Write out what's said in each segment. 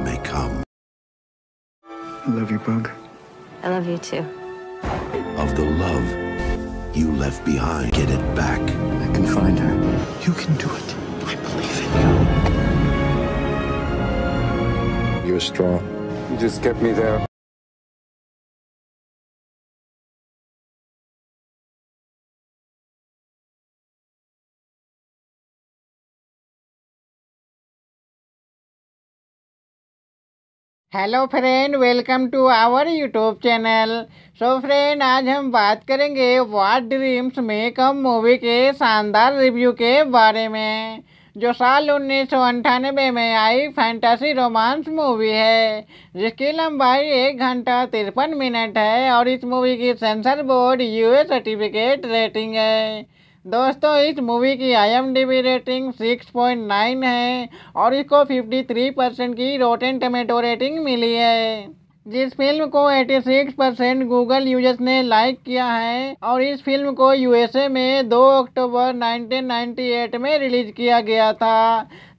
may come. I love you, Bug. I love you too. Of the love you left behind, get it back. I can find her. You can do it. I believe in you. You're strong. You just kept me there. Hello friend welcome to our YouTube channel so friend आज हम बात करेंगे वाट dreams में कम movie के शानदार review के बारे में जो साल उन्नीस में आई फैंटासी रोमांस मूवी है जिसकी लंबाई एक घंटा तिरपन मिनट है और इस मूवी की censor board UA certificate rating है दोस्तों इस मूवी की आईएमडीबी रेटिंग 6.9 है और इसको 53 परसेंट की रोटेन टमेटो रेटिंग मिली है जिस फिल्म को 86 परसेंट गूगल यूजर्स ने लाइक किया है और इस फिल्म को यूएसए में 2 अक्टूबर 1998 में रिलीज किया गया था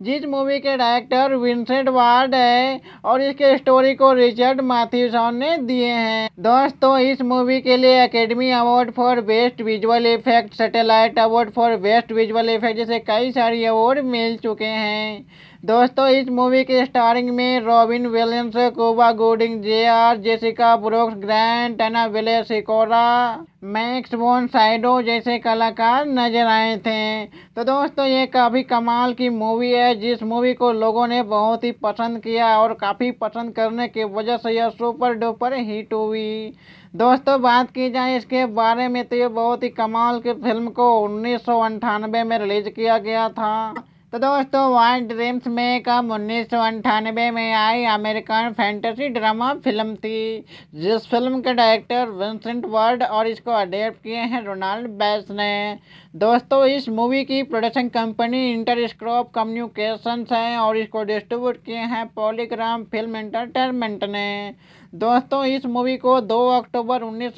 जिस मूवी के डायरेक्टर विंसेंट वार्ड है और इसके स्टोरी को रिचर्ड माथ्यूसॉन ने दिए हैं दोस्तों इस मूवी के लिए academy award for best visual effect satellite award for best visual effect जैसे कई सारे अवार्ड मिल चुके हैं दोस्तों इस मूवी के स्टारिंग में Robin Williams Cuba Gooding J R Jessica Brooks grand टना विले सिकोरा मैक्स वोन साइडो जैसे कलाकार नजर आए थे तो दोस्तों ये काफ़ी कमाल की मूवी है जिस मूवी को लोगों ने बहुत ही पसंद किया और काफ़ी पसंद करने की वजह से यह सुपर डुपर हिट हुई दोस्तों बात की जाए इसके बारे में तो ये बहुत ही कमाल की फिल्म को उन्नीस में रिलीज किया गया था तो दोस्तों वार ड्रीम्स में कम उन्नीस में आई अमेरिकन फैंटेसी ड्रामा फिल्म थी जिस फिल्म के डायरेक्टर विंसेंट वर्ड और इसको अडेप्ट किए हैं रोनाल्ड बैस ने दोस्तों इस मूवी की production company Interscope communications है और इसको डिस्ट्रीब्यूट किए हैं पॉलीग्राम फिल्म एंटरटेनमेंट ने दोस्तों इस मूवी को 2 अक्टूबर उन्नीस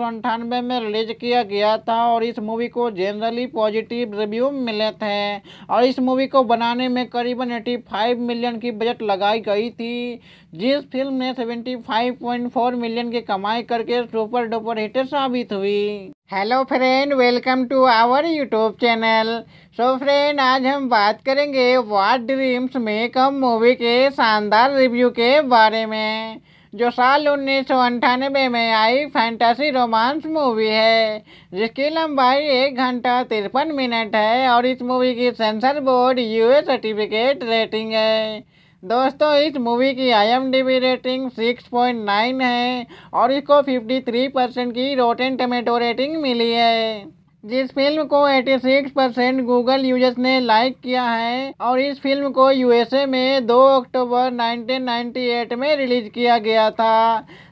में रिलीज किया गया था और इस मूवी को जनरली पॉजिटिव रिव्यू मिले थे और इस मूवी को बनाने में करीबन 85 मिलियन की बजट लगाई गई थी जिस फिल्म ने 75.4 मिलियन की कमाई करके सुपर डुपर हिट साबित हुई hello friend welcome to our YouTube channel so friend आज हम बात करेंगे वाट ड्रीम्स में कम मूवी के शानदार रिव्यू के बारे में जो साल उन्नीस में आई फैंटेसी रोमांस मूवी है जिसकी लंबाई एक घंटा तिरपन मिनट है और इस मूवी की censor board UA certificate rating है दोस्तों इस मूवी की आईएमडीबी रेटिंग 6.9 है और इसको 53 परसेंट की रोटेन टमेटो रेटिंग मिली है जिस फिल्म को 86 परसेंट गूगल यूजर्स ने लाइक किया है और इस फिल्म को यूएसए में 2 अक्टूबर 1998 में रिलीज किया गया था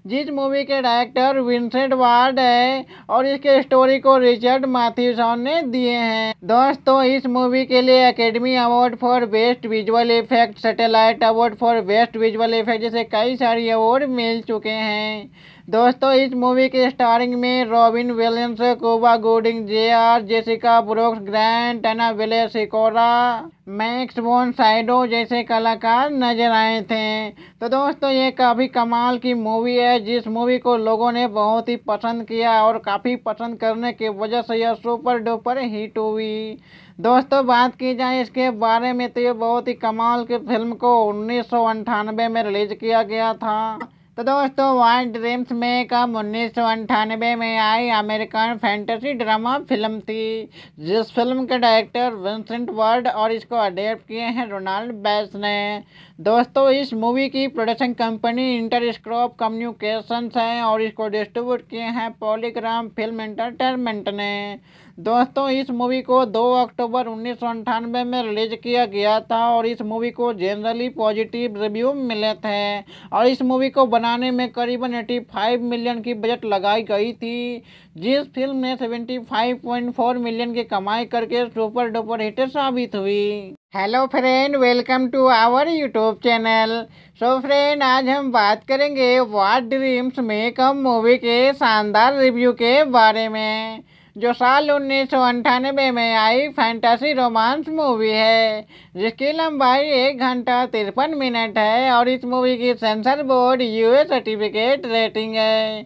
जिस मूवी के डायरेक्टर विंसेंट वार्ड है और इसके स्टोरी को रिचर्ड माथ्यूसन ने दिए हैं दोस्तों इस मूवी के लिए academy award for best visual effect satellite award for best visual effect जैसे कई सारे अवार्ड मिल चुके हैं दोस्तों इस मूवी के स्टारिंग में Robin Williams Cuba Gooding J R Jessica Brooks grand टना विले सिकोरा मैक्स वोन साइडो जैसे कलाकार नजर आए थे तो दोस्तों ये काफ़ी कमाल की मूवी है जिस मूवी को लोगों ने बहुत ही पसंद किया और काफ़ी पसंद करने की वजह से यह सुपर डुपर हिट हुई दोस्तों बात की जाए इसके बारे में तो ये बहुत ही कमाल की फिल्म को उन्नीस में रिलीज किया गया था तो दोस्तों वाइट ड्रीम्स में कम उन्नीस में आई अमेरिकन फैंटेसी ड्रामा फिल्म थी जिस फिल्म के डायरेक्टर विंसेंट वर्ल्ड और इसको अडेप्ट किए हैं रोनाल्ड बैस ने दोस्तों इस मूवी की production company Interscope communications है और इसको डिस्ट्रीब्यूट किए हैं पॉलीग्राम फिल्म एंटरटेनमेंट ने दोस्तों इस मूवी को 2 अक्टूबर उन्नीस में रिलीज किया गया था और इस मूवी को जनरली पॉजिटिव रिव्यू मिले थे और इस मूवी को बनाने में करीबन 85 मिलियन की बजट लगाई गई थी जिस फिल्म ने 75.4 मिलियन की कमाई करके सुपर डुपर हिट साबित हुई hello friend welcome to our YouTube channel so friend आज हम बात करेंगे वाट ड्रीम्स में कम मूवी के शानदार रिव्यू के बारे में जो साल उन्नीस में आई फैंटेसी रोमांस मूवी है जिसकी लंबाई एक घंटा तिरपन मिनट है और इस मूवी की censor board U certificate rating है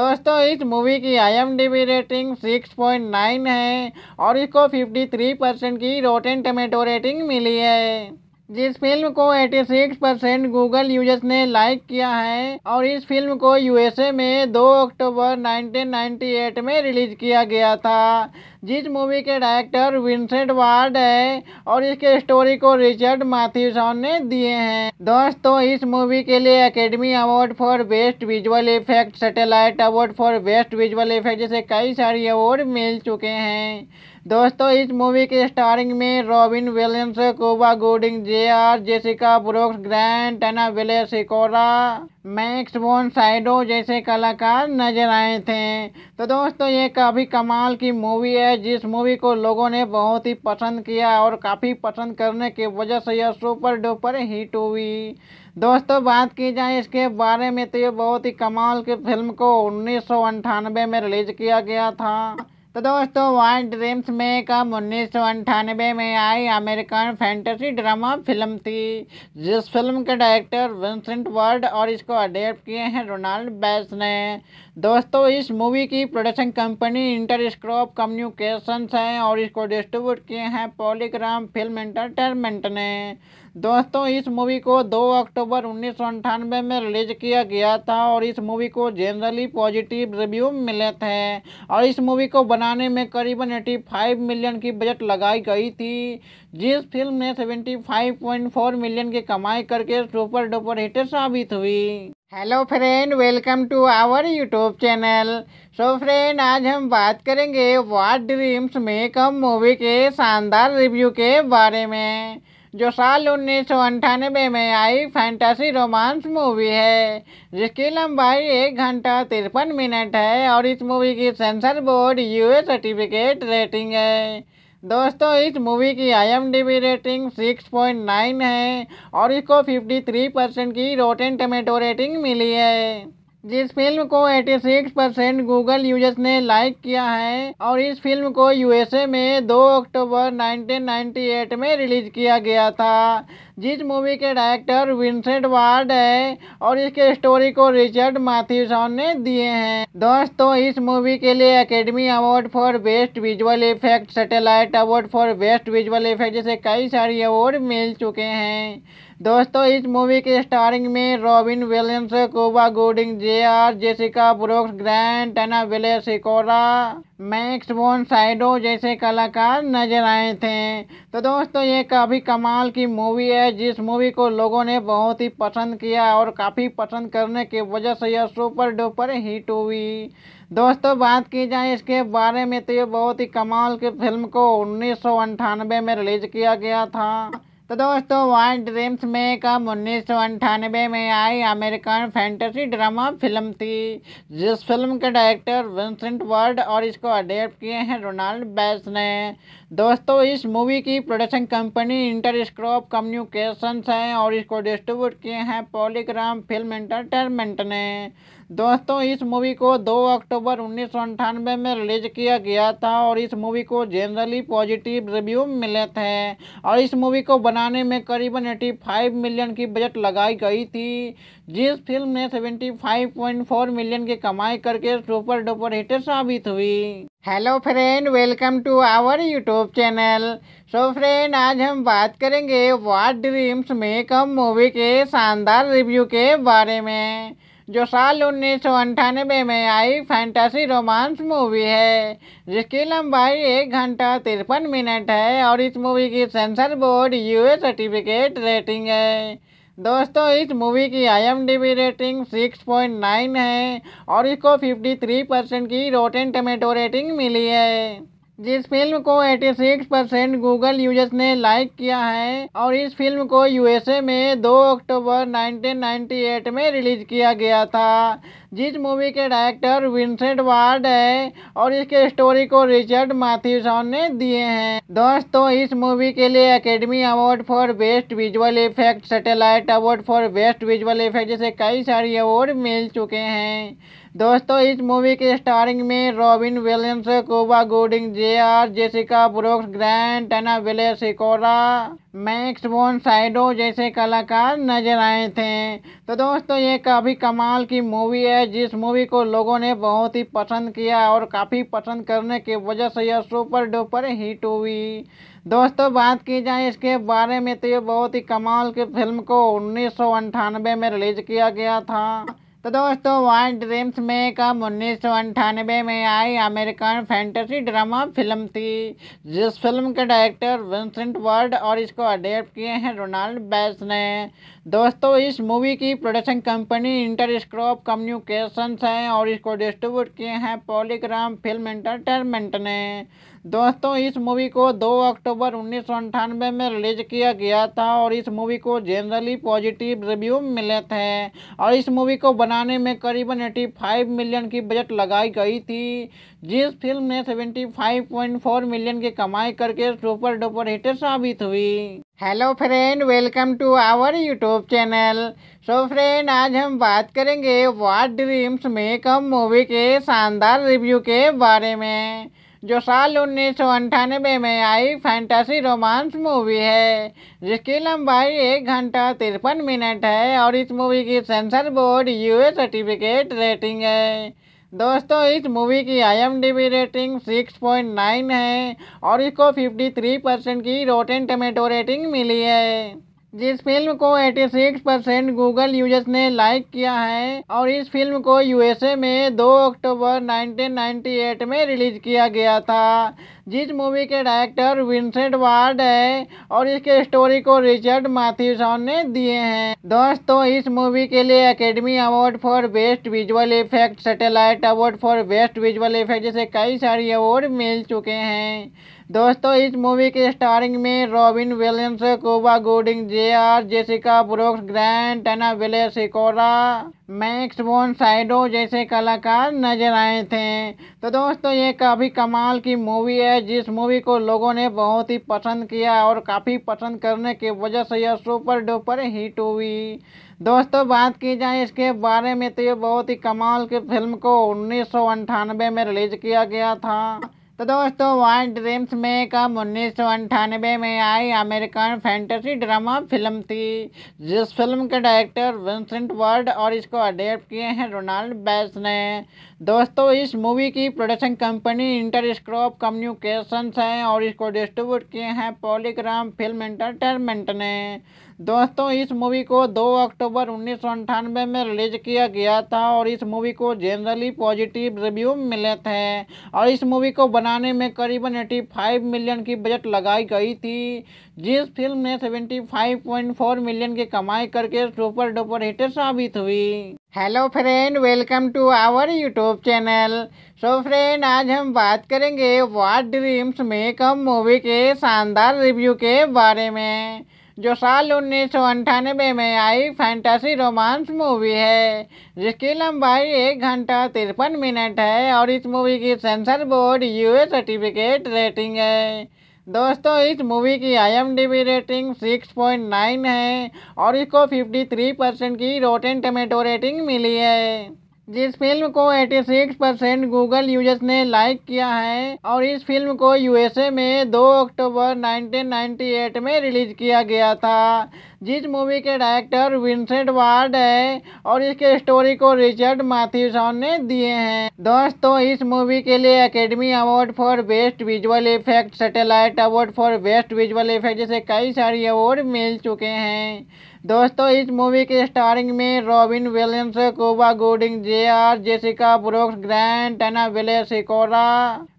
दोस्तों इस मूवी की आईएमडीबी रेटिंग 6.9 है और इसको 53 परसेंट की रोटेन टमेटो रेटिंग मिली है जिस फिल्म को 86 परसेंट गूगल यूजर्स ने लाइक किया है और इस फिल्म को यूएसए में 2 अक्टूबर 1998 में रिलीज किया गया था जिस मूवी के डायरेक्टर विंसेंट वार्ड है और इसके स्टोरी को रिचर्ड माथ्यूसॉन ने दिए हैं दोस्तों इस मूवी के लिए academy award for best visual effect satellite award for best visual effect जैसे कई सारे अवार्ड मिल चुके हैं दोस्तों इस मूवी के स्टारिंग में Robin Williams Cuba Gooding J R Jessica Brooks grand टना विले सिकोरा मैक्स वोन साइडो जैसे कलाकार नजर आए थे तो दोस्तों ये काफ़ी कमाल की मूवी है जिस मूवी को लोगों ने बहुत ही पसंद किया और काफ़ी पसंद करने की वजह से यह सुपर डुपर हिट हुई दोस्तों बात की जाए इसके बारे में तो ये बहुत ही कमाल की फिल्म को उन्नीस में रिलीज किया गया था तो दोस्तों वार ड्रीम्स में कम उन्नीस में आई अमेरिकन फैंटेसी ड्रामा फिल्म थी जिस फिल्म के डायरेक्टर विंसेंट वर्ड और इसको अडेप्ट किए हैं रोनाल्ड बैस ने दोस्तों इस मूवी की production company Interscope communications है और इसको डिस्ट्रीब्यूट किए हैं पॉलीग्राम फिल्म एंटरटेनमेंट ने दोस्तों इस मूवी को 2 अक्टूबर उन्नीस में रिलीज किया गया था और इस मूवी को जनरली पॉजिटिव रिव्यू मिले थे और इस मूवी को बनाने में करीबन 85 मिलियन की बजट लगाई गई थी जिस फिल्म ने 75.4 मिलियन की कमाई करके सुपर डुपर हिट साबित हुई hello friend welcome to our YouTube channel so friend आज हम बात करेंगे वाट ड्रीम्स में कम मूवी के शानदार रिव्यू के बारे में जो साल उन्नीस में आई फैंटेसी रोमांस मूवी है जिसकी लंबाई एक घंटा तिरपन मिनट है और इस मूवी की censor board UA certificate rating है दोस्तों इस मूवी की आईएमडीबी रेटिंग 6.9 है और इसको 53 परसेंट की रोटेन टमेटो रेटिंग मिली है जिस फिल्म को 86 परसेंट गूगल यूजर्स ने लाइक किया है और इस फिल्म को यूएसए में 2 अक्टूबर 1998 में रिलीज किया गया था जिस मूवी के डायरेक्टर विंसेंट वार्ड है और इसके स्टोरी को रिचर्ड माथ्यूसन ने दिए हैं दोस्तों इस मूवी के लिए academy award for best visual effect satellite award for best visual effect जैसे कई सारे अवार्ड मिल चुके हैं दोस्तों इस मूवी के स्टारिंग में Robin Williams Cuba Gooding J R Jessica Brooks grand टना विले सिकोरा मैक्स वोन साइडो जैसे कलाकार नजर आए थे तो दोस्तों ये काफ़ी कमाल की मूवी है जिस मूवी को लोगों ने बहुत ही पसंद किया और काफ़ी पसंद करने की वजह से यह सुपर डुपर हिट हुई दोस्तों बात की जाए इसके बारे में तो ये बहुत ही कमाल की फिल्म को उन्नीस में रिलीज किया गया था तो दोस्तों वाइट ड्रीम्स में कम उन्नीस सौ अंठानबे में आई अमेरिकन फैंटेसी ड्रामा फिल्म थी जिस फिल्म के डायरेक्टर विंसेंट वर्ड और इसको अडेप्ट किए हैं रोनाल्ड बैस ने दोस्तों इस मूवी की प्रोडक्शन कंपनी इंटरस्क्रॉप कम्युनिकेशंस है और इसको डिस्ट्रीब्यूट किए हैं पॉलीग्राम फिल्म एंटरटेनमेंट ने दोस्तों इस मूवी को 2 अक्टूबर उन्नीस में रिलीज किया गया था और इस मूवी को जनरली पॉजिटिव रिव्यू मिले थे और इस मूवी को बनाने में करीबन 85 मिलियन की बजट लगाई गई थी जिस फिल्म ने 75.4 मिलियन की कमाई करके सुपर डुपर हिट साबित हुई hello friend welcome to our YouTube channel so friend आज हम बात करेंगे वाट ड्रीम्स में कम मूवी के शानदार रिव्यू के बारे में जो साल उन्नीस में आई फैंटेसी रोमांस मूवी है जिसकी लंबाई एक घंटा तिरपन मिनट है और इस मूवी की censor board UA certificate rating है दोस्तों इस मूवी की आईएमडीबी रेटिंग 6.9 है और इसको 53 परसेंट की रोटेन टमेटो रेटिंग मिली है जिस फिल्म को 86 परसेंट गूगल यूजर्स ने लाइक किया है और इस फिल्म को यूएसए में 2 अक्टूबर 1998 में रिलीज किया गया था जिस मूवी के डायरेक्टर विंसेंट वार्ड है और इसके स्टोरी को रिचर्ड माथ्यूसन ने दिए हैं दोस्तों इस मूवी के लिए academy award for best visual effect satellite award for best visual effect जैसे कई सारे अवार्ड मिल चुके हैं दोस्तों इस मूवी के स्टारिंग में Robin Williams Cuba Gooding J R Jessica Brooks grand टना विले सिकोरा मैक्स वोन साइडो जैसे कलाकार नजर आए थे तो दोस्तों ये काफ़ी कमाल की मूवी है जिस मूवी को लोगों ने बहुत ही पसंद किया और काफ़ी पसंद करने की वजह से यह सुपर डुपर हिट हुई दोस्तों बात की जाए इसके बारे में तो ये बहुत ही कमाल की फिल्म को उन्नीस में रिलीज किया गया था तो दोस्तों वार ड्रीम्स में कब उन्नीस में आई अमेरिकन फैंटेसी ड्रामा फिल्म थी जिस फिल्म के डायरेक्टर विंसेंट वर्ड और इसको अडेप्ट किए हैं रोनाल्ड बैस ने दोस्तों इस मूवी की production company Interscope communications है और इसको डिस्ट्रीब्यूट किए हैं पॉलीग्राम फिल्म एंटरटेनमेंट ने दोस्तों इस मूवी को 2 अक्टूबर उन्नीस में रिलीज किया गया था और इस मूवी को जनरली पॉजिटिव रिव्यू मिले थे और इस मूवी को बनाने में करीबन 85 मिलियन की बजट लगाई गई थी जिस फिल्म ने 75.4 मिलियन की कमाई करके सुपर डुपर हिट साबित हुई hello friend welcome to our YouTube channel so friend आज हम बात करेंगे वाट ड्रीम्स में कम मूवी के शानदार रिव्यू के बारे में जो साल उन्नीस में आई फैंटेसी रोमांस मूवी है जिसकी लंबाई एक घंटा तिरपन मिनट है और इस मूवी की censor board UA certificate rating है दोस्तों इस मूवी की आईएमडीबी रेटिंग 6.9 है और इसको 53 परसेंट की रोटेन टमेटो रेटिंग मिली है जिस फिल्म को 86 परसेंट गूगल यूजर्स ने लाइक किया है और इस फिल्म को यूएसए में 2 अक्टूबर 1998 में रिलीज किया गया था जिस मूवी के डायरेक्टर विंसेंट वार्ड है और इसके स्टोरी को रिचर्ड माथ्यूसन ने दिए हैं दोस्तों इस मूवी के लिए academy award for best visual effect satellite award for best visual effect जैसे कई सारे अवार्ड मिल चुके हैं दोस्तों इस मूवी के स्टारिंग में Robin Williams Cuba Gooding J R Jessica Brooks grand टना विले सिकोरा मैक्स वोन साइडो जैसे कलाकार नजर आए थे तो दोस्तों ये काफ़ी कमाल की मूवी है जिस मूवी को लोगों ने बहुत ही पसंद किया और काफ़ी पसंद करने की वजह से यह सुपर डुपर हिट हुई दोस्तों बात की जाए इसके बारे में तो ये बहुत ही कमाल की फिल्म को उन्नीस में रिलीज किया गया था तो दोस्तों वाइट ड्रीम्स में कम उन्नीस में आई अमेरिकन फैंटेसी ड्रामा फिल्म थी जिस फिल्म के डायरेक्टर विंसेंट वर्ड और इसको अडेप्ट किए हैं रोनाल्ड बैस ने दोस्तों इस मूवी की production company Interscope communications है और इसको डिस्ट्रीब्यूट किए हैं पॉलीग्राम फिल्म एंटरटेनमेंट ने दोस्तों इस मूवी को 2 अक्टूबर उन्नीस में रिलीज किया गया था और इस मूवी को जनरली पॉजिटिव रिव्यू मिले थे और इस मूवी को बनाने में करीबन 85 मिलियन की बजट लगाई गई थी जिस फिल्म ने 75.4 मिलियन की कमाई करके सुपर डुपर हिट साबित हुई hello friend welcome to our YouTube channel so friend आज हम बात करेंगे वाट ड्रीम्स में कम मूवी के शानदार रिव्यू के बारे में जो साल उन्नीस में आई फैंटेसी रोमांस मूवी है जिसकी लंबाई एक घंटा तिरपन मिनट है और इस मूवी की censor board U certificate rating है दोस्तों इस मूवी की आई रेटिंग 6.9 है और इसको 53 परसेंट की रोटेन टमेटो रेटिंग मिली है जिस फिल्म को 86 परसेंट गूगल यूजर्स ने लाइक किया है और इस फिल्म को यूएसए में 2 अक्टूबर 1998 में रिलीज किया गया था जिस मूवी के डायरेक्टर विंसेंट वार्ड है और इसके स्टोरी को रिचर्ड माथ्यूसन ने दिए हैं दोस्तों इस मूवी के लिए academy award for best visual effect satellite award for best visual effect जैसे कई सारे अवार्ड मिल चुके हैं दोस्तों इस मूवी के स्टारिंग में Robin Williams Cuba Gooding J R Jessica Brooks grand टना विले सिकोरा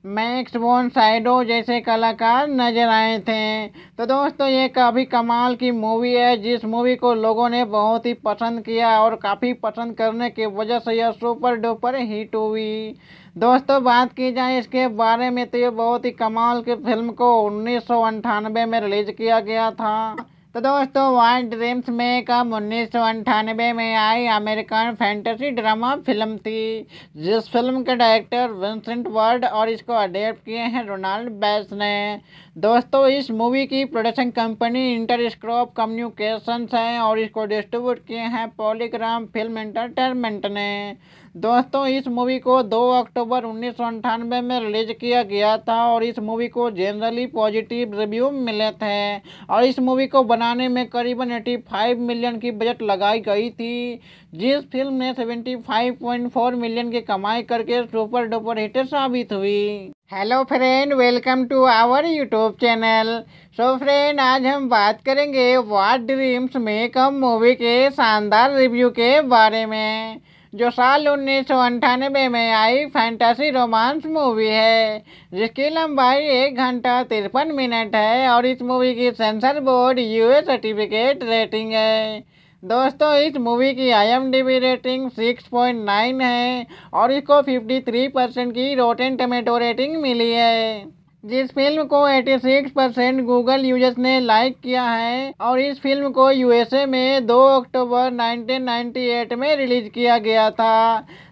मैक्स वोन साइडो जैसे कलाकार नजर आए थे तो दोस्तों ये काफ़ी कमाल की मूवी है जिस मूवी को लोगों ने बहुत ही पसंद किया और काफ़ी पसंद करने की वजह से यह सुपर डुपर हिट हुई दोस्तों बात की जाए इसके बारे में तो ये बहुत ही कमाल की फिल्म को उन्नीस में रिलीज किया गया था तो दोस्तों वाइट ड्रीम्स में कम उन्नीस सौ अंठानबे में आई अमेरिकन फैंटेसी ड्रामा फिल्म थी जिस फिल्म के डायरेक्टर विंसेंट वर्ड और इसको अडेप्ट किए हैं रोनाल्ड बैस ने दोस्तों इस मूवी की production company Interscope communications है और इसको डिस्ट्रीब्यूट किए हैं पॉलीग्राम फिल्म एंटरटेनमेंट ने दोस्तों इस मूवी को 2 अक्टूबर उन्नीस में रिलीज किया गया था और इस मूवी को जनरली पॉजिटिव रिव्यू मिले थे और इस मूवी को बनाने में करीबन 85 मिलियन की बजट लगाई गई थी जिस फिल्म ने 75.4 मिलियन की कमाई करके सुपर डुपर हिट साबित हुई hello friend welcome to our YouTube channel so friend आज हम बात करेंगे वाट ड्रीम्स में कम मूवी के शानदार रिव्यू के बारे में जो साल उन्नीस में आई फैंटेसी रोमांस मूवी है जिसकी लंबाई एक घंटा तिरपन मिनट है और इस मूवी की censor board UA certificate rating है दोस्तों इस मूवी की आईएमडीबी रेटिंग 6.9 है और इसको 53 परसेंट की रोटेन टमेटो रेटिंग मिली है जिस फिल्म को 86 परसेंट गूगल यूजर्स ने लाइक किया है और इस फिल्म को यूएसए में 2 अक्टूबर 1998 में रिलीज किया गया था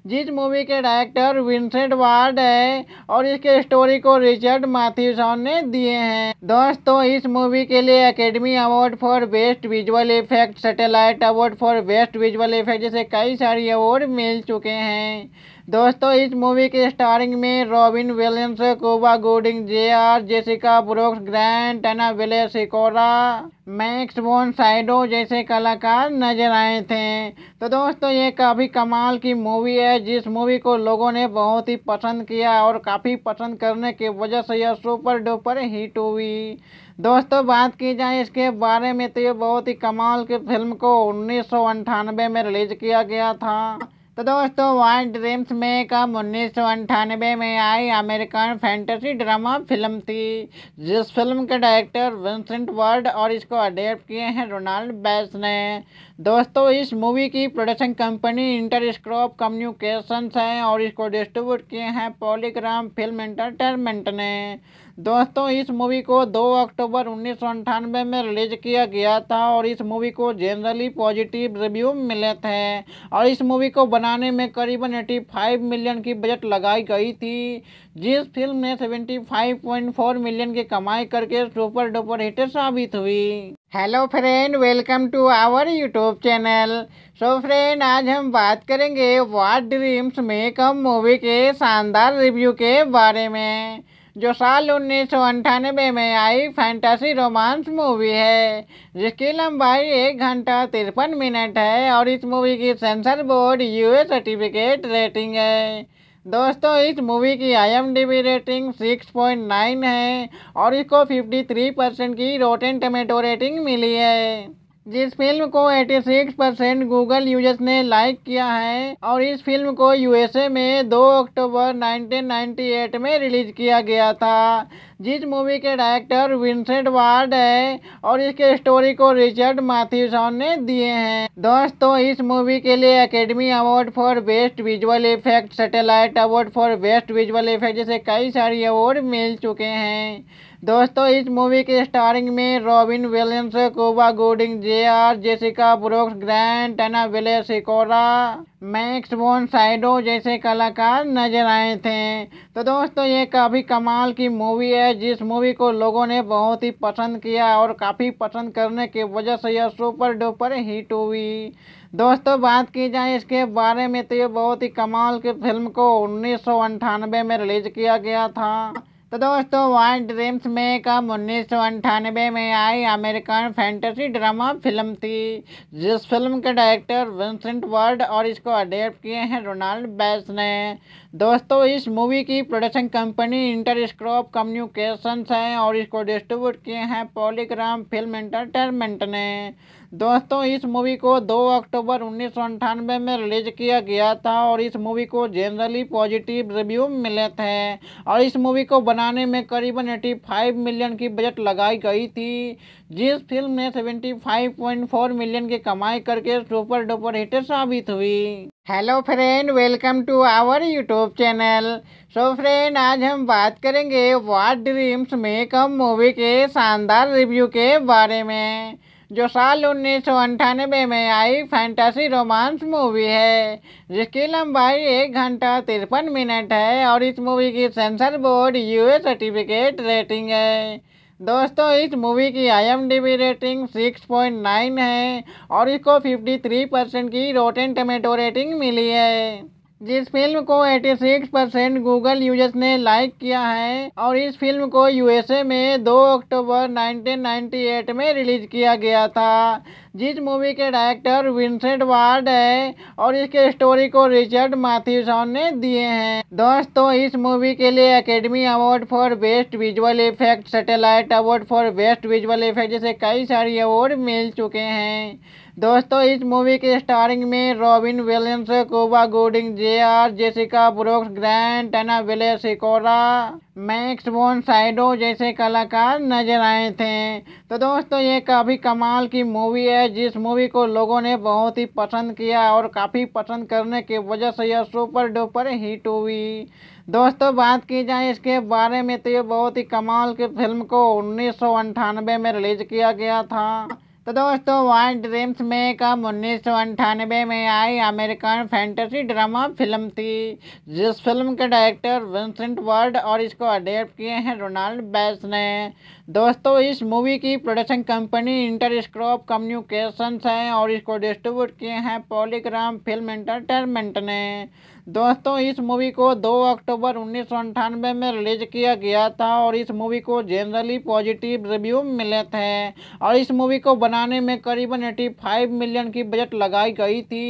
जिस मूवी के डायरेक्टर विंसेंट वार्ड है और इसके स्टोरी को रिचर्ड माथ्यूसन ने दिए हैं दोस्तों इस मूवी के लिए academy award for best visual effect satellite award for best visual effect जैसे कई सारे अवार्ड मिल चुके हैं दोस्तों इस मूवी के स्टारिंग में Robin Williams Cuba Gooding J R Jessica Brooks grand टना विले सिकोरा मैक्स वोन साइडो जैसे कलाकार नजर आए थे तो दोस्तों ये काफ़ी कमाल की मूवी है जिस मूवी को लोगों ने बहुत ही पसंद किया और काफ़ी पसंद करने की वजह से यह सुपर डुपर हिट हुई दोस्तों बात की जाए इसके बारे में तो ये बहुत ही कमाल की फिल्म को उन्नीस में रिलीज किया गया था तो दोस्तों वाइल्ड ड्रीम्स में कम उन्नीस में आई अमेरिकन फैंटेसी ड्रामा फिल्म थी जिस फिल्म के डायरेक्टर विंसेंट वर्ड और इसको अडेप्ट किए हैं रोनाल्ड बैस ने दोस्तों इस मूवी की production company Interscope communications है और इसको डिस्ट्रीब्यूट किए हैं पॉलीग्राम फिल्म एंटरटेनमेंट ने दोस्तों इस मूवी को 2 अक्टूबर उन्नीस में रिलीज किया गया था और इस मूवी को जनरली पॉजिटिव रिव्यू मिले थे और इस मूवी को बनाने में करीबन 85 मिलियन की बजट लगाई गई थी जिस फिल्म ने 75.4 मिलियन की कमाई करके सुपर डुपर हिट साबित हुई hello friend welcome to our YouTube channel so friend आज हम बात करेंगे वाट ड्रीम्स मेकअप मूवी के शानदार रिव्यू के बारे में जो साल उन्नीस में आई फैंटेसी रोमांस मूवी है जिसकी लंबाई एक घंटा तिरपन मिनट है और इस मूवी की censor board UA certificate rating है दोस्तों इस मूवी की आईएमडीबी रेटिंग 6.9 है और इसको 53 परसेंट की रोटेन टमेटो रेटिंग मिली है जिस फिल्म को 86 परसेंट गूगल यूजर्स ने लाइक किया है और इस फिल्म को यूएसए में 2 अक्टूबर 1998 में रिलीज किया गया था जिस मूवी के डायरेक्टर विंसेंट वार्ड है और इसके स्टोरी को रिचर्ड माथ्यूसन ने दिए हैं दोस्तों इस मूवी के लिए academy award for best visual effect satellite award for best visual effect जैसे कई सारे अवार्ड मिल चुके हैं दोस्तों इस मूवी के स्टारिंग में Robin Williams Cuba Gooding J R Jessica Brooks grand टना विले सिकोरा मैक्स वोन साइडो जैसे कलाकार नजर आए थे तो दोस्तों ये काफ़ी कमाल की मूवी है जिस मूवी को लोगों ने बहुत ही पसंद किया और काफ़ी पसंद करने की वजह से यह सुपर डुपर हिट हुई दोस्तों बात की जाए इसके बारे में तो ये बहुत ही कमाल की फिल्म को उन्नीस में रिलीज किया गया था तो दोस्तों वाइट ड्रीम्स में कम उन्नीस सौ में आई अमेरिकन फैंटेसी ड्रामा फिल्म थी जिस फिल्म के डायरेक्टर विंसेंट वर्ड और इसको अडेप्ट किए हैं रोनाल्ड बैस ने दोस्तों इस मूवी की production company Interscope communications है और इसको डिस्ट्रीब्यूट किए हैं पॉलीग्राम फिल्म एंटरटेनमेंट ने दोस्तों इस मूवी को 2 अक्टूबर उन्नीस में रिलीज किया गया था और इस मूवी को जनरली पॉजिटिव रिव्यू मिले थे और इस मूवी को बनाने में करीबन 85 मिलियन की बजट लगाई गई थी जिस फिल्म ने 75.4 मिलियन की कमाई करके सुपर डुपर हिट साबित हुई hello friend welcome to our YouTube channel so friend आज हम बात करेंगे वाट ड्रीम्स में कम मूवी के शानदार रिव्यू के बारे में जो साल उन्नीस में आई फैंटेसी रोमांस मूवी है जिसकी लंबाई एक घंटा तिरपन मिनट है और इस मूवी की censor board UA certificate rating है दोस्तों इस मूवी की आईएमडीबी रेटिंग 6.9 है और इसको 53 परसेंट की रोटेन टमेटो रेटिंग मिली है जिस फिल्म को 86 परसेंट गूगल यूजर्स ने लाइक किया है और इस फिल्म को यूएसए में 2 अक्टूबर 1998 में रिलीज किया गया था जिस मूवी के डायरेक्टर विंसेंट वार्ड है और इसके स्टोरी को रिचर्ड माथ्यूसन ने दिए हैं दोस्तों इस मूवी के लिए academy award for best visual effect satellite award for best visual effect जैसे कई सारे अवार्ड मिल चुके हैं दोस्तों इस मूवी की स्टारिंग में Robin Williams Cuba Gooding J R Jessica Brooks grand टना विले सिकोरा मैक्स वोन साइडो जैसे कलाकार नजर आए थे तो दोस्तों ये काफ़ी कमाल की मूवी है जिस मूवी को लोगों ने बहुत ही पसंद किया और काफ़ी पसंद करने की वजह से यह सुपर डुपर हिट हुई दोस्तों बात की जाए इसके बारे में तो ये बहुत ही कमाल की फिल्म को उन्नीस में रिलीज किया गया था तो दोस्तों वार ड्रीम्स में कम उन्नीस में आई अमेरिकन फैंटेसी ड्रामा फिल्म थी जिस फिल्म के डायरेक्टर विंसेंट वर्ड और इसको अडेप्ट किए हैं रोनाल्ड बैस ने दोस्तों इस मूवी की production company Interscope communications है और इसको डिस्ट्रीब्यूट किए हैं पॉलीग्राम फिल्म एंटरटेनमेंट ने दोस्तों इस मूवी को 2 अक्टूबर उन्नीस में रिलीज किया गया था और इस मूवी को जनरली पॉजिटिव रिव्यू मिले थे और इस मूवी को बनाने में करीबन 85 मिलियन की बजट लगाई गई थी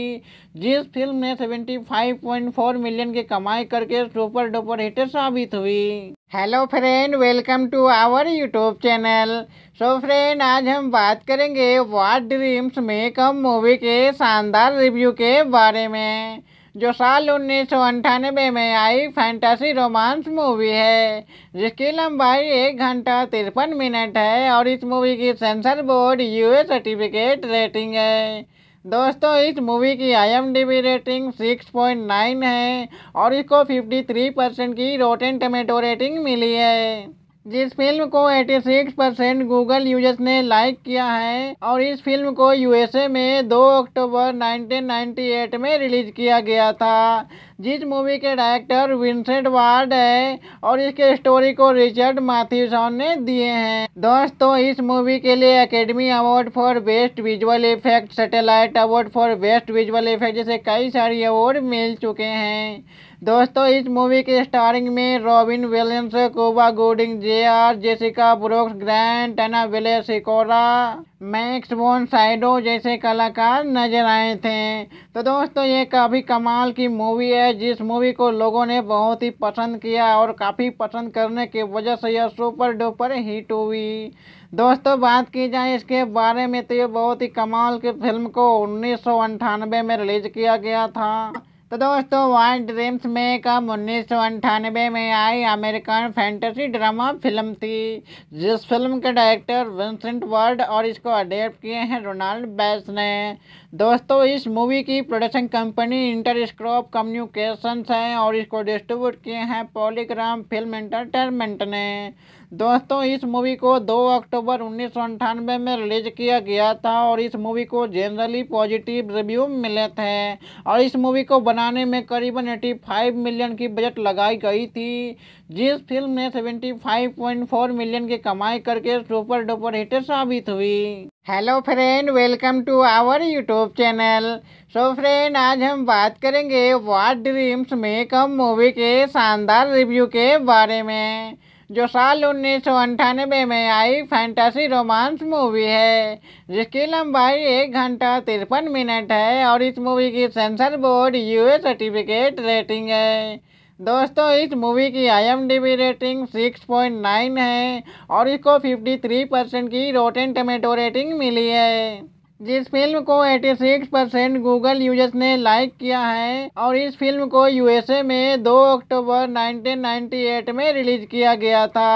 जिस फिल्म ने 75.4 मिलियन की कमाई करके सुपर डुपर हिट साबित हुई hello friend welcome to our YouTube channel so friend आज हम बात करेंगे वाट ड्रीम्स में कम मूवी के शानदार रिव्यू के बारे में जो साल उन्नीस में आई फैंटेसी रोमांस मूवी है जिसकी लंबाई एक घंटा तिरपन मिनट है और इस मूवी की censor board U certificate rating है दोस्तों इस मूवी की आईएमडीबी रेटिंग 6.9 है और इसको 53 परसेंट की रोटेन टमेटो रेटिंग मिली है जिस फिल्म को 86 परसेंट गूगल यूजर्स ने लाइक किया है और इस फिल्म को यूएसए में 2 अक्टूबर 1998 में रिलीज किया गया था जिस मूवी के डायरेक्टर विंसेंट वार्ड है और इसके स्टोरी को रिचर्ड माथ्यूसन ने दिए हैं दोस्तों इस मूवी के लिए academy award for best visual effect satellite award for best visual effect जैसे कई सारे अवार्ड मिल चुके हैं दोस्तों इस मूवी के स्टारिंग में Robin Williams Cuba Gooding J R Jessica Brooks grand टना विले सिकोरा मैक्स वोन साइडो जैसे कलाकार नजर आए थे तो दोस्तों ये काफ़ी कमाल की मूवी है जिस मूवी को लोगों ने बहुत ही पसंद किया और काफ़ी पसंद करने की वजह से यह सुपर डुपर हिट हुई दोस्तों बात की जाए इसके बारे में तो ये बहुत ही कमाल की फिल्म को उन्नीस में रिलीज किया गया था तो दोस्तों वाइट ड्रीम्स में कम उन्नीस सौ में आई अमेरिकन फैंटेसी ड्रामा फिल्म थी जिस फिल्म के डायरेक्टर विंसेंट वर्ड और इसको अडेप्ट किए हैं रोनाल्ड बैस ने दोस्तों इस मूवी की production company Interscope communications है और इसको डिस्ट्रीब्यूट किए हैं पॉलीग्राम फिल्म एंटरटेनमेंट ने दोस्तों इस मूवी को 2 अक्टूबर उन्नीस में रिलीज किया गया था और इस मूवी को जनरली पॉजिटिव रिव्यू मिले थे और इस मूवी को बनाने में करीबन 85 मिलियन की बजट लगाई गई थी जिस फिल्म ने 75.4 मिलियन की कमाई करके सुपर डुपर हिट साबित हुई hello friend welcome to our YouTube channel so friend आज हम बात करेंगे वाट ड्रीम्स में कम मूवी के शानदार रिव्यू के बारे में जो साल उन्नीस में आई फैंटासी रोमांस मूवी है जिसकी लंबाई एक घंटा तिरपन मिनट है और इस मूवी की censor board UA certificate rating है दोस्तों इस मूवी की आईएमडीबी रेटिंग 6.9 है और इसको 53 परसेंट की रोटेन टमेटो रेटिंग मिली है जिस फिल्म को 86 परसेंट गूगल यूजर्स ने लाइक किया है और इस फिल्म को यूएसए में 2 अक्टूबर 1998 में रिलीज किया गया था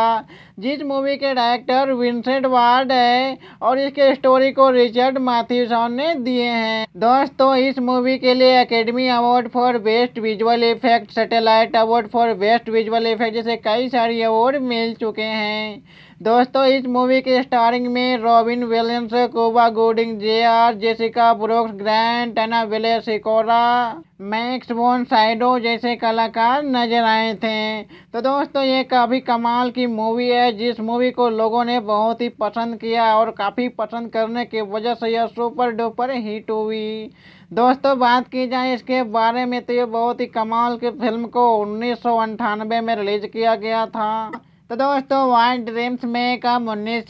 जिस मूवी के डायरेक्टर विंसेंट वार्ड है और इसके स्टोरी को रिचर्ड माथ्यूसॉन ने दिए हैं दोस्तों इस मूवी के लिए academy award for best visual effect satellite award for best visual effect जैसे कई सारे अवार्ड मिल चुके हैं दोस्तों इस मूवी के स्टारिंग में Robin Williams Cuba Gooding J R Jessica Brooks grand टना विले सिकोरा मैक्स वोन साइडो जैसे कलाकार नज़र आए थे तो दोस्तों ये काफ़ी कमाल की मूवी है जिस मूवी को लोगों ने बहुत ही पसंद किया और काफ़ी पसंद करने की वजह से यह सुपर डुपर हिट हुई दोस्तों बात की जाए इसके बारे में तो ये बहुत ही कमाल की फिल्म को उन्नीस में रिलीज़ किया गया था तो दोस्तों वार ड्रीम्स में कम उन्नीस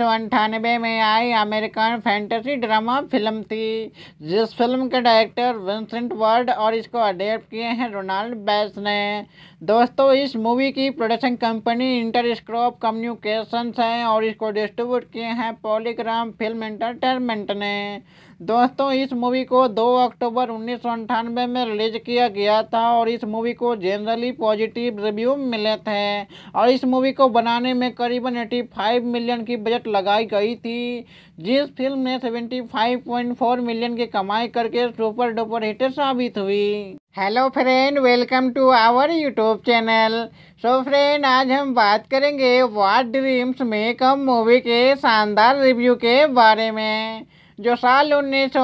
में आई अमेरिकन फैंटेसी ड्रामा फिल्म थी जिस फिल्म के डायरेक्टर विंसेंट वर्ड और इसको अडेप्ट किए हैं रोनाल्ड बैस ने दोस्तों इस मूवी की production company Interscope communications है और इसको डिस्ट्रीब्यूट किए हैं पॉलीग्राम फिल्म एंटरटेनमेंट ने दोस्तों इस मूवी को 2 अक्टूबर उन्नीस में रिलीज किया गया था और इस मूवी को जनरली पॉजिटिव रिव्यू मिले थे और इस मूवी को बनाने में करीबन 85 मिलियन की बजट लगाई गई थी जिस फिल्म ने 75.4 मिलियन की कमाई करके सुपर डुपर हिट साबित हुई hello friend welcome to our YouTube channel so friend आज हम बात करेंगे वाट ड्रीम्स में कम मूवी के शानदार रिव्यू के बारे में जो साल उन्नीस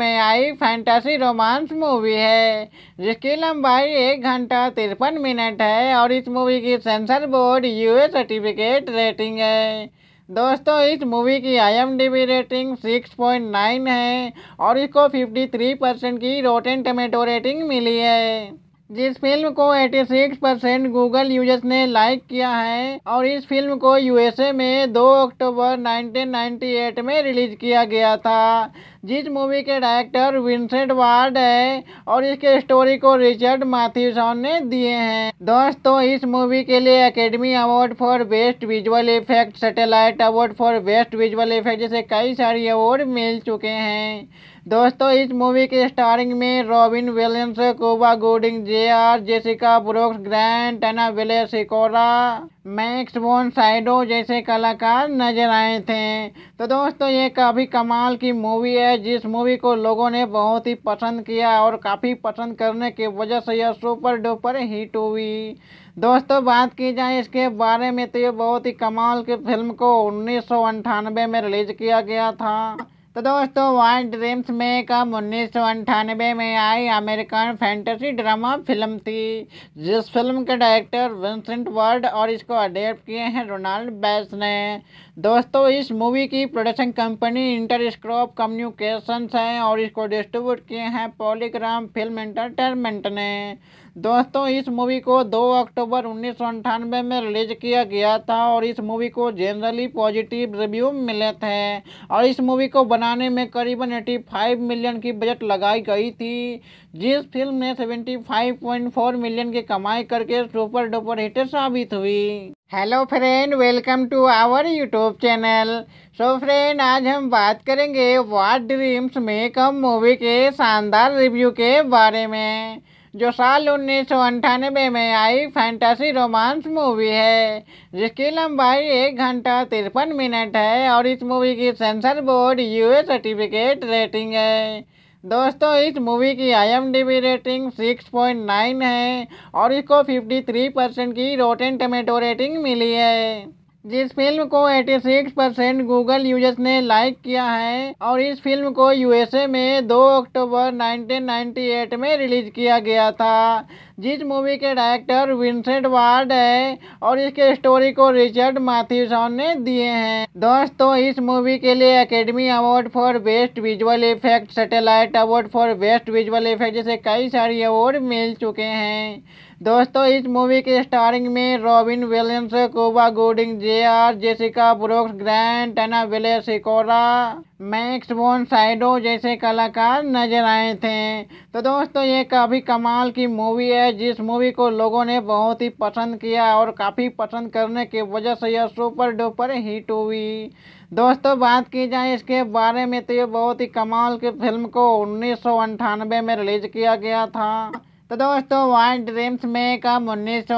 में आई फैंटेसी रोमांस मूवी है जिसकी लंबाई एक घंटा तिरपन मिनट है और इस मूवी की censor board UA certificate rating है दोस्तों इस मूवी की आईएमडीबी रेटिंग 6.9 है और इसको 53 परसेंट की रोटेन टमेटो रेटिंग मिली है जिस फिल्म को 86 परसेंट गूगल यूजर्स ने लाइक किया है और इस फिल्म को यूएसए में 2 अक्टूबर 1998 में रिलीज किया गया था जिस मूवी के डायरेक्टर विंसेंट वार्ड है और इसके स्टोरी को रिचर्ड माथ्यूसन ने दिए हैं दोस्तों इस मूवी के लिए academy award for best visual effect satellite award for best visual effect जैसे कई सारे अवार्ड मिल चुके हैं दोस्तों इस मूवी के स्टारिंग में Robin Williams Cuba Gooding J R Jessica Brooks grand टना विले सिकोरा मैक्स वोन साइडो जैसे कलाकार नजर आए थे तो दोस्तों ये काफ़ी कमाल की मूवी है जिस मूवी को लोगों ने बहुत ही पसंद किया और काफ़ी पसंद करने की वजह से यह सुपर डुपर हिट हुई दोस्तों बात की जाए इसके बारे में तो ये बहुत ही कमाल की फिल्म को उन्नीस में रिलीज किया गया था तो दोस्तों वाइट ड्रीम्स में कम उन्नीस में आई अमेरिकन फैंटेसी ड्रामा फिल्म थी जिस फिल्म के डायरेक्टर विंसेंट वर्ड और इसको अडेप्ट किए हैं रोनाल्ड बैस ने दोस्तों इस मूवी की production company Interscope communications है और इसको डिस्ट्रीब्यूट किए हैं पॉलीग्राम फिल्म एंटरटेनमेंट ने दोस्तों इस मूवी को 2 अक्टूबर उन्नीस में रिलीज किया गया था और इस मूवी को जनरली पॉजिटिव रिव्यू मिले थे और इस मूवी को बनाने में करीबन 85 मिलियन की बजट लगाई गई थी जिस फिल्म ने 75.4 मिलियन की कमाई करके सुपर डुपर हिट साबित हुई hello friend welcome to our YouTube channel so friend आज हम बात करेंगे वाट ड्रीम्स में कम मूवी के शानदार रिव्यू के बारे में जो साल उन्नीस में आई फैंटासी रोमांस मूवी है जिसकी लंबाई एक घंटा तिरपन मिनट है और इस मूवी की censor board UA certificate rating है दोस्तों इस मूवी की आईएमडीबी रेटिंग 6.9 है और इसको 53 परसेंट की रोटेन टमेटो रेटिंग मिली है जिस फिल्म को 86 परसेंट गूगल यूजर्स ने लाइक किया है और इस फिल्म को यूएसए में 2 अक्टूबर 1998 में रिलीज किया गया था जिस मूवी के डायरेक्टर विंसेंट वार्ड है और इसके स्टोरी को रिचर्ड माथ्यूसॉन ने दिए हैं दोस्तों इस मूवी के लिए academy award for best visual effect satellite award for best visual effect जैसे कई सारे अवार्ड मिल चुके हैं दोस्तों इस मूवी की स्टारिंग में Robin Williams Cuba Gooding J R Jessica Brooks grand टना विले सिकोरा मैक्स वोन साइडो जैसे कलाकार नजर आए थे तो दोस्तों ये काफ़ी कमाल की मूवी है जिस मूवी को लोगों ने बहुत ही पसंद किया और काफ़ी पसंद करने की वजह से यह सुपर डुपर हिट हुई दोस्तों बात की जाए इसके बारे में तो ये बहुत ही कमाल की फिल्म को उन्नीस में रिलीज किया गया था तो दोस्तों वाइट ड्रीम्स में कब उन्नीस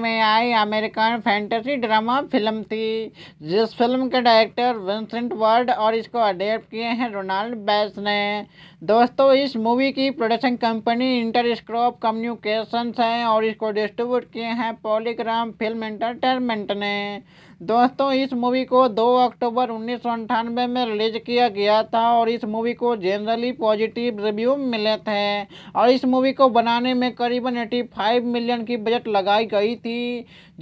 में आई अमेरिकन फैंटेसी ड्रामा फिल्म थी जिस फिल्म के डायरेक्टर विंसेंट वर्ड और इसको अडेप्ट किए हैं रोनाल्ड बैस ने दोस्तों इस मूवी की production company Interscope communications है और इसको डिस्ट्रीब्यूट किए हैं पॉलीग्राम फिल्म एंटरटेनमेंट ने दोस्तों इस मूवी को 2 अक्टूबर उन्नीस में रिलीज किया गया था और इस मूवी को जनरली पॉजिटिव रिव्यू मिले थे और इस मूवी को बनाने में करीबन 85 मिलियन की बजट लगाई गई थी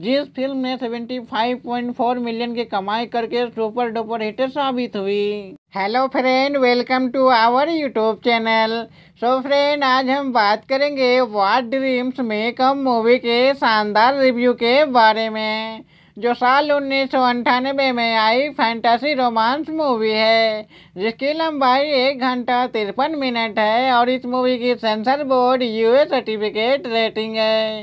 जिस फिल्म ने 75.4 मिलियन की कमाई करके सुपर डुपर हिट साबित हुई hello friend welcome to our YouTube channel so friend आज हम बात करेंगे वाट ड्रीम्स में कम मूवी के शानदार रिव्यू के बारे में जो साल उन्नीस में आई फैंटेसी रोमांस मूवी है जिसकी लंबाई एक घंटा तिरपन मिनट है और इस मूवी की censor board UA certificate rating है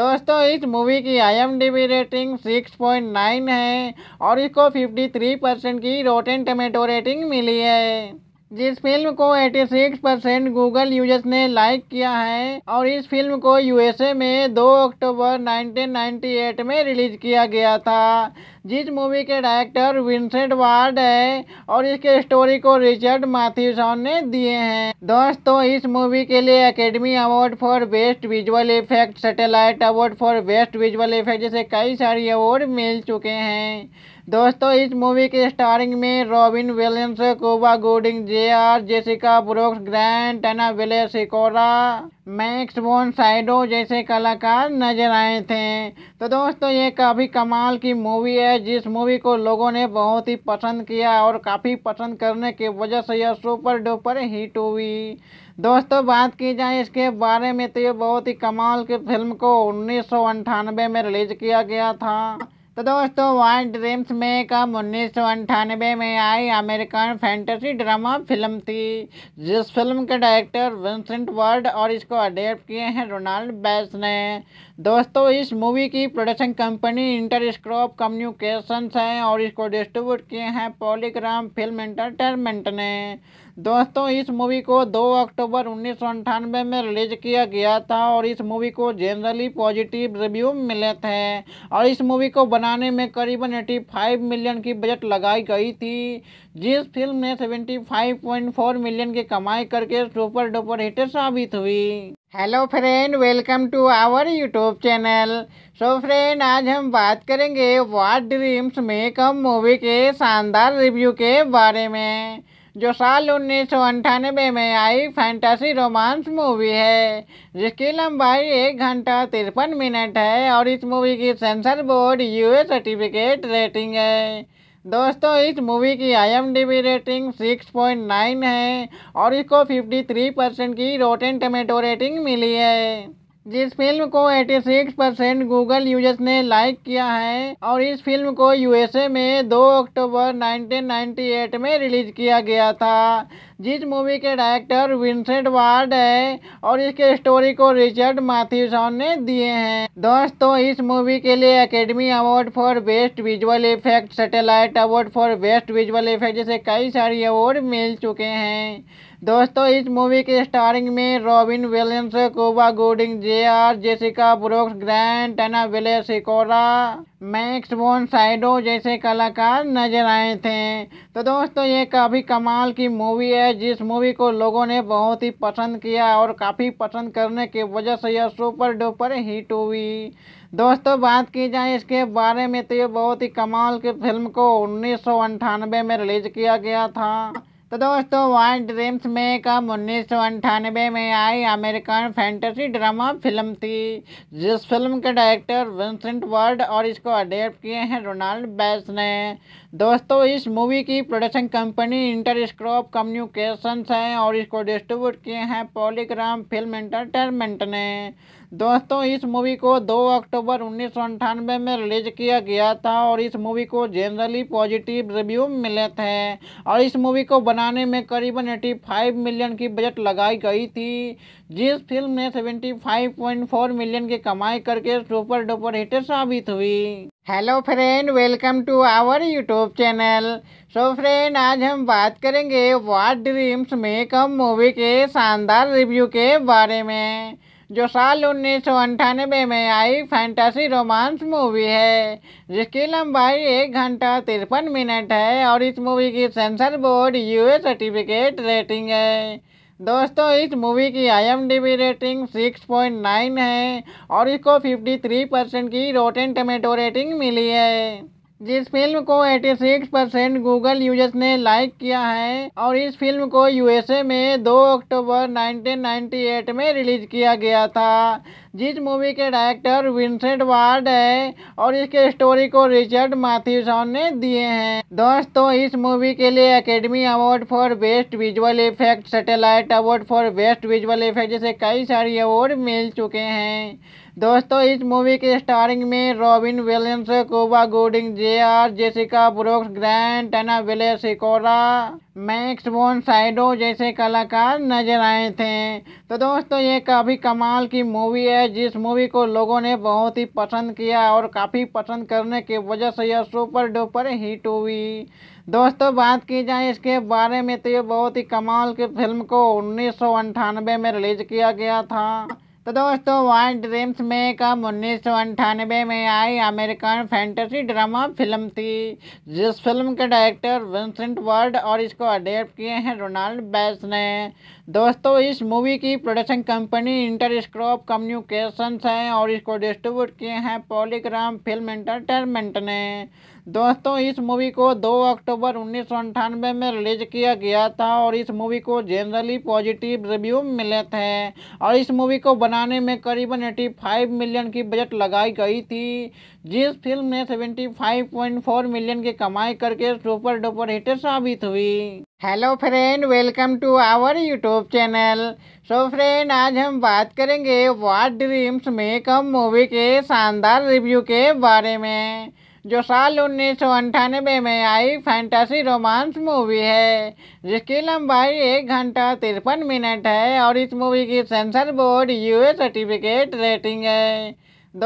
दोस्तों इस मूवी की आईएमडीबी रेटिंग 6.9 है और इसको 53 परसेंट की रोटेन टमेटो रेटिंग मिली है जिस फिल्म को 86 परसेंट गूगल यूजर्स ने लाइक किया है और इस फिल्म को यूएसए में 2 अक्टूबर 1998 में रिलीज किया गया था जिस मूवी के डायरेक्टर विंसेंट वार्ड है और इसके स्टोरी को रिचर्ड माथ्यूसन ने दिए हैं दोस्तों इस मूवी के लिए academy award for best visual effect satellite award for best visual effect जैसे कई सारे अवार्ड मिल चुके हैं दोस्तों इस मूवी के स्टारिंग में Robin Williams Cuba Gooding J R Jessica Brooks grand टना विले सिकोरा मैक्स वोन साइडो जैसे कलाकार नजर आए थे तो दोस्तों ये काफ़ी कमाल की मूवी है जिस मूवी को लोगों ने बहुत ही पसंद किया और काफ़ी पसंद करने की वजह से यह सुपर डुपर हिट हुई दोस्तों बात की जाए इसके बारे में तो ये बहुत ही कमाल की फिल्म को उन्नीस में रिलीज किया गया था तो दोस्तों वाइट ड्रीम्स में कम उन्नीस में आई अमेरिकन फैंटेसी ड्रामा फिल्म थी जिस फिल्म के डायरेक्टर विंसेंट वर्ड और इसको अडेप्ट किए हैं रोनाल्ड बैस ने दोस्तों इस मूवी की production company Interscope communications है और इसको डिस्ट्रीब्यूट किए हैं पॉलीग्राम फिल्म एंटरटेनमेंट ने दोस्तों इस मूवी को 2 अक्टूबर उन्नीस में रिलीज किया गया था और इस मूवी को जनरली पॉजिटिव रिव्यू मिले थे और इस मूवी को बनाने में करीबन 85 मिलियन की बजट लगाई गई थी जिस फिल्म ने 75.4 मिलियन की कमाई करके सुपर डुपर हिट साबित हुई hello friend welcome to our YouTube channel so friend आज हम बात करेंगे वाट ड्रीम्स में कम मूवी के शानदार रिव्यू के बारे में जो साल उन्नीस में आई फैंटासी रोमांस मूवी है जिसकी लंबाई एक घंटा तिरपन मिनट है और इस मूवी की censor board UA certificate rating है दोस्तों इस मूवी की आईएमडीबी रेटिंग 6.9 है और इसको 53 परसेंट की रोटेन टमेटो रेटिंग मिली है जिस फिल्म को 86 परसेंट गूगल यूजर्स ने लाइक किया है और इस फिल्म को यूएसए में 2 अक्टूबर 1998 में रिलीज किया गया था जिस मूवी के डायरेक्टर विंसेंट वार्ड है और इसके स्टोरी को रिचर्ड माथ्यूसॉन ने दिए हैं दोस्तों इस मूवी के लिए academy award for best visual effect satellite award for best visual effect जैसे कई सारे अवार्ड मिल चुके हैं दोस्तों इस मूवी के स्टारिंग में Robin Williams Cuba Gooding J R Jessica Brooks grand टना विले सिकोरा मैक्स वोन साइडो जैसे कलाकार नजर आए थे तो दोस्तों ये काफ़ी कमाल की मूवी है जिस मूवी को लोगों ने बहुत ही पसंद किया और काफ़ी पसंद करने की वजह से यह सुपर डुपर हिट हुई दोस्तों बात की जाए इसके बारे में तो ये बहुत ही कमाल की फिल्म को उन्नीस में रिलीज किया गया था तो दोस्तों वार ड्रीम्स में कम उन्नीस में आई अमेरिकन फैंटेसी ड्रामा फिल्म थी जिस फिल्म के डायरेक्टर विंसेंट वर्ड और इसको अडेप्ट किए हैं रोनाल्ड बैस ने दोस्तों इस मूवी की production company Interscope communications है और इसको डिस्ट्रीब्यूट किए हैं पॉलीग्राम फिल्म एंटरटेनमेंट ने दोस्तों इस मूवी को 2 अक्टूबर उन्नीस में रिलीज किया गया था और इस मूवी को जनरली पॉजिटिव रिव्यू मिले थे और इस मूवी को बनाने में करीबन 85 मिलियन की बजट लगाई गई थी जिस फिल्म ने 75.4 मिलियन की कमाई करके सुपर डुपर हिट साबित हुई hello friend welcome to our YouTube channel so friend आज हम बात करेंगे वाट ड्रीम्स में कम मूवी के शानदार रिव्यू के बारे में जो साल उन्नीस में आई फैंटेसी रोमांस मूवी है जिसकी लंबाई एक घंटा तिरपन मिनट है और इस मूवी की censor board UA certificate rating है दोस्तों इस मूवी की आईएमडीबी रेटिंग 6.9 है और इसको 53 परसेंट की रोटेन टमेटो रेटिंग मिली है जिस फिल्म को 86 परसेंट गूगल यूजर्स ने लाइक किया है और इस फिल्म को यूएसए में 2 अक्टूबर 1998 में रिलीज किया गया था जिस मूवी के डायरेक्टर विंसेंट वार्ड है और इसके स्टोरी को रिचर्ड माथ्यूसन ने दिए हैं दोस्तों इस मूवी के लिए academy award for best visual effect satellite award for best visual effect जैसे कई सारे अवार्ड मिल चुके हैं दोस्तों इस मूवी के स्टारिंग में Robin Williams Cuba Gooding J R Jessica Brooks grand टना विले सिकोरा मैक्स वोन साइडो जैसे कलाकार नजर आए थे तो दोस्तों ये काफ़ी कमाल की मूवी है जिस मूवी को लोगों ने बहुत ही पसंद किया और काफ़ी पसंद करने की वजह से यह सुपर डुपर हिट हुई दोस्तों बात की जाए इसके बारे में तो ये बहुत ही कमाल की फिल्म को उन्नीस में रिलीज किया गया था तो दोस्तों वाइट ड्रीम्स में कम उन्नीस में आई अमेरिकन फैंटेसी ड्रामा फिल्म थी जिस फिल्म के डायरेक्टर विंसेंट वर्ल्ड और इसको अडेप्ट किए हैं रोनाल्ड बैस ने दोस्तों इस मूवी की production company Interscope communications है और इसको डिस्ट्रीब्यूट किए हैं पॉलीग्राम फिल्म एंटरटेनमेंट ने दोस्तों इस मूवी को 2 अक्टूबर उन्नीस में रिलीज किया गया था और इस मूवी को जनरली पॉजिटिव रिव्यू मिले थे और इस मूवी को बनाने में करीबन 85 मिलियन की बजट लगाई गई थी जिस फिल्म ने 75.4 मिलियन की कमाई करके सुपर डुपर हिट साबित हुई hello friend welcome to our YouTube channel so friend आज हम बात करेंगे वाट ड्रीम्स में कम मूवी के शानदार रिव्यू के बारे में जो साल उन्नीस में आई फैंटेसी रोमांस मूवी है जिसकी लंबाई एक घंटा तिरपन मिनट है और इस मूवी की censor board U certificate rating है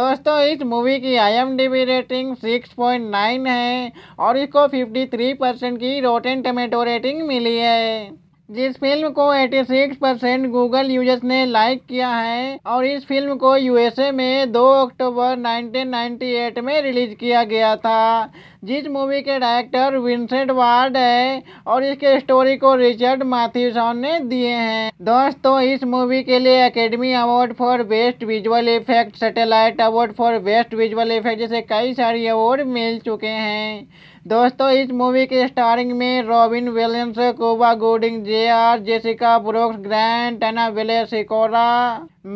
दोस्तों इस मूवी की आईएमडीबी रेटिंग 6.9 है और इसको 53 परसेंट की रोटेन टमेटो रेटिंग मिली है जिस फिल्म को 86 परसेंट गूगल यूजर्स ने लाइक किया है और इस फिल्म को यूएसए में 2 अक्टूबर 1998 में रिलीज किया गया था जिस मूवी के डायरेक्टर विंसेंट वार्ड है और इसके स्टोरी को रिचर्ड माथ्यूसन ने दिए हैं दोस्तों इस मूवी के लिए academy award for best visual effect satellite award for best visual effect जैसे कई सारे अवार्ड मिल चुके हैं दोस्तों इस मूवी के स्टारिंग में Robin Williams Cuba Gooding J R Jessica Brooks grand टना विले सिकोरा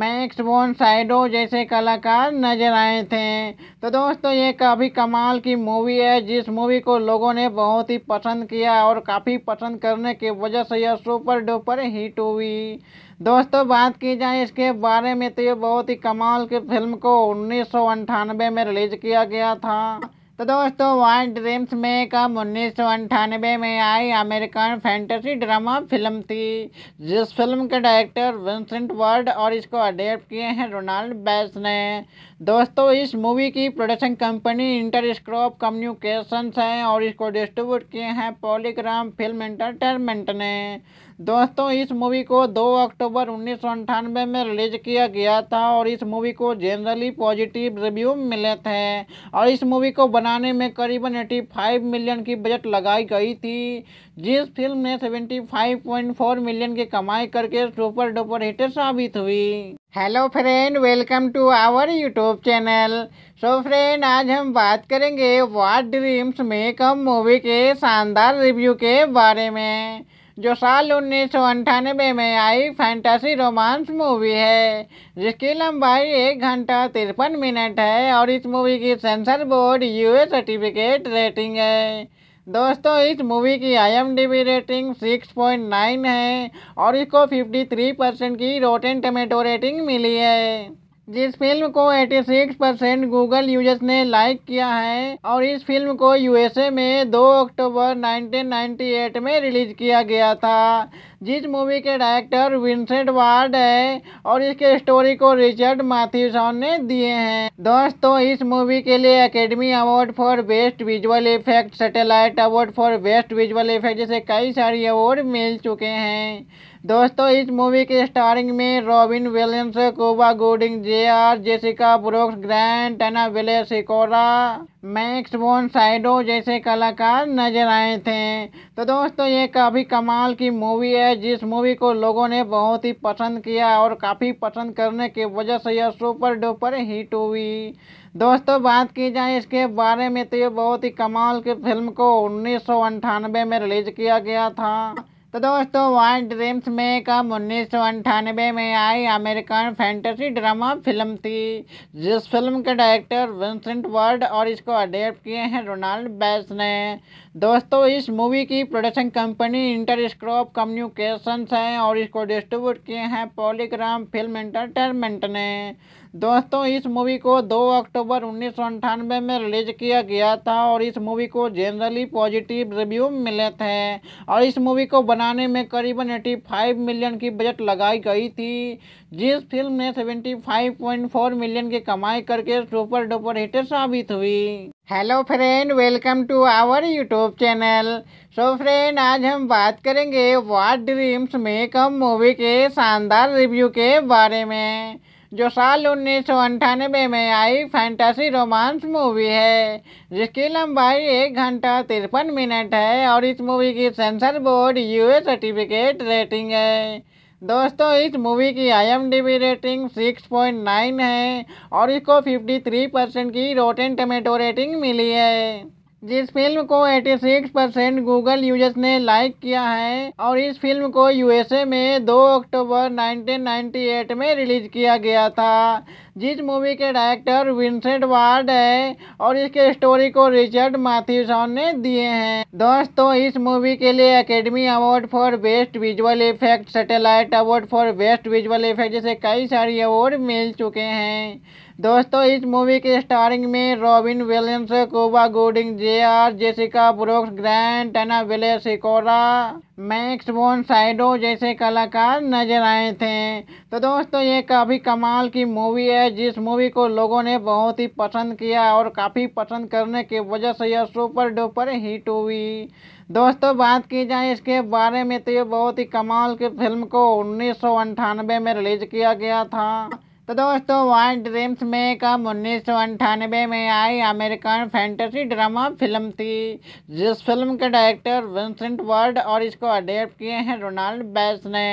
मैक्स वोन साइडो जैसे कलाकार नजर आए थे तो दोस्तों ये काफ़ी कमाल की मूवी है जिस मूवी को लोगों ने बहुत ही पसंद किया और काफ़ी पसंद करने की वजह से यह सुपर डुपर हिट हुई दोस्तों बात की जाए इसके बारे में तो ये बहुत ही कमाल की फिल्म को उन्नीस में रिलीज किया गया था तो दोस्तों वार ड्रीम्स में कम उन्नीस में आई अमेरिकन फैंटेसी ड्रामा फिल्म थी जिस फिल्म के डायरेक्टर विंसेंट वर्ड और इसको अडेप्ट किए हैं रोनाल्ड बैस ने दोस्तों इस मूवी की production company Interscope communications है और इसको डिस्ट्रीब्यूट किए हैं पॉलीग्राम फिल्म एंटरटेनमेंट ने दोस्तों इस मूवी को 2 अक्टूबर उन्नीस में रिलीज किया गया था और इस मूवी को जनरली पॉजिटिव रिव्यू मिले थे और इस मूवी को बनाने में करीबन 85 मिलियन की बजट लगाई गई थी जिस फिल्म ने 75.4 मिलियन की कमाई करके सुपर डुपर हिट साबित हुई hello friend welcome to our YouTube channel so friend आज हम बात करेंगे वाट ड्रीम्स में कम मूवी के शानदार रिव्यू के बारे में जो साल उन्नीस में आई फैंटेसी रोमांस मूवी है जिसकी लंबाई एक घंटा तिरपन मिनट है और इस मूवी की censor board UA certificate rating है दोस्तों इस मूवी की आईएमडीबी रेटिंग 6.9 है और इसको 53 परसेंट की रोटेन टमेटो रेटिंग मिली है जिस फिल्म को 86 परसेंट गूगल यूजर्स ने लाइक किया है और इस फिल्म को यूएसए में 2 अक्टूबर 1998 में रिलीज किया गया था जिस मूवी के डायरेक्टर विंसेंट वार्ड है और इसके स्टोरी को रिचर्ड माथ्यूसन ने दिए हैं दोस्तों इस मूवी के लिए academy award for best visual effect satellite award for best visual effect जैसे कई सारे अवार्ड मिल चुके हैं दोस्तों इस मूवी के स्टारिंग में Robin Williams Cuba Gooding J R Jessica Brooks grand टना विले सिकोरा मैक्स वोन साइडो जैसे कलाकार नजर आए थे तो दोस्तों ये काफ़ी कमाल की मूवी है जिस मूवी को लोगों ने बहुत ही पसंद किया और काफ़ी पसंद करने की वजह से यह सुपर डुपर हिट हुई दोस्तों बात की जाए इसके बारे में तो ये बहुत ही कमाल की फिल्म को उन्नीस में रिलीज किया गया था तो दोस्तों वाइट ड्रीम्स में कम उन्नीस सौ अंठानबे में आई अमेरिकन फैंटेसी ड्रामा फिल्म थी जिस फिल्म के डायरेक्टर विंसेंट वर्ड और इसको अडेप्ट किए हैं रोनाल्ड बैस ने दोस्तों इस मूवी की production company Interscope communications है और इसको डिस्ट्रीब्यूट किए हैं पॉलीग्राम फिल्म एंटरटेनमेंट ने दोस्तों इस मूवी को 2 अक्टूबर उन्नीस में रिलीज किया गया था और इस मूवी को जनरली पॉजिटिव रिव्यू मिले थे और इस मूवी को बनाने में करीबन 85 मिलियन की बजट लगाई गई थी जिस फिल्म ने 75.4 मिलियन की कमाई करके सुपर डुपर हिट साबित हुई hello friend welcome to our YouTube channel so friend आज हम बात करेंगे वाट ड्रीम्स में कम मूवी के शानदार रिव्यू के बारे में जो साल उन्नीस में आई फैंटेसी रोमांस मूवी है जिसकी लंबाई एक घंटा तिरपन मिनट है और इस मूवी की censor board U certificate rating है दोस्तों इस मूवी की आई रेटिंग 6.9 है और इसको 53 परसेंट की रोटेन टमेटो रेटिंग मिली है जिस फिल्म को 86 परसेंट गूगल यूजर्स ने लाइक किया है और इस फिल्म को यूएसए में 2 अक्टूबर 1998 में रिलीज किया गया था जिस मूवी के डायरेक्टर विंसेंट वार्ड है और इसके स्टोरी को रिचर्ड माथ्यूसॉन ने दिए हैं दोस्तों इस मूवी के लिए academy award for best visual effect satellite award for best visual effect जैसे कई सारे अवार्ड मिल चुके हैं दोस्तों इस मूवी के स्टारिंग में Robin Williams Cuba Gooding J R Jessica Brooks grand टना विले सिकोरा मैक्स वोन साइडो जैसे कलाकार नजर आए थे तो दोस्तों ये काफ़ी कमाल की मूवी है जिस मूवी को लोगों ने बहुत ही पसंद किया और काफ़ी पसंद करने की वजह से यह सुपर डुपर हिट हुई दोस्तों बात की जाए इसके बारे में तो ये बहुत ही कमाल की फिल्म को उन्नीस में रिलीज किया गया था तो दोस्तों वाइट ड्रीम्स में कम उन्नीस में आई अमेरिकन फैंटेसी ड्रामा फिल्म थी जिस फिल्म के डायरेक्टर विंसेंट वर्ड और इसको अडेप्ट किए हैं रोनाल्ड बैस ने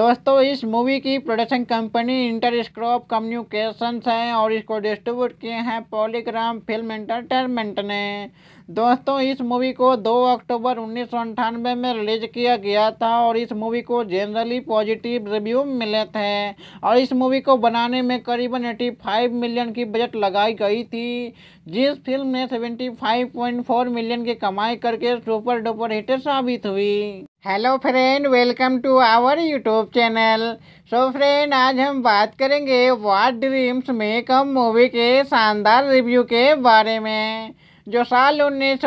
दोस्तों इस मूवी की production company Interscope communications है और इसको डिस्ट्रीब्यूट किए हैं पॉलीग्राम फिल्म एंटरटेनमेंट ने दोस्तों इस मूवी को 2 अक्टूबर उन्नीस में रिलीज किया गया था और इस मूवी को जनरली पॉजिटिव रिव्यू मिले थे और इस मूवी को बनाने में करीबन 85 मिलियन की बजट लगाई गई थी जिस फिल्म ने 75.4 मिलियन की कमाई करके सुपर डुपर हिट साबित हुई hello friend welcome to our YouTube channel so friend आज हम बात करेंगे वाट ड्रीम्स में कम मूवी के शानदार रिव्यू के बारे में जो साल उन्नीस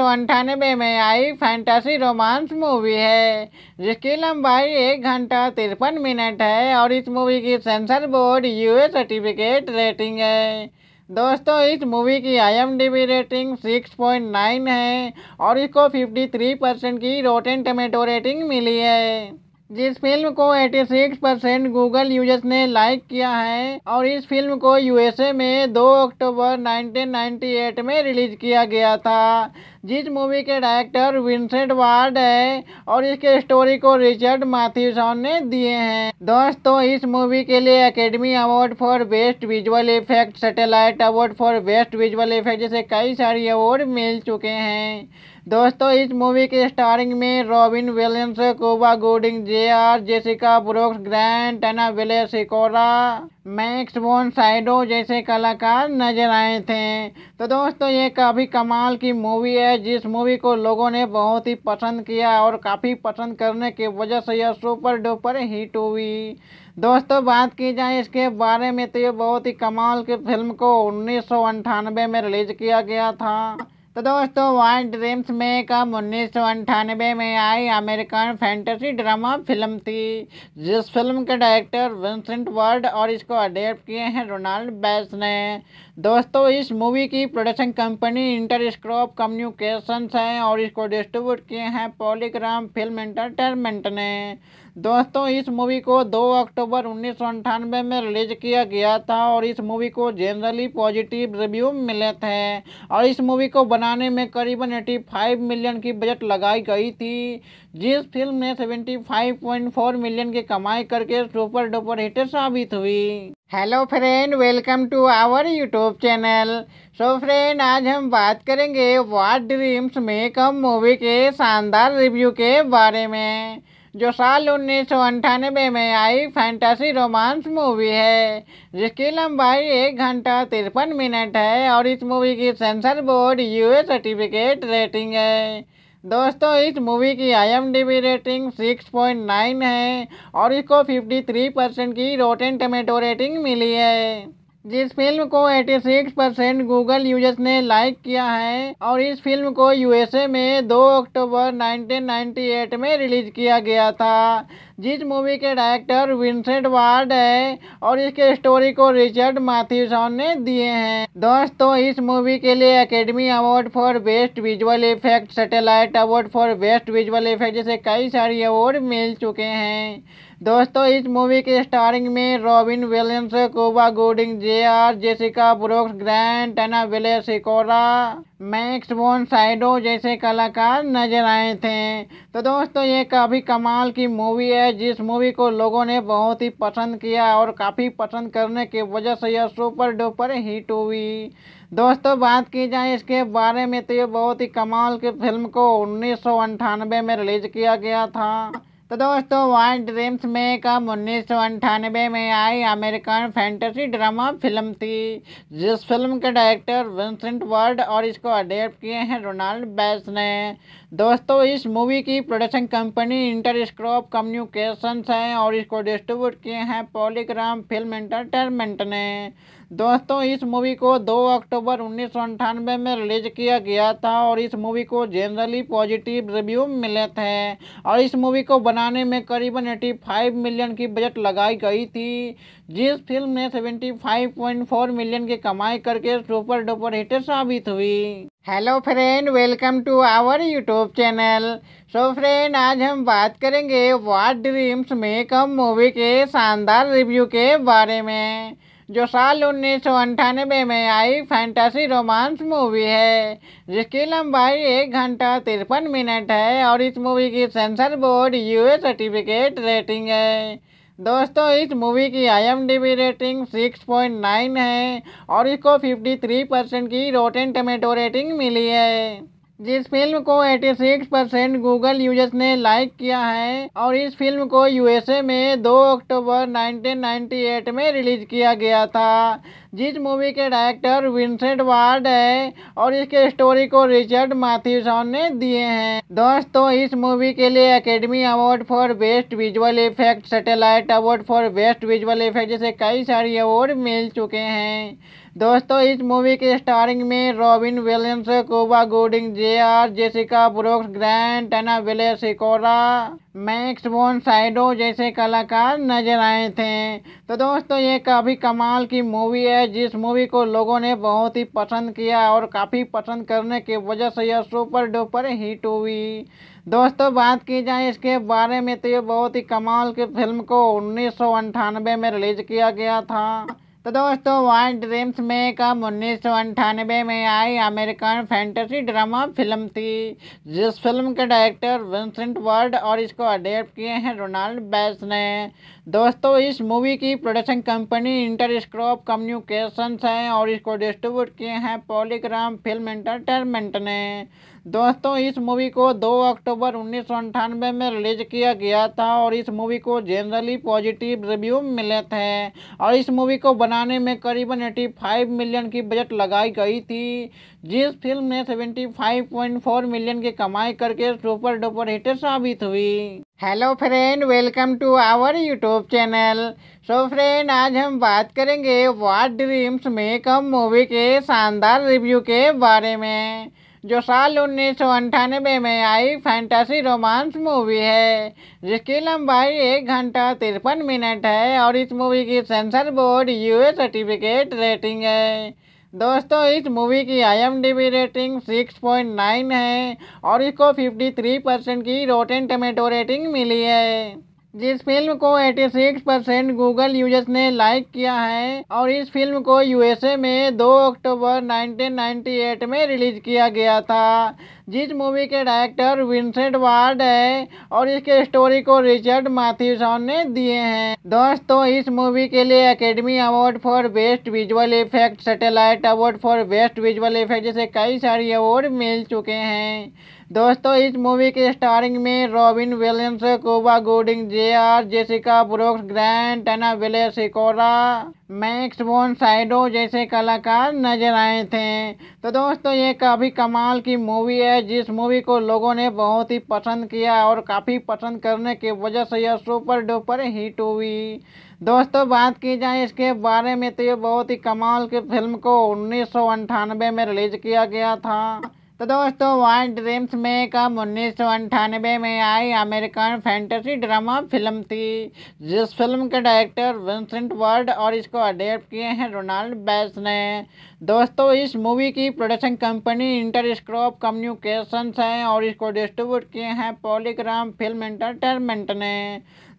में आई फैंटेसी रोमांस मूवी है जिसकी लंबाई एक घंटा तिरपन मिनट है और इस मूवी की censor board UA certificate rating है दोस्तों इस मूवी की आईएमडीबी रेटिंग 6.9 है और इसको 53 परसेंट की रोटेन टमेटो रेटिंग मिली है जिस फिल्म को 86 परसेंट गूगल यूजर्स ने लाइक किया है और इस फिल्म को यूएसए में 2 अक्टूबर 1998 में रिलीज किया गया था जिस मूवी के डायरेक्टर विंसेंट वार्ड है और इसके स्टोरी को रिचर्ड माथ्यूसन ने दिए हैं दोस्तों इस मूवी के लिए academy award for best visual effect satellite award for best visual effect जैसे कई सारे अवार्ड मिल चुके हैं दोस्तों इस मूवी के स्टारिंग में Robin Williams Cuba Gooding J R Jessica Brooks grand टना विले सिकोरा मैक्स वोन साइडो जैसे कलाकार नजर आए थे तो दोस्तों ये काफ़ी कमाल की मूवी है जिस मूवी को लोगों ने बहुत ही पसंद किया और काफ़ी पसंद करने की वजह से यह सुपर डुपर हिट हुई दोस्तों बात की जाए इसके बारे में तो ये बहुत ही कमाल की फिल्म को उन्नीस में रिलीज किया गया था तो दोस्तों वाइट ड्रीम्स में कम उन्नीस में आई अमेरिकन फैंटेसी ड्रामा फिल्म थी जिस फिल्म के डायरेक्टर विंसेंट वर्ड और इसको अडेप्ट किए हैं रोनाल्ड बैस ने दोस्तों इस मूवी की production company Interscope communications है और इसको डिस्ट्रीब्यूट किए हैं पॉलीग्राम फिल्म एंटरटेनमेंट ने दोस्तों इस मूवी को 2 अक्टूबर उन्नीस में रिलीज किया गया था और इस मूवी को जनरली पॉजिटिव रिव्यू मिले थे और इस मूवी को बनाने में करीबन 85 मिलियन की बजट लगाई गई थी जिस फिल्म ने 75.4 मिलियन की कमाई करके सुपर डुपर हिट साबित हुई hello friend welcome to our YouTube channel so friend आज हम बात करेंगे वाट ड्रीम्स में कम मूवी के शानदार रिव्यू के बारे में जो साल उन्नीस में आई फैंटेसी रोमांस मूवी है जिसकी लंबाई एक घंटा तिरपन मिनट है और इस मूवी की censor board UA certificate rating है दोस्तों इस मूवी की आईएमडीबी रेटिंग 6.9 है और इसको 53 परसेंट की रोटेन टमेटो रेटिंग मिली है जिस फिल्म को 86 परसेंट गूगल यूजर्स ने लाइक किया है और इस फिल्म को यूएसए में 2 अक्टूबर 1998 में रिलीज किया गया था जिस मूवी के डायरेक्टर विंसेंट वार्ड है और इसके स्टोरी को रिचर्ड माथ्यूसन ने दिए हैं दोस्तों इस मूवी के लिए academy award for best visual effect satellite award for best visual effect जैसे कई सारे अवार्ड मिल चुके हैं दोस्तों इस मूवी के स्टारिंग में Robin Williams Cuba Gooding J R Jessica Brooks grand टना विले सिकोरा मैक्स वोन साइडो जैसे कलाकार नजर आए थे तो दोस्तों ये काफ़ी कमाल की मूवी है जिस मूवी को लोगों ने बहुत ही पसंद किया और काफ़ी पसंद करने की वजह से यह सुपर डुपर हिट हुई दोस्तों बात की जाए इसके बारे में तो ये बहुत ही कमाल की फिल्म को उन्नीस में रिलीज किया गया था तो दोस्तों वाइल्ड ड्रीम्स में कम उन्नीस सौ अंठानबे में आई अमेरिकन फैंटेसी ड्रामा फिल्म थी जिस फिल्म के डायरेक्टर विंसेंट वर्ड और इसको अडेप्ट किए हैं रोनाल्ड बैस ने दोस्तों इस मूवी की production company Interscope communications है और इसको डिस्ट्रीब्यूट किए हैं पॉलीग्राम फिल्म एंटरटेनमेंट ने दोस्तों इस मूवी को 2 अक्टूबर उन्नीस में रिलीज किया गया था और इस मूवी को जनरली पॉजिटिव रिव्यू मिले थे और इस मूवी को बनाने में करीबन 85 मिलियन की बजट लगाई गई थी जिस फिल्म ने 75.4 मिलियन की कमाई करके सुपर डुपर हिट साबित हुई hello friend welcome to our YouTube channel so friend आज हम बात करेंगे वाट ड्रीम्स में कम मूवी के शानदार रिव्यू के बारे में जो साल उन्नीस में आई फैंटेसी रोमांस मूवी है जिसकी लंबाई एक घंटा तिरपन मिनट है और इस मूवी की censor board UA certificate rating है दोस्तों इस मूवी की आईएमडीबी रेटिंग 6.9 है और इसको 53 परसेंट की रोटेन टमेटो रेटिंग मिली है जिस फिल्म को 86 परसेंट गूगल यूजर्स ने लाइक किया है और इस फिल्म को यूएसए में 2 अक्टूबर 1998 में रिलीज किया गया था जिस मूवी के डायरेक्टर विंसेंट वार्ड है और इसके स्टोरी को रिचर्ड माथ्यूसन ने दिए हैं दोस्तों इस मूवी के लिए academy award for best visual effect satellite award for best visual effect जैसे कई सारे अवार्ड मिल चुके हैं दोस्तों इस मूवी के स्टारिंग में Robin Williams Cuba Gooding J R Jessica Brooks grand टना विले सिकोरा मैक्स वोन साइडो जैसे कलाकार नजर आए थे तो दोस्तों ये काफ़ी कमाल की मूवी है जिस मूवी को लोगों ने बहुत ही पसंद किया और काफ़ी पसंद करने की वजह से यह सुपर डुपर हिट हुई दोस्तों बात की जाए इसके बारे में तो ये बहुत ही कमाल की फिल्म को उन्नीस में रिलीज किया गया था तो दोस्तों वाइल्ड ड्रीम्स में कम उन्नीस में आई अमेरिकन फैंटेसी ड्रामा फिल्म थी जिस फिल्म के डायरेक्टर विंसेंट वर्ड और इसको अडेप्ट किए हैं रोनाल्ड बैस ने दोस्तों इस मूवी की production company Interscope communications है और इसको डिस्ट्रीब्यूट किए हैं पॉलीग्राम फिल्म एंटरटेनमेंट ने दोस्तों इस मूवी को 2 अक्टूबर उन्नीस में रिलीज किया गया था और इस मूवी को जनरली पॉजिटिव रिव्यू मिले थे और इस मूवी को बनाने में करीबन 85 मिलियन की बजट लगाई गई थी जिस फिल्म ने 75.4 मिलियन की कमाई करके सुपर डुपर हिट साबित हुई hello friend welcome to our YouTube channel so friend आज हम बात करेंगे वाट ड्रीम्स में कम मूवी के शानदार रिव्यू के बारे में जो साल उन्नीस में आई फैंटेसी रोमांस मूवी है जिसकी लंबाई एक घंटा तिरपन मिनट है और इस मूवी की censor board UA certificate rating है दोस्तों इस मूवी की आईएमडीबी रेटिंग 6.9 है और इसको 53 परसेंट की रोटेन टमेटो रेटिंग मिली है जिस फिल्म को 86 परसेंट गूगल यूजर्स ने लाइक किया है और इस फिल्म को यूएसए में 2 अक्टूबर 1998 में रिलीज किया गया था जिस मूवी के डायरेक्टर विंसेंट वार्ड है और इसके स्टोरी को रिचर्ड माथ्यूसन ने दिए हैं दोस्तों इस मूवी के लिए academy award for best visual effect satellite award for best visual effect जैसे कई सारे अवार्ड मिल चुके हैं दोस्तों इस मूवी के स्टारिंग में Robin Williams Cuba Gooding J R Jessica Brooks grand टना विले सिकोरा मैक्स वोन साइडो जैसे कलाकार नजर आए थे तो दोस्तों ये काफ़ी कमाल की मूवी है जिस मूवी को लोगों ने बहुत ही पसंद किया और काफ़ी पसंद करने की वजह से यह सुपर डुपर हिट हुई दोस्तों बात की जाए इसके बारे में तो ये बहुत ही कमाल की फिल्म को उन्नीस में रिलीज किया गया था तो दोस्तों वाइट ड्रीम्स में कम उन्नीस सौ अंठानबे में आई अमेरिकन फैंटेसी ड्रामा फिल्म थी जिस फिल्म के डायरेक्टर विंसेंट वर्ड और इसको अडेप्ट किए हैं रोनाल्ड बैस ने दोस्तों इस मूवी की production company Interscope communications है और इसको डिस्ट्रीब्यूट किए हैं पॉलीग्राम फिल्म एंटरटेनमेंट ने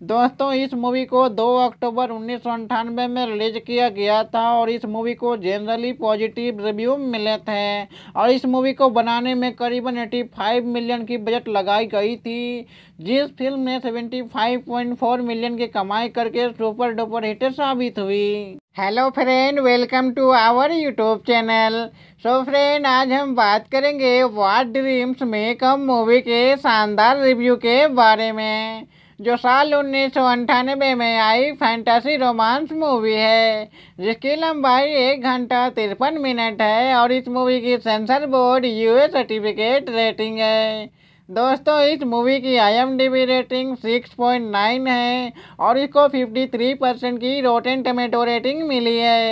दोस्तों इस मूवी को 2 अक्टूबर उन्नीस में रिलीज किया गया था और इस मूवी को जनरली पॉजिटिव रिव्यू मिले थे और इस मूवी को बनाने में करीबन 85 मिलियन की बजट लगाई गई थी जिस फिल्म ने 75.4 मिलियन की कमाई करके सुपर डुपर हिट साबित हुई hello friend welcome to our YouTube channel so friend आज हम बात करेंगे वाट ड्रीम्स में कम मूवी के शानदार रिव्यू के बारे में जो साल उन्नीस में आई फैंटासी रोमांस मूवी है जिसकी लंबाई एक घंटा तिरपन मिनट है और इस मूवी की censor board UA certificate rating है दोस्तों इस मूवी की आईएमडीबी रेटिंग 6.9 है और इसको 53 परसेंट की रोटेन टमेटो रेटिंग मिली है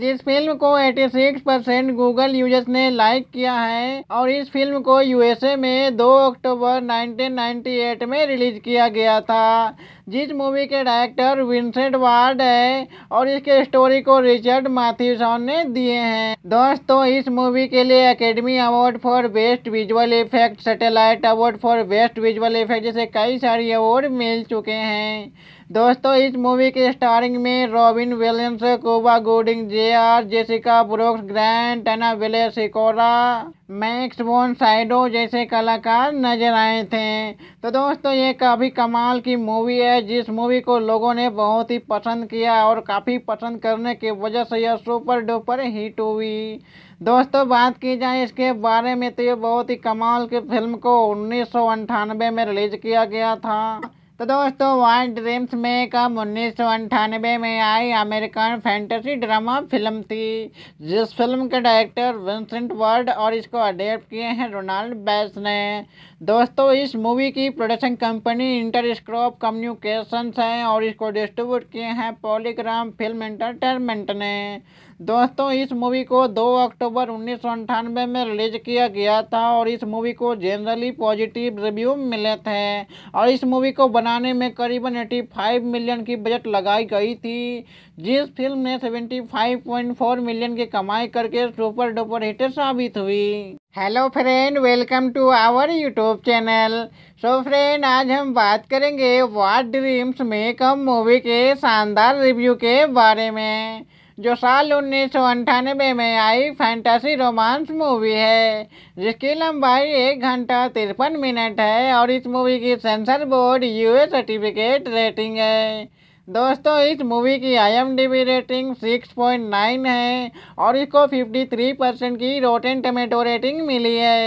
जिस फिल्म को 86 परसेंट गूगल यूजर्स ने लाइक किया है और इस फिल्म को यूएसए में 2 अक्टूबर 1998 में रिलीज किया गया था जिस मूवी के डायरेक्टर विंसेंट वार्ड है और इसके स्टोरी को रिचर्ड माथ्यूसन ने दिए हैं दोस्तों इस मूवी के लिए academy award for best visual effect satellite award for best visual effect जैसे कई सारे अवार्ड मिल चुके हैं दोस्तों इस मूवी की स्टारिंग में Robin Williams Cuba Gooding J R Jessica Brooks grand टना विले सिकोरा मैक्स वोन साइडो जैसे कलाकार नजर आए थे तो दोस्तों ये काफ़ी कमाल की मूवी है जिस मूवी को लोगों ने बहुत ही पसंद किया और काफ़ी पसंद करने की वजह से यह सुपर डुपर हिट हुई दोस्तों बात की जाए इसके बारे में तो ये बहुत ही कमाल की फिल्म को उन्नीस में रिलीज किया गया था तो दोस्तों वाइट ड्रीम्स में कम उन्नीस में आई अमेरिकन फैंटेसी ड्रामा फिल्म थी जिस फिल्म के डायरेक्टर विंसेंट वर्ड और इसको अडेप्ट किए हैं रोनाल्ड बैस ने दोस्तों इस मूवी की production company Interscope communications है और इसको डिस्ट्रीब्यूट किए हैं पॉलीग्राम फिल्म एंटरटेनमेंट ने दोस्तों इस मूवी को 2 अक्टूबर उन्नीस में रिलीज किया गया था और इस मूवी को जनरली पॉजिटिव रिव्यू मिले थे और इस मूवी को बनाने में करीबन 85 मिलियन की बजट लगाई गई थी जिस फिल्म ने 75.4 मिलियन की कमाई करके सुपर डुपर हिट साबित हुई hello friend welcome to our YouTube channel so friend आज हम बात करेंगे वाट ड्रीम्स मेकअप मूवी के शानदार रिव्यू के बारे में जो साल उन्नीस में आई फैंटेसी रोमांस मूवी है जिसकी लंबाई एक घंटा तिरपन मिनट है और इस मूवी की censor board U certificate rating है दोस्तों इस मूवी की आईएमडीबी रेटिंग 6.9 है और इसको 53 परसेंट की रोटेन टमेटो रेटिंग मिली है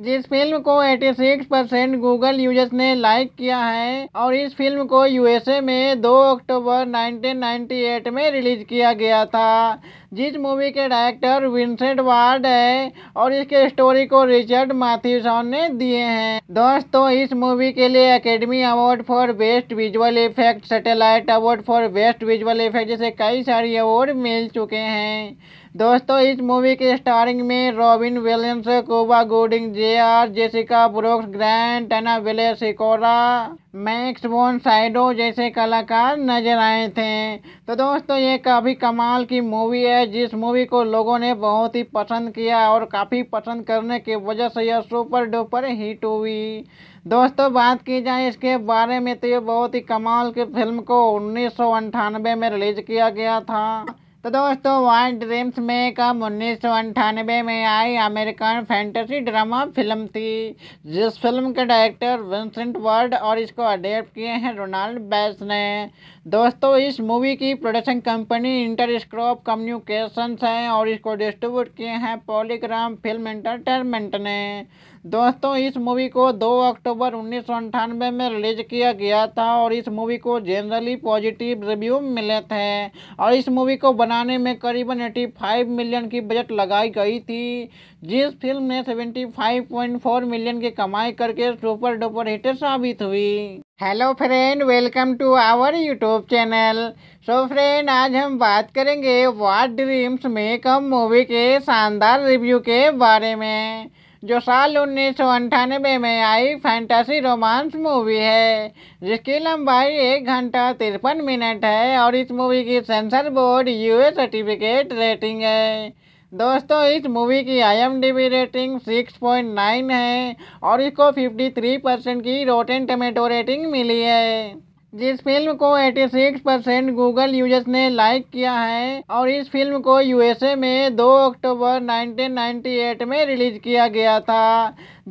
जिस फिल्म को 86 परसेंट गूगल यूजर्स ने लाइक किया है और इस फिल्म को यूएसए में 2 अक्टूबर 1998 में रिलीज किया गया था जिस मूवी के डायरेक्टर विंसेंट वार्ड है और इसके स्टोरी को रिचर्ड माथ्यूसन ने दिए हैं दोस्तों इस मूवी के लिए academy award for best visual effect satellite award for best visual effect जैसे कई सारे अवार्ड मिल चुके हैं दोस्तों इस मूवी के स्टारिंग में Robin Williams Cuba Gooding J R Jessica Brooks grand टना विले सिकोरा मैक्स वोन साइडो जैसे कलाकार नजर आए थे तो दोस्तों ये काफ़ी कमाल की मूवी है जिस मूवी को लोगों ने बहुत ही पसंद किया और काफ़ी पसंद करने की वजह से यह सुपर डुपर हिट हुई दोस्तों बात की जाए इसके बारे में तो ये बहुत ही कमाल की फिल्म को उन्नीस में रिलीज किया गया था तो दोस्तों वाइट ड्रीम्स में कम उन्नीस सौ में आई अमेरिकन फैंटेसी ड्रामा फिल्म थी जिस फिल्म के डायरेक्टर विंसेंट वर्ड और इसको अडेप्ट किए हैं रोनाल्ड बैस ने दोस्तों इस मूवी की production company Interscope communications है और इसको डिस्ट्रीब्यूट किए हैं पॉलीग्राम फिल्म एंटरटेनमेंट ने दोस्तों इस मूवी को 2 अक्टूबर उन्नीस में रिलीज किया गया था और इस मूवी को जनरली पॉजिटिव रिव्यू मिले थे और इस मूवी को बनाने में करीबन 85 मिलियन की बजट लगाई गई थी जिस फिल्म ने 75.4 मिलियन की कमाई करके सुपर डुपर हिट साबित हुई hello friend welcome to our YouTube channel so friend आज हम बात करेंगे वाट ड्रीम्स में कम मूवी के शानदार रिव्यू के बारे में जो साल उन्नीस में आई फैंटासी रोमांस मूवी है जिसकी लंबाई एक घंटा तिरपन मिनट है और इस मूवी की censor board UA certificate rating है दोस्तों इस मूवी की आईएमडीबी रेटिंग 6.9 है और इसको 53 परसेंट की रोटेन टमेटो रेटिंग मिली है जिस फिल्म को 86 परसेंट गूगल यूजर्स ने लाइक किया है और इस फिल्म को यूएसए में 2 अक्टूबर 1998 में रिलीज किया गया था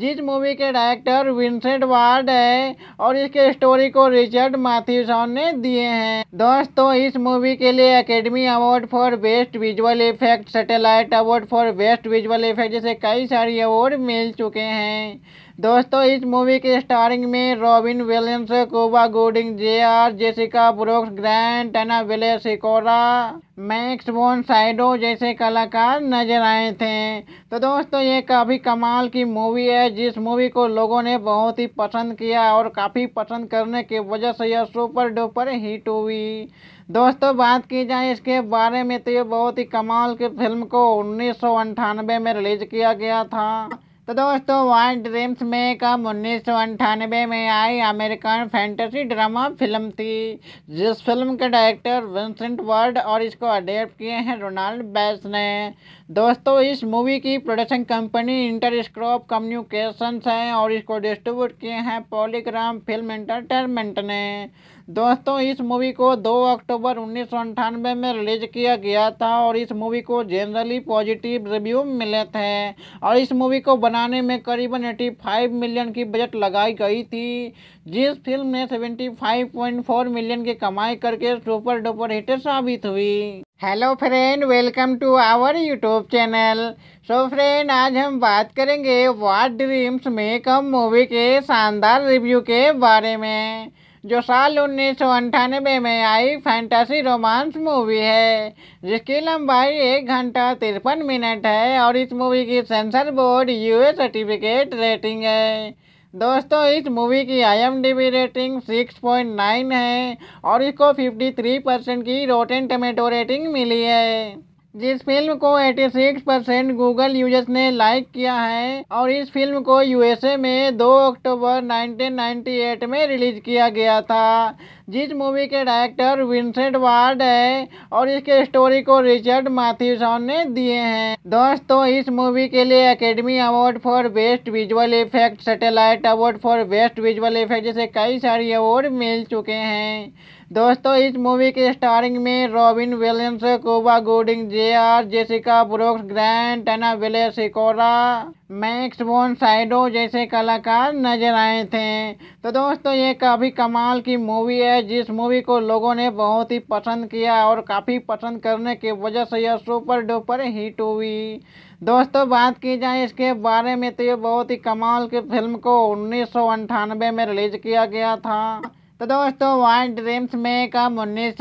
जिस मूवी के डायरेक्टर विंसेंट वार्ड है और इसके स्टोरी को रिचर्ड माथ्यूसन ने दिए हैं दोस्तों इस मूवी के लिए academy award for best visual effect satellite award for best visual effect जैसे कई सारे अवार्ड मिल चुके हैं दोस्तों इस मूवी के स्टारिंग में Robin Williams Cuba Gooding J R Jessica Brooks grand टना विले सिकोरा मैक्स वोन साइडो जैसे कलाकार नजर आए थे तो दोस्तों ये काफ़ी कमाल की मूवी है जिस मूवी को लोगों ने बहुत ही पसंद किया और काफ़ी पसंद करने की वजह से यह सुपर डुपर हिट हुई दोस्तों बात की जाए इसके बारे में तो ये बहुत ही कमाल की फिल्म को उन्नीस में रिलीज किया गया था तो दोस्तों वार ड्रीम्स में कम उन्नीस में आई अमेरिकन फैंटेसी ड्रामा फिल्म थी जिस फिल्म के डायरेक्टर विंसेंट वर्ड और इसको अडेप्ट किए हैं रोनाल्ड बैस ने दोस्तों इस मूवी की production company Interscope communications है और इसको डिस्ट्रीब्यूट किए हैं पॉलीग्राम फिल्म एंटरटेनमेंट ने दोस्तों इस मूवी को 2 अक्टूबर उन्नीस में रिलीज किया गया था और इस मूवी को जनरली पॉजिटिव रिव्यू मिले थे और इस मूवी को बनाने में करीबन 85 मिलियन की बजट लगाई गई थी जिस फिल्म ने 75.4 मिलियन की कमाई करके सुपर डुपर हिट साबित हुई hello friend welcome to our YouTube channel so friend आज हम बात करेंगे वाट ड्रीम्स में कम मूवी के शानदार रिव्यू के बारे में जो साल उन्नीस में आई फैंटेसी रोमांस मूवी है जिसकी लंबाई एक घंटा तिरपन मिनट है और इस मूवी की censor board UA certificate rating है दोस्तों इस मूवी की आईएमडीबी रेटिंग 6.9 है और इसको 53 परसेंट की रोटेन टमेटो रेटिंग मिली है जिस फिल्म को 86 परसेंट गूगल यूजर्स ने लाइक किया है और इस फिल्म को यूएसए में 2 अक्टूबर 1998 में रिलीज किया गया था जिस मूवी के डायरेक्टर विंसेंट वार्ड है और इसके स्टोरी को रिचर्ड माथ्यूसन ने दिए हैं दोस्तों इस मूवी के लिए academy award for best visual effect satellite award for best visual effect जैसे कई सारे अवार्ड मिल चुके हैं दोस्तों इस मूवी के स्टारिंग में Robin Williams Cuba Gooding J R Jessica Brooks grand टना विले सिकोरा मैक्स वोन साइडो जैसे कलाकार नजर आए थे तो दोस्तों ये काफ़ी कमाल की मूवी है जिस मूवी को लोगों ने बहुत ही पसंद किया और काफ़ी पसंद करने की वजह से यह सुपर डुपर हिट हुई दोस्तों बात की जाए इसके बारे में तो ये बहुत ही कमाल की फिल्म को उन्नीस में रिलीज किया गया था तो दोस्तों वाइट ड्रीम्स में कम उन्नीस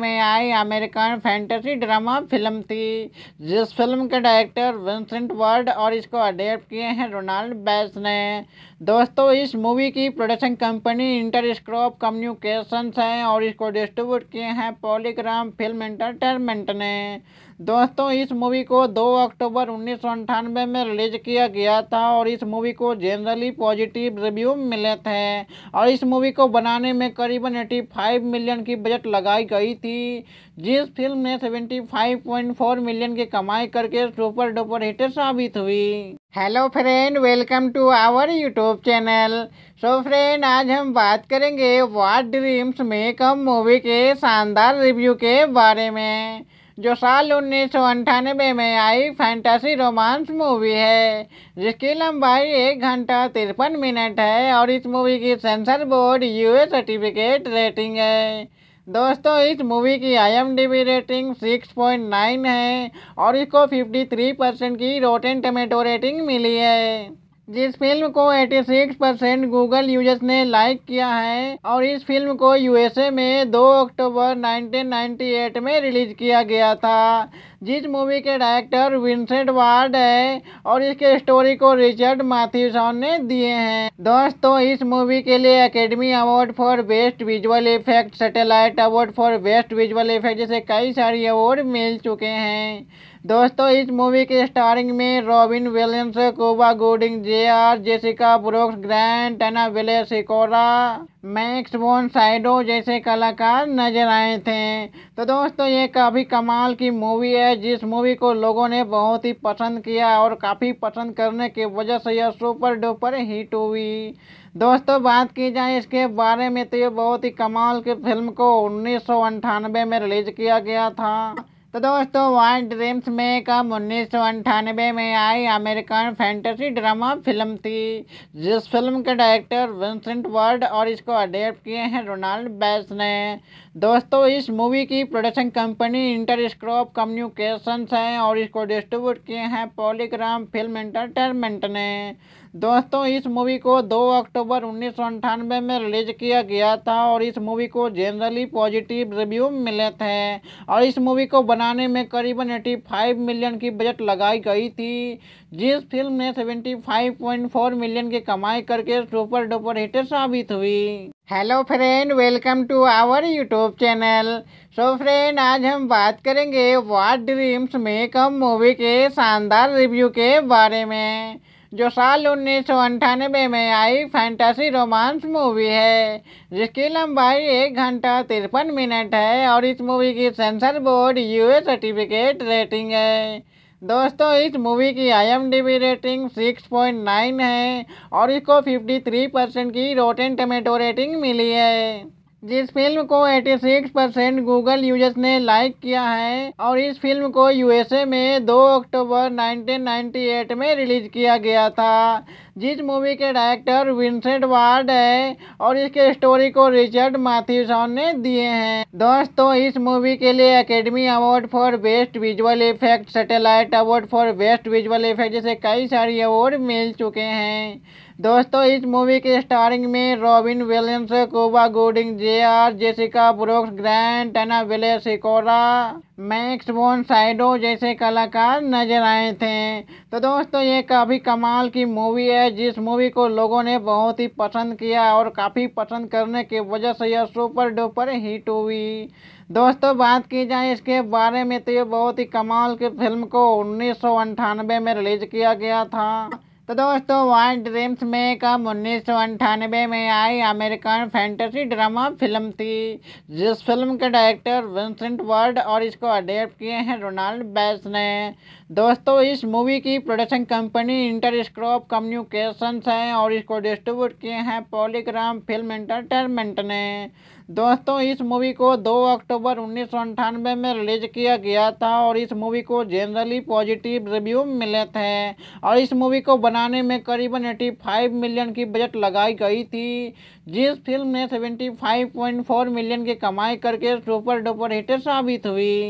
में आई अमेरिकन फैंटेसी ड्रामा फिल्म थी जिस फिल्म के डायरेक्टर विंसेंट वर्ड और इसको अडेप्ट किए हैं रोनाल्ड बैस ने दोस्तों इस मूवी की production company Interscope communications है और इसको डिस्ट्रीब्यूट किए हैं पॉलीग्राम फिल्म एंटरटेनमेंट ने दोस्तों इस मूवी को 2 अक्टूबर उन्नीस में रिलीज किया गया था और इस मूवी को जनरली पॉजिटिव रिव्यू मिले थे और इस मूवी को बनाने में करीबन 85 मिलियन की बजट लगाई गई थी जिस फिल्म ने 75.4 मिलियन की कमाई करके सुपर डुपर हिट साबित हुई hello friend welcome to our YouTube channel so friend आज हम बात करेंगे वाट ड्रीम्स में कम मूवी के शानदार रिव्यू के बारे में जो साल उन्नीस में आई फैंटेसी रोमांस मूवी है जिसकी लंबाई एक घंटा तिरपन मिनट है और इस मूवी की censor board U certificate rating है दोस्तों इस मूवी की आई रेटिंग 6.9 है और इसको 53 परसेंट की रोटेन टमेटो रेटिंग मिली है जिस फिल्म को 86 परसेंट गूगल यूजर्स ने लाइक किया है और इस फिल्म को यूएसए में 2 अक्टूबर 1998 में रिलीज किया गया था जिस मूवी के डायरेक्टर विंसेंट वार्ड है और इसके स्टोरी को रिचर्ड माथ्यूसन ने दिए हैं दोस्तों इस मूवी के लिए academy award for best visual effect satellite award for best visual effect जैसे कई सारे अवार्ड मिल चुके हैं दोस्तों इस मूवी के स्टारिंग में Robin Williams Cuba Gooding J R Jessica Brooks grand टना विले सिकोरा मैक्स वोन साइडो जैसे कलाकार नजर आए थे तो दोस्तों ये काफ़ी कमाल की मूवी है जिस मूवी को लोगों ने बहुत ही पसंद किया और काफ़ी पसंद करने की वजह से यह सुपर डुपर हिट हुई दोस्तों बात की जाए इसके बारे में तो ये बहुत ही कमाल की फिल्म को उन्नीस में रिलीज किया गया था तो दोस्तों वाइट ड्रीम्स में कम उन्नीस में आई अमेरिकन फैंटेसी ड्रामा फिल्म थी जिस फिल्म के डायरेक्टर विंसेंट वर्ड और इसको अडेप्ट किए हैं रोनाल्ड बैस ने दोस्तों इस मूवी की production company Interscope communications है और इसको डिस्ट्रीब्यूट किए हैं पॉलीग्राम फिल्म एंटरटेनमेंट ने दोस्तों इस मूवी को 2 अक्टूबर उन्नीस में रिलीज किया गया था और इस मूवी को जनरली पॉजिटिव रिव्यू मिले थे और इस मूवी को बनाने में करीबन 85 मिलियन की बजट लगाई गई थी जिस फिल्म ने 75.4 मिलियन की कमाई करके सुपर डुपर हिट साबित हुई hello friend welcome to our YouTube channel so friend आज हम बात करेंगे वाट ड्रीम्स में कम मूवी के शानदार रिव्यू के बारे में जो साल उन्नीस में आई फैंटेसी रोमांस मूवी है जिसकी लंबाई एक घंटा तिरपन मिनट है और इस मूवी की censor board UA certificate rating है दोस्तों इस मूवी की आईएमडीबी रेटिंग 6.9 है और इसको 53 परसेंट की रोटेन टमेटो रेटिंग मिली है जिस फिल्म को 86 परसेंट गूगल यूजर्स ने लाइक किया है और इस फिल्म को यूएसए में 2 अक्टूबर 1998 में रिलीज किया गया था जिस मूवी के डायरेक्टर विंसेंट वार्ड है और इसके स्टोरी को रिचर्ड माथ्यूसन ने दिए हैं दोस्तों इस मूवी के लिए academy award for best visual effect satellite award for best visual effect जैसे कई सारे अवार्ड मिल चुके हैं दोस्तों इस मूवी के स्टारिंग में Robin Williams Cuba Gooding J R Jessica Brooks grand टना विले सिकोरा मैक्स वोन साइडो जैसे कलाकार नजर आए थे तो दोस्तों ये काफ़ी कमाल की मूवी है जिस मूवी को लोगों ने बहुत ही पसंद किया और काफ़ी पसंद करने की वजह से यह सुपर डुपर हिट हुई दोस्तों बात की जाए इसके बारे में तो ये बहुत ही कमाल की फिल्म को उन्नीस में रिलीज किया गया था तो दोस्तों वाइल्ड ड्रीम्स में कम उन्नीस में आई अमेरिकन फैंटेसी ड्रामा फिल्म थी जिस फिल्म के डायरेक्टर विंसेंट वर्ड और इसको अडेप्ट किए हैं रोनाल्ड बैस ने दोस्तों इस मूवी की production company Interscope communications है और इसको डिस्ट्रीब्यूट किए हैं पॉलीग्राम फिल्म एंटरटेनमेंट ने दोस्तों इस मूवी को 2 अक्टूबर उन्नीस में रिलीज किया गया था और इस मूवी को जनरली पॉजिटिव रिव्यू मिले थे और इस मूवी को बनाने में करीबन 85 मिलियन की बजट लगाई गई थी जिस फिल्म ने 75.4 मिलियन की कमाई करके सुपर डुपर हिट साबित हुई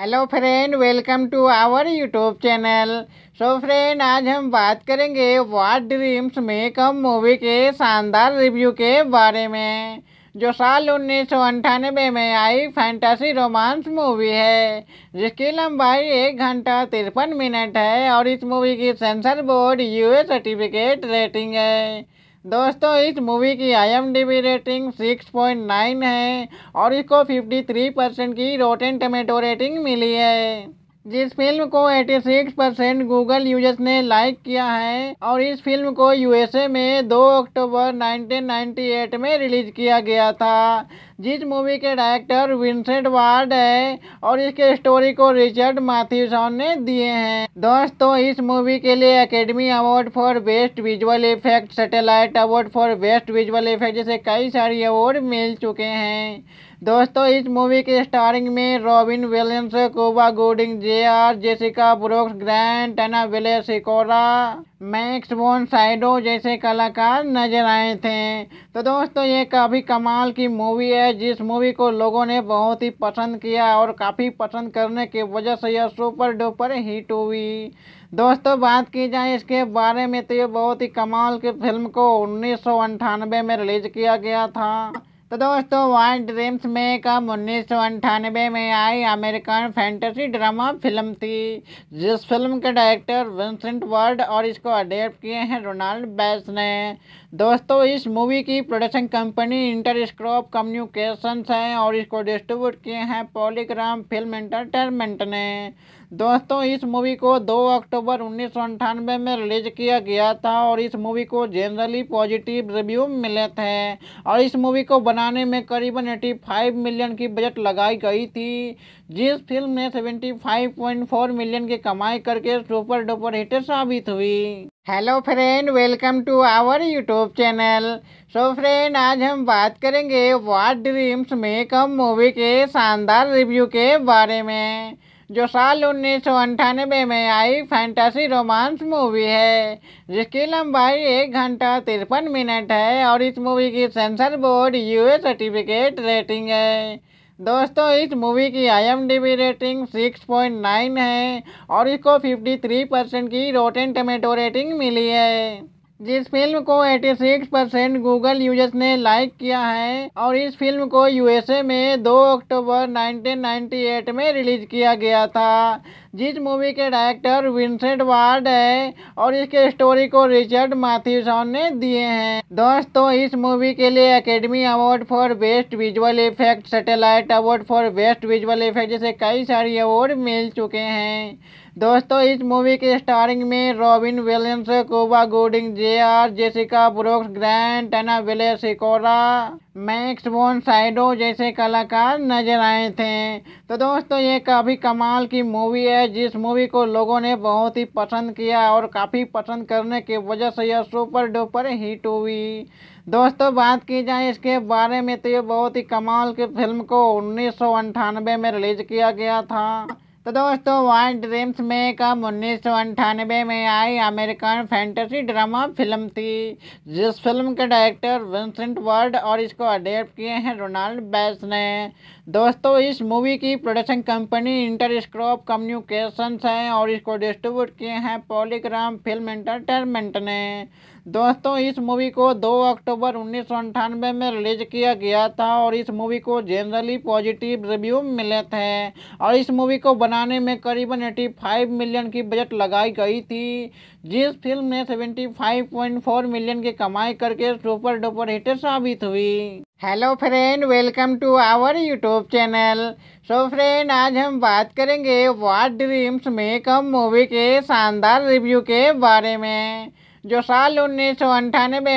hello friend welcome to our YouTube channel so friend आज हम बात करेंगे वाट ड्रीम्स में कम मूवी के शानदार रिव्यू के बारे में जो साल उन्नीस में आई फैंटेसी रोमांस मूवी है जिसकी लंबाई एक घंटा तिरपन मिनट है और इस मूवी की censor board UA certificate rating है दोस्तों इस मूवी की आईएमडीबी रेटिंग 6.9 है और इसको 53 परसेंट की रोटेन टमेटो रेटिंग मिली है जिस फिल्म को 86 परसेंट गूगल यूजर्स ने लाइक किया है और इस फिल्म को यूएसए में 2 अक्टूबर 1998 में रिलीज किया गया था जिस मूवी के डायरेक्टर विंसेंट वार्ड है और इसके स्टोरी को रिचर्ड माथ्यूसन ने दिए हैं दोस्तों इस मूवी के लिए academy award for best visual effect satellite award for best visual effect जैसे कई सारे अवार्ड मिल चुके हैं दोस्तों इस मूवी के स्टारिंग में Robin Williams Cuba Gooding J R Jessica Brooks grand टना विले सिकोरा मैक्स वोन साइडो जैसे कलाकार नजर आए थे तो दोस्तों ये काफ़ी कमाल की मूवी है जिस मूवी को लोगों ने बहुत ही पसंद किया और काफ़ी पसंद करने की वजह से यह सुपर डुपर हिट हुई दोस्तों बात की जाए इसके बारे में तो ये बहुत ही कमाल की फिल्म को उन्नीस में रिलीज किया गया था तो दोस्तों वाइट ड्रीम्स में कम उन्नीस सौ अंठानबे में आई अमेरिकन फैंटेसी ड्रामा फिल्म थी जिस फिल्म के डायरेक्टर विंसेंट वर्ड और इसको अडेप्ट किए हैं रोनाल्ड बैस ने दोस्तों इस मूवी की production company Interscope communications है और इसको डिस्ट्रीब्यूट किए हैं पॉलीग्राम फिल्म एंटरटेनमेंट ने दोस्तों इस मूवी को 2 अक्टूबर उन्नीस में रिलीज किया गया था और इस मूवी को जनरली पॉजिटिव रिव्यू मिले थे और इस मूवी को बनाने में करीबन 85 मिलियन की बजट लगाई गई थी जिस फिल्म ने 75.4 मिलियन की कमाई करके सुपर डुपर हिट साबित हुई hello friend welcome to our YouTube channel so friend आज हम बात करेंगे वाट ड्रीम्स में कम मूवी के शानदार रिव्यू के बारे में जो साल उन्नीस में आई फैंटेसी रोमांस मूवी है जिसकी लंबाई एक घंटा तिरपन मिनट है और इस मूवी की censor board UA certificate rating है दोस्तों इस मूवी की आईएमडीबी रेटिंग 6.9 है और इसको 53 परसेंट की रोटेन टमेटो रेटिंग मिली है जिस फिल्म को 86 परसेंट गूगल यूजर्स ने लाइक किया है और इस फिल्म को यूएसए में 2 अक्टूबर 1998 में रिलीज किया गया था जिस मूवी के डायरेक्टर विंसेंट वार्ड है और इसके स्टोरी को रिचर्ड माथ्यूसन ने दिए हैं दोस्तों इस मूवी के लिए academy award for best visual effect satellite award for best visual effect जैसे कई सारे अवार्ड मिल चुके हैं दोस्तों इस मूवी की स्टारिंग में Robin Williams Cuba Gooding J R Jessica Brooks grand टना विले सिकोरा मैक्स वोन साइडो जैसे कलाकार नजर आए थे तो दोस्तों ये काफ़ी कमाल की मूवी है जिस मूवी को लोगों ने बहुत ही पसंद किया और काफ़ी पसंद करने की वजह से यह सुपर डुपर हिट हुई दोस्तों बात की जाए इसके बारे में तो ये बहुत ही कमाल की फिल्म को उन्नीस में रिलीज किया गया था तो दोस्तों वार ड्रीम्स में कम उन्नीस में आई अमेरिकन फैंटेसी ड्रामा फिल्म थी जिस फिल्म के डायरेक्टर विंसेंट वर्ड और इसको अडेप्ट किए हैं रोनाल्ड बैस ने दोस्तों इस मूवी की production company Interscope communications है और इसको डिस्ट्रीब्यूट किए हैं पॉलीग्राम फिल्म एंटरटेनमेंट ने दोस्तों इस मूवी को 2 अक्टूबर उन्नीस में रिलीज किया गया था और इस मूवी को जनरली पॉजिटिव रिव्यू मिले थे और इस मूवी को बनाने में करीबन 85 मिलियन की बजट लगाई गई थी जिस फिल्म ने 75.4 मिलियन की कमाई करके सुपर डुपर हिट साबित हुई hello friend welcome to our YouTube channel so friend आज हम बात करेंगे वाट ड्रीम्स में कम मूवी के शानदार रिव्यू के बारे में जो साल उन्नीस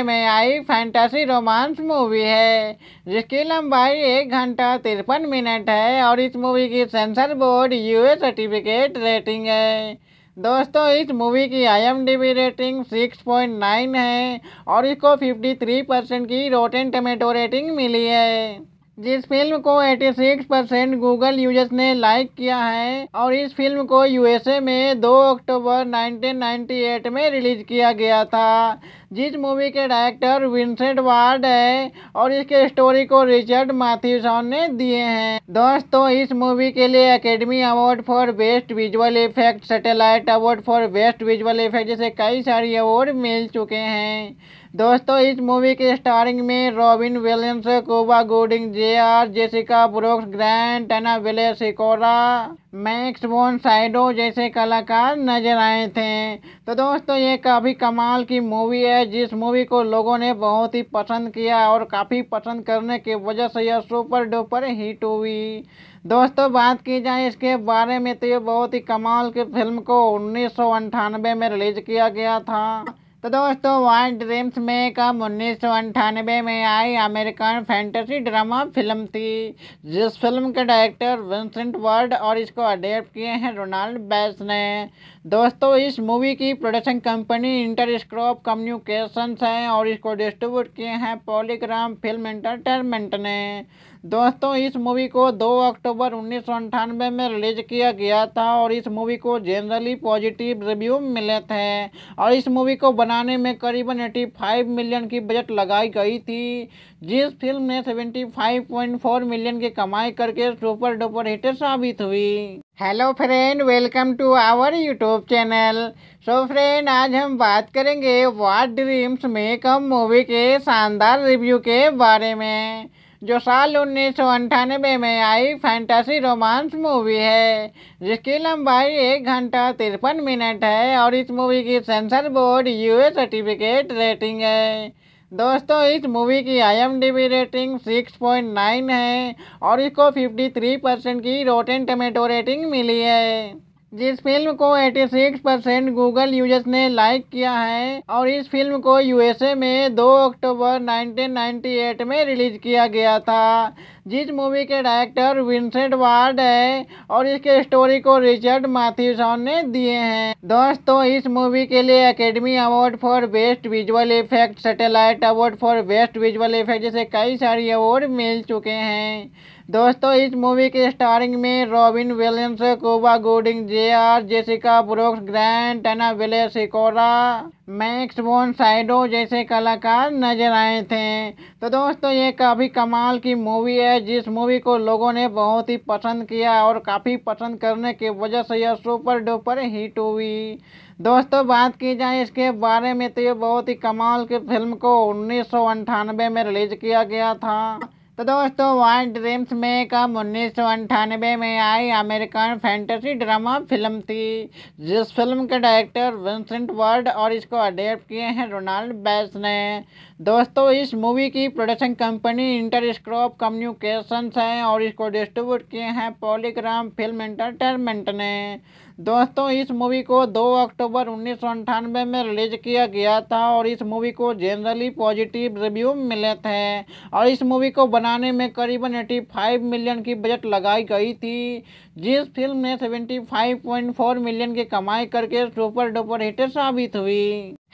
में आई फैंटेसी रोमांस मूवी है जिसकी लंबाई एक घंटा तिरपन मिनट है और इस मूवी की censor board UA certificate rating है दोस्तों इस मूवी की आईएमडीबी रेटिंग 6.9 है और इसको 53 परसेंट की रोटेन टमेटो रेटिंग मिली है जिस फिल्म को 86 परसेंट गूगल यूजर्स ने लाइक किया है और इस फिल्म को यूएसए में 2 अक्टूबर 1998 में रिलीज किया गया था जिस मूवी के डायरेक्टर विंसेंट वार्ड है और इसके स्टोरी को रिचर्ड माथ्यूसन ने दिए हैं दोस्तों इस मूवी के लिए academy award for best visual effect satellite award for best visual effect जैसे कई सारे अवार्ड मिल चुके हैं दोस्तों इस मूवी के स्टारिंग में Robin Williams Cuba Gooding J R Jessica Brooks grand टना विले सिकोरा मैक्स वोन साइडो जैसे कलाकार नजर आए थे तो दोस्तों ये काफ़ी कमाल की मूवी है जिस मूवी को लोगों ने बहुत ही पसंद किया और काफ़ी पसंद करने की वजह से यह सुपर डुपर हिट हुई दोस्तों बात की जाए इसके बारे में तो ये बहुत ही कमाल की फिल्म को उन्नीस में रिलीज किया गया था तो दोस्तों वाइट ड्रीम्स में कम उन्नीस सौ अंठानबे में आई अमेरिकन फैंटेसी ड्रामा फिल्म थी जिस फिल्म के डायरेक्टर विंसेंट वर्ड और इसको अडेप्ट किए हैं रोनाल्ड बैस ने दोस्तों इस मूवी की production company Interscope communications है और इसको डिस्ट्रीब्यूट किए हैं पॉलीग्राम फिल्म एंटरटेनमेंट ने दोस्तों इस मूवी को 2 अक्टूबर उन्नीस में रिलीज किया गया था और इस मूवी को जनरली पॉजिटिव रिव्यू मिले थे और इस मूवी को बनाने में करीबन 85 मिलियन की बजट लगाई गई थी जिस फिल्म ने 75.4 मिलियन की कमाई करके सुपर डुपर हिट साबित हुई hello friend welcome to our YouTube channel so friend आज हम बात करेंगे वाट ड्रीम्स में कम मूवी के शानदार रिव्यू के बारे में जो साल उन्नीस में आई फैंटासी रोमांस मूवी है जिसकी लंबाई एक घंटा तिरपन मिनट है और इस मूवी की censor board UA certificate rating है दोस्तों इस मूवी की आईएमडीबी रेटिंग 6.9 है और इसको 53 परसेंट की रोटेन टमेटो रेटिंग मिली है जिस फिल्म को 86 परसेंट गूगल यूजर्स ने लाइक किया है और इस फिल्म को यूएसए में 2 अक्टूबर 1998 में रिलीज किया गया था जिस मूवी के डायरेक्टर विंसेंट वार्ड है और इसके स्टोरी को रिचर्ड माथ्यूसन ने दिए हैं दोस्तों इस मूवी के लिए academy award for best visual effect satellite award for best visual effect जैसे कई सारे अवार्ड मिल चुके हैं दोस्तों इस मूवी के स्टारिंग में Robin Williams Cuba Gooding J R Jessica Brooks grand टना विले सिकोरा मैक्स वोन साइडो जैसे कलाकार नजर आए थे तो दोस्तों ये काफ़ी कमाल की मूवी है जिस मूवी को लोगों ने बहुत ही पसंद किया और काफ़ी पसंद करने की वजह से यह सुपर डुपर हिट हुई दोस्तों बात की जाए इसके बारे में तो ये बहुत ही कमाल की फिल्म को उन्नीस में रिलीज किया गया था तो दोस्तों वाइट ड्रीम्स में कम उन्नीस में आई अमेरिकन फैंटेसी ड्रामा फिल्म थी जिस फिल्म के डायरेक्टर विंसेंट वर्ड और इसको अडेप्ट किए हैं रोनाल्ड बैस ने दोस्तों इस मूवी की production company Interscope communications है और इसको डिस्ट्रीब्यूट किए हैं पॉलीग्राम फिल्म एंटरटेनमेंट ने दोस्तों इस मूवी को 2 अक्टूबर उन्नीस में रिलीज किया गया था और इस मूवी को जनरली पॉजिटिव रिव्यू मिले थे और इस मूवी को बनाने में करीबन 85 मिलियन की बजट लगाई गई थी जिस फिल्म ने 75.4 मिलियन की कमाई करके सुपर डुपर हिट साबित हुई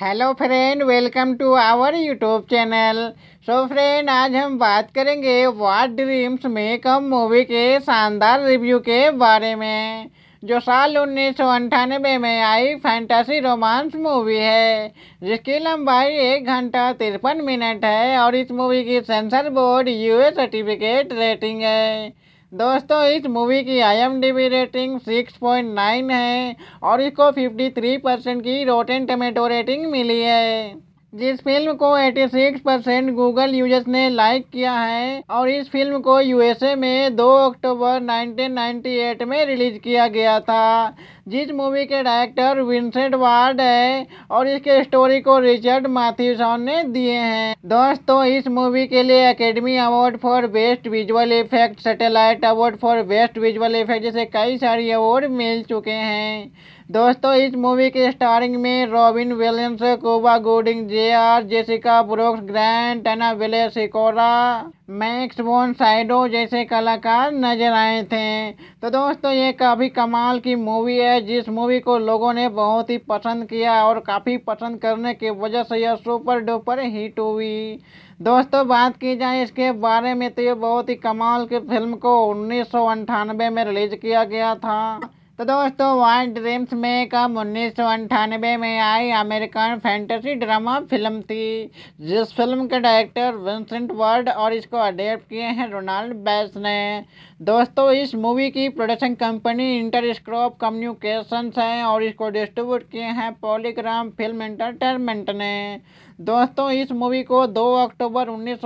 hello friend welcome to our YouTube channel so friend आज हम बात करेंगे वाट ड्रीम्स मेकअप मूवी के शानदार रिव्यू के बारे में जो साल उन्नीस में आई फैंटेसी रोमांस मूवी है जिसकी लंबाई एक घंटा तिरपन मिनट है और इस मूवी की censor board UA certificate rating है दोस्तों इस मूवी की आईएमडीबी रेटिंग 6.9 है और इसको 53 परसेंट की रोटेन टमेटो रेटिंग मिली है जिस फिल्म को 86 परसेंट गूगल यूजर्स ने लाइक किया है और इस फिल्म को यूएसए में 2 अक्टूबर 1998 में रिलीज किया गया था जिस मूवी के डायरेक्टर विंसेंट वार्ड है और इसके स्टोरी को रिचर्ड माथ्यूसन ने दिए हैं दोस्तों इस मूवी के लिए academy award for best visual effect satellite award for best visual effect जैसे कई सारे अवार्ड मिल चुके हैं दोस्तों इस मूवी के स्टारिंग में Robin Williams Cuba Gooding J R Jessica Brooks grand टना विले सिकोरा मैक्स वोन साइडो जैसे कलाकार नजर आए थे तो दोस्तों ये काफ़ी कमाल की मूवी है जिस मूवी को लोगों ने बहुत ही पसंद किया और काफ़ी पसंद करने की वजह से यह सुपर डुपर हिट हुई दोस्तों बात की जाए इसके बारे में तो ये बहुत ही कमाल की फिल्म को उन्नीस में रिलीज किया गया था तो दोस्तों वाइट ड्रीम्स में कम उन्नीस में आई अमेरिकन फैंटेसी ड्रामा फिल्म थी जिस फिल्म के डायरेक्टर विंसेंट वर्ड और इसको अडेप्ट किए हैं रोनाल्ड बैस ने दोस्तों इस मूवी की production company Interscope communications है और इसको डिस्ट्रीब्यूट किए हैं पॉलीग्राम फिल्म एंटरटेनमेंट ने दोस्तों इस मूवी को 2 अक्टूबर उन्नीस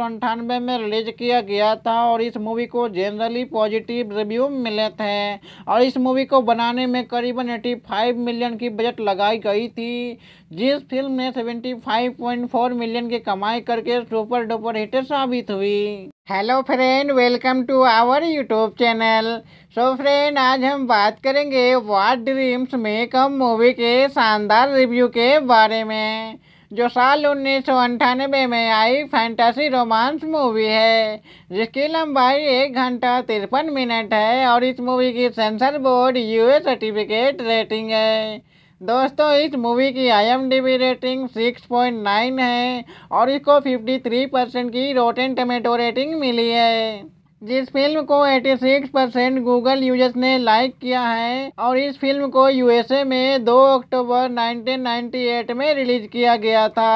में रिलीज किया गया था और इस मूवी को जनरली पॉजिटिव रिव्यू मिले थे और इस मूवी को बनाने में करीबन 85 मिलियन की बजट लगाई गई थी जिस फिल्म ने 75.4 मिलियन की कमाई करके सुपर डुपर हिट साबित हुई hello friend welcome to our YouTube channel so friend आज हम बात करेंगे वाट ड्रीम्स में कम मूवी के शानदार रिव्यू के बारे में जो साल उन्नीस में आई फैंटासी रोमांस मूवी है जिसकी लंबाई एक घंटा तिरपन मिनट है और इस मूवी की censor board UA certificate rating है दोस्तों इस मूवी की आईएमडीबी रेटिंग 6.9 है और इसको 53 परसेंट की रोटेन टमेटो रेटिंग मिली है जिस फिल्म को 86 परसेंट गूगल यूजर्स ने लाइक किया है और इस फिल्म को यूएसए में 2 अक्टूबर 1998 में रिलीज किया गया था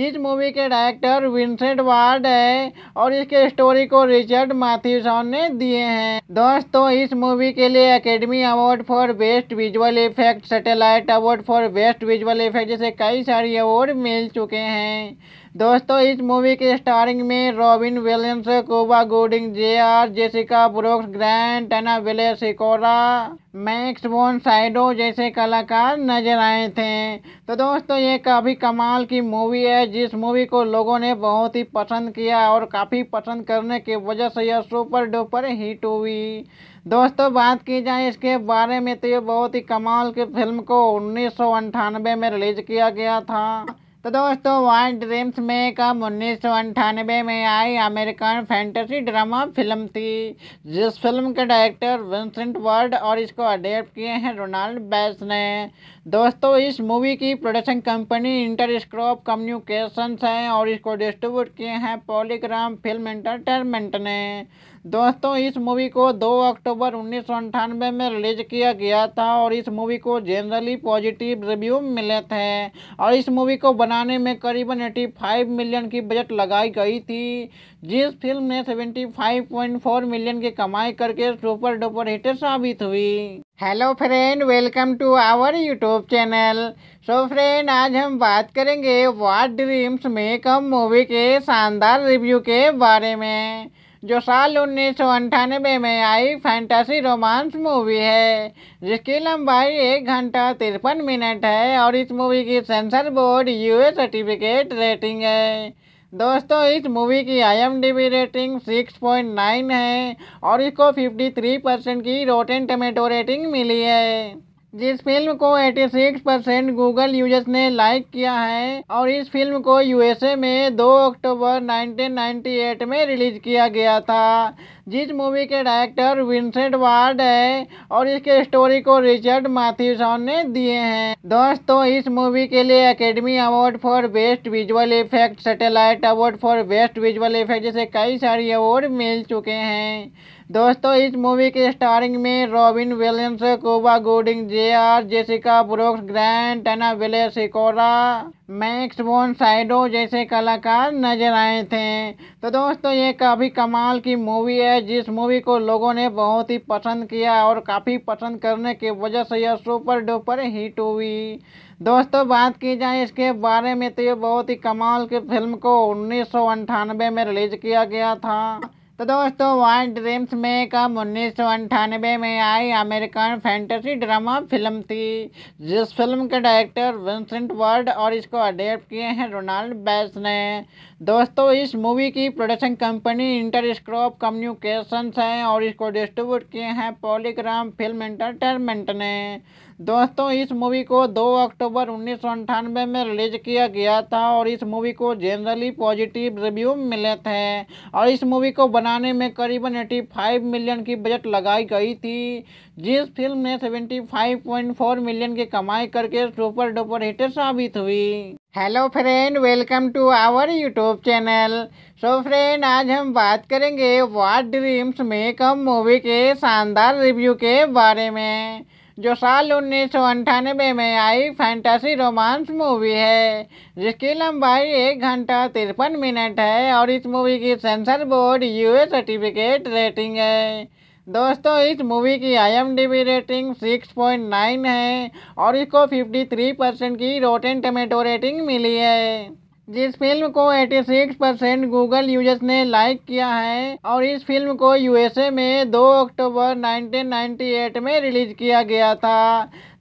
जिस मूवी के डायरेक्टर विंसेंट वार्ड है और इसके स्टोरी को रिचर्ड माथ्यूसॉन ने दिए हैं दोस्तों इस मूवी के लिए academy award for best visual effect satellite award for best visual effect जैसे कई सारे अवार्ड मिल चुके हैं दोस्तों इस मूवी की स्टारिंग में Robin Williams Cuba Gooding J R Jessica Brooks grand टना विले सिकोरा मैक्स वोन साइडो जैसे कलाकार नजर आए थे तो दोस्तों ये काफ़ी कमाल की मूवी है जिस मूवी को लोगों ने बहुत ही पसंद किया और काफ़ी पसंद करने की वजह से यह सुपर डुपर हिट हुई दोस्तों बात की जाए इसके बारे में तो ये बहुत ही कमाल की फिल्म को उन्नीस में रिलीज किया गया था तो दोस्तों वाइट ड्रीम्स में कम उन्नीस में आई अमेरिकन फैंटेसी ड्रामा फिल्म थी जिस फिल्म के डायरेक्टर विंसेंट वर्ड और इसको अडेप्ट किए हैं रोनाल्ड बैस ने दोस्तों इस मूवी की production company Interscope communications है और इसको डिस्ट्रीब्यूट किए हैं पॉलीग्राम फिल्म एंटरटेनमेंट ने दोस्तों इस मूवी को 2 अक्टूबर उन्नीस में रिलीज किया गया था और इस मूवी को जनरली पॉजिटिव रिव्यू मिले थे और इस मूवी को बनाने में करीबन 85 मिलियन की बजट लगाई गई थी जिस फिल्म ने 75.4 मिलियन की कमाई करके सुपर डुपर हिट साबित हुई hello friend welcome to our YouTube channel so friend आज हम बात करेंगे वाट ड्रीम्स में कम मूवी के शानदार रिव्यू के बारे में जो साल उन्नीस में आई फैंटेसी रोमांस मूवी है जिसकी लंबाई एक घंटा तिरपन मिनट है और इस मूवी की censor board UA certificate rating है दोस्तों इस मूवी की आईएमडीबी रेटिंग 6.9 है और इसको 53 परसेंट की रोटेन टमेटो रेटिंग मिली है जिस फिल्म को 86 परसेंट गूगल यूजर्स ने लाइक किया है और इस फिल्म को यूएसए में 2 अक्टूबर 1998 में रिलीज किया गया था जिस मूवी के डायरेक्टर विंसेंट वार्ड है और इसके स्टोरी को रिचर्ड माथ्यूसन ने दिए हैं दोस्तों इस मूवी के लिए academy award for best visual effect satellite award for best visual effect जैसे कई सारे अवार्ड मिल चुके हैं दोस्तों इस मूवी के स्टारिंग में Robin Williams Cuba Gooding J R Jessica Brooks grand टना विले सिकोरा मैक्स वोन साइडो जैसे कलाकार नजर आए थे तो दोस्तों ये काफ़ी कमाल की मूवी है जिस मूवी को लोगों ने बहुत ही पसंद किया और काफ़ी पसंद करने की वजह से यह सुपर डुपर हिट हुई दोस्तों बात की जाए इसके बारे में तो ये बहुत ही कमाल की फिल्म को उन्नीस में रिलीज किया गया था तो दोस्तों वाइट ड्रीम्स में कम उन्नीस में आई अमेरिकन फैंटेसी ड्रामा फिल्म थी जिस फिल्म के डायरेक्टर विंसेंट वर्ड और इसको अडेप्ट किए हैं रोनाल्ड बैस ने दोस्तों इस मूवी की production company Interscope communications है और इसको डिस्ट्रीब्यूट किए हैं पॉलीग्राम फिल्म एंटरटेनमेंट ने दोस्तों इस मूवी को 2 अक्टूबर उन्नीस में रिलीज किया गया था और इस मूवी को जनरली पॉजिटिव रिव्यू मिले थे और इस मूवी को बनाने में करीबन 85 मिलियन की बजट लगाई गई थी जिस फिल्म ने 75.4 मिलियन की कमाई करके सुपर डुपर हिट साबित हुई hello friend welcome to our YouTube channel so friend आज हम बात करेंगे वाट ड्रीम्स में कम मूवी के शानदार रिव्यू के बारे में जो साल उन्नीस में आई फैंटासी रोमांस मूवी है जिसकी लंबाई एक घंटा तिरपन मिनट है और इस मूवी की censor board U certificate rating है दोस्तों इस मूवी की आईएमडीबी रेटिंग 6.9 है और इसको 53 परसेंट की रोटेन टमेटो रेटिंग मिली है जिस फिल्म को 86 परसेंट गूगल यूजर्स ने लाइक किया है और इस फिल्म को यूएसए में 2 अक्टूबर 1998 में रिलीज किया गया था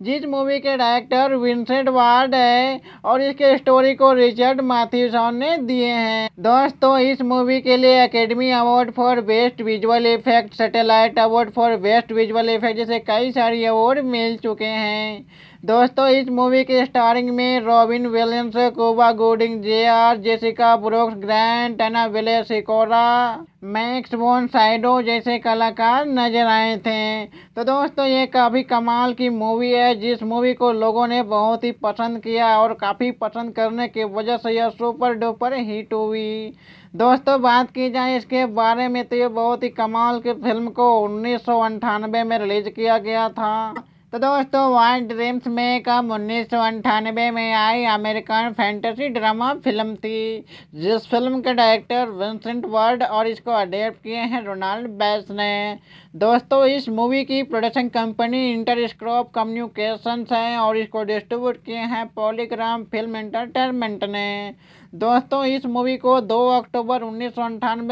जिस मूवी के डायरेक्टर विंसेंट वार्ड है और इसके स्टोरी को रिचर्ड माथ्यूसॉन ने दिए हैं दोस्तों इस मूवी के लिए academy award for best visual effect satellite award for best visual effect जैसे कई सारे अवार्ड मिल चुके हैं दोस्तों इस मूवी के स्टारिंग में Robin Williams Cuba Gooding J R Jessica Brooks grand टना विले सिकोरा मैक्स वोन साइडो जैसे कलाकार नजर आए थे तो दोस्तों ये काफ़ी कमाल की मूवी है जिस मूवी को लोगों ने बहुत ही पसंद किया और काफ़ी पसंद करने की वजह से यह सुपर डुपर हिट हुई दोस्तों बात की जाए इसके बारे में तो ये बहुत ही कमाल की फिल्म को उन्नीस में रिलीज किया गया था तो दोस्तों वार ड्रीम्स में कम उन्नीस में आई अमेरिकन फैंटेसी ड्रामा फिल्म थी जिस फिल्म के डायरेक्टर विंसेंट वर्ड और इसको अडेप्ट किए हैं रोनाल्ड बैस ने दोस्तों इस मूवी की production company Interscope communications है और इसको डिस्ट्रीब्यूट किए हैं पॉलीग्राम फिल्म एंटरटेनमेंट ने दोस्तों इस मूवी को 2 अक्टूबर उन्नीस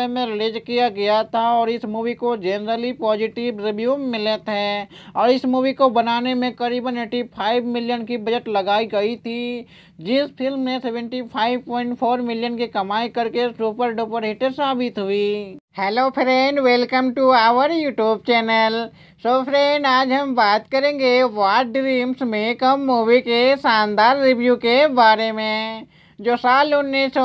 में रिलीज किया गया था और इस मूवी को जनरली पॉजिटिव रिव्यू मिले थे और इस मूवी को बनाने में करीबन 85 मिलियन की बजट लगाई गई थी जिस फिल्म ने 75.4 मिलियन की कमाई करके सुपर डुपर हिट साबित हुई hello friend welcome to our YouTube channel so friend आज हम बात करेंगे वाट ड्रीम्स में कम मूवी के शानदार रिव्यू के बारे में जो साल उन्नीस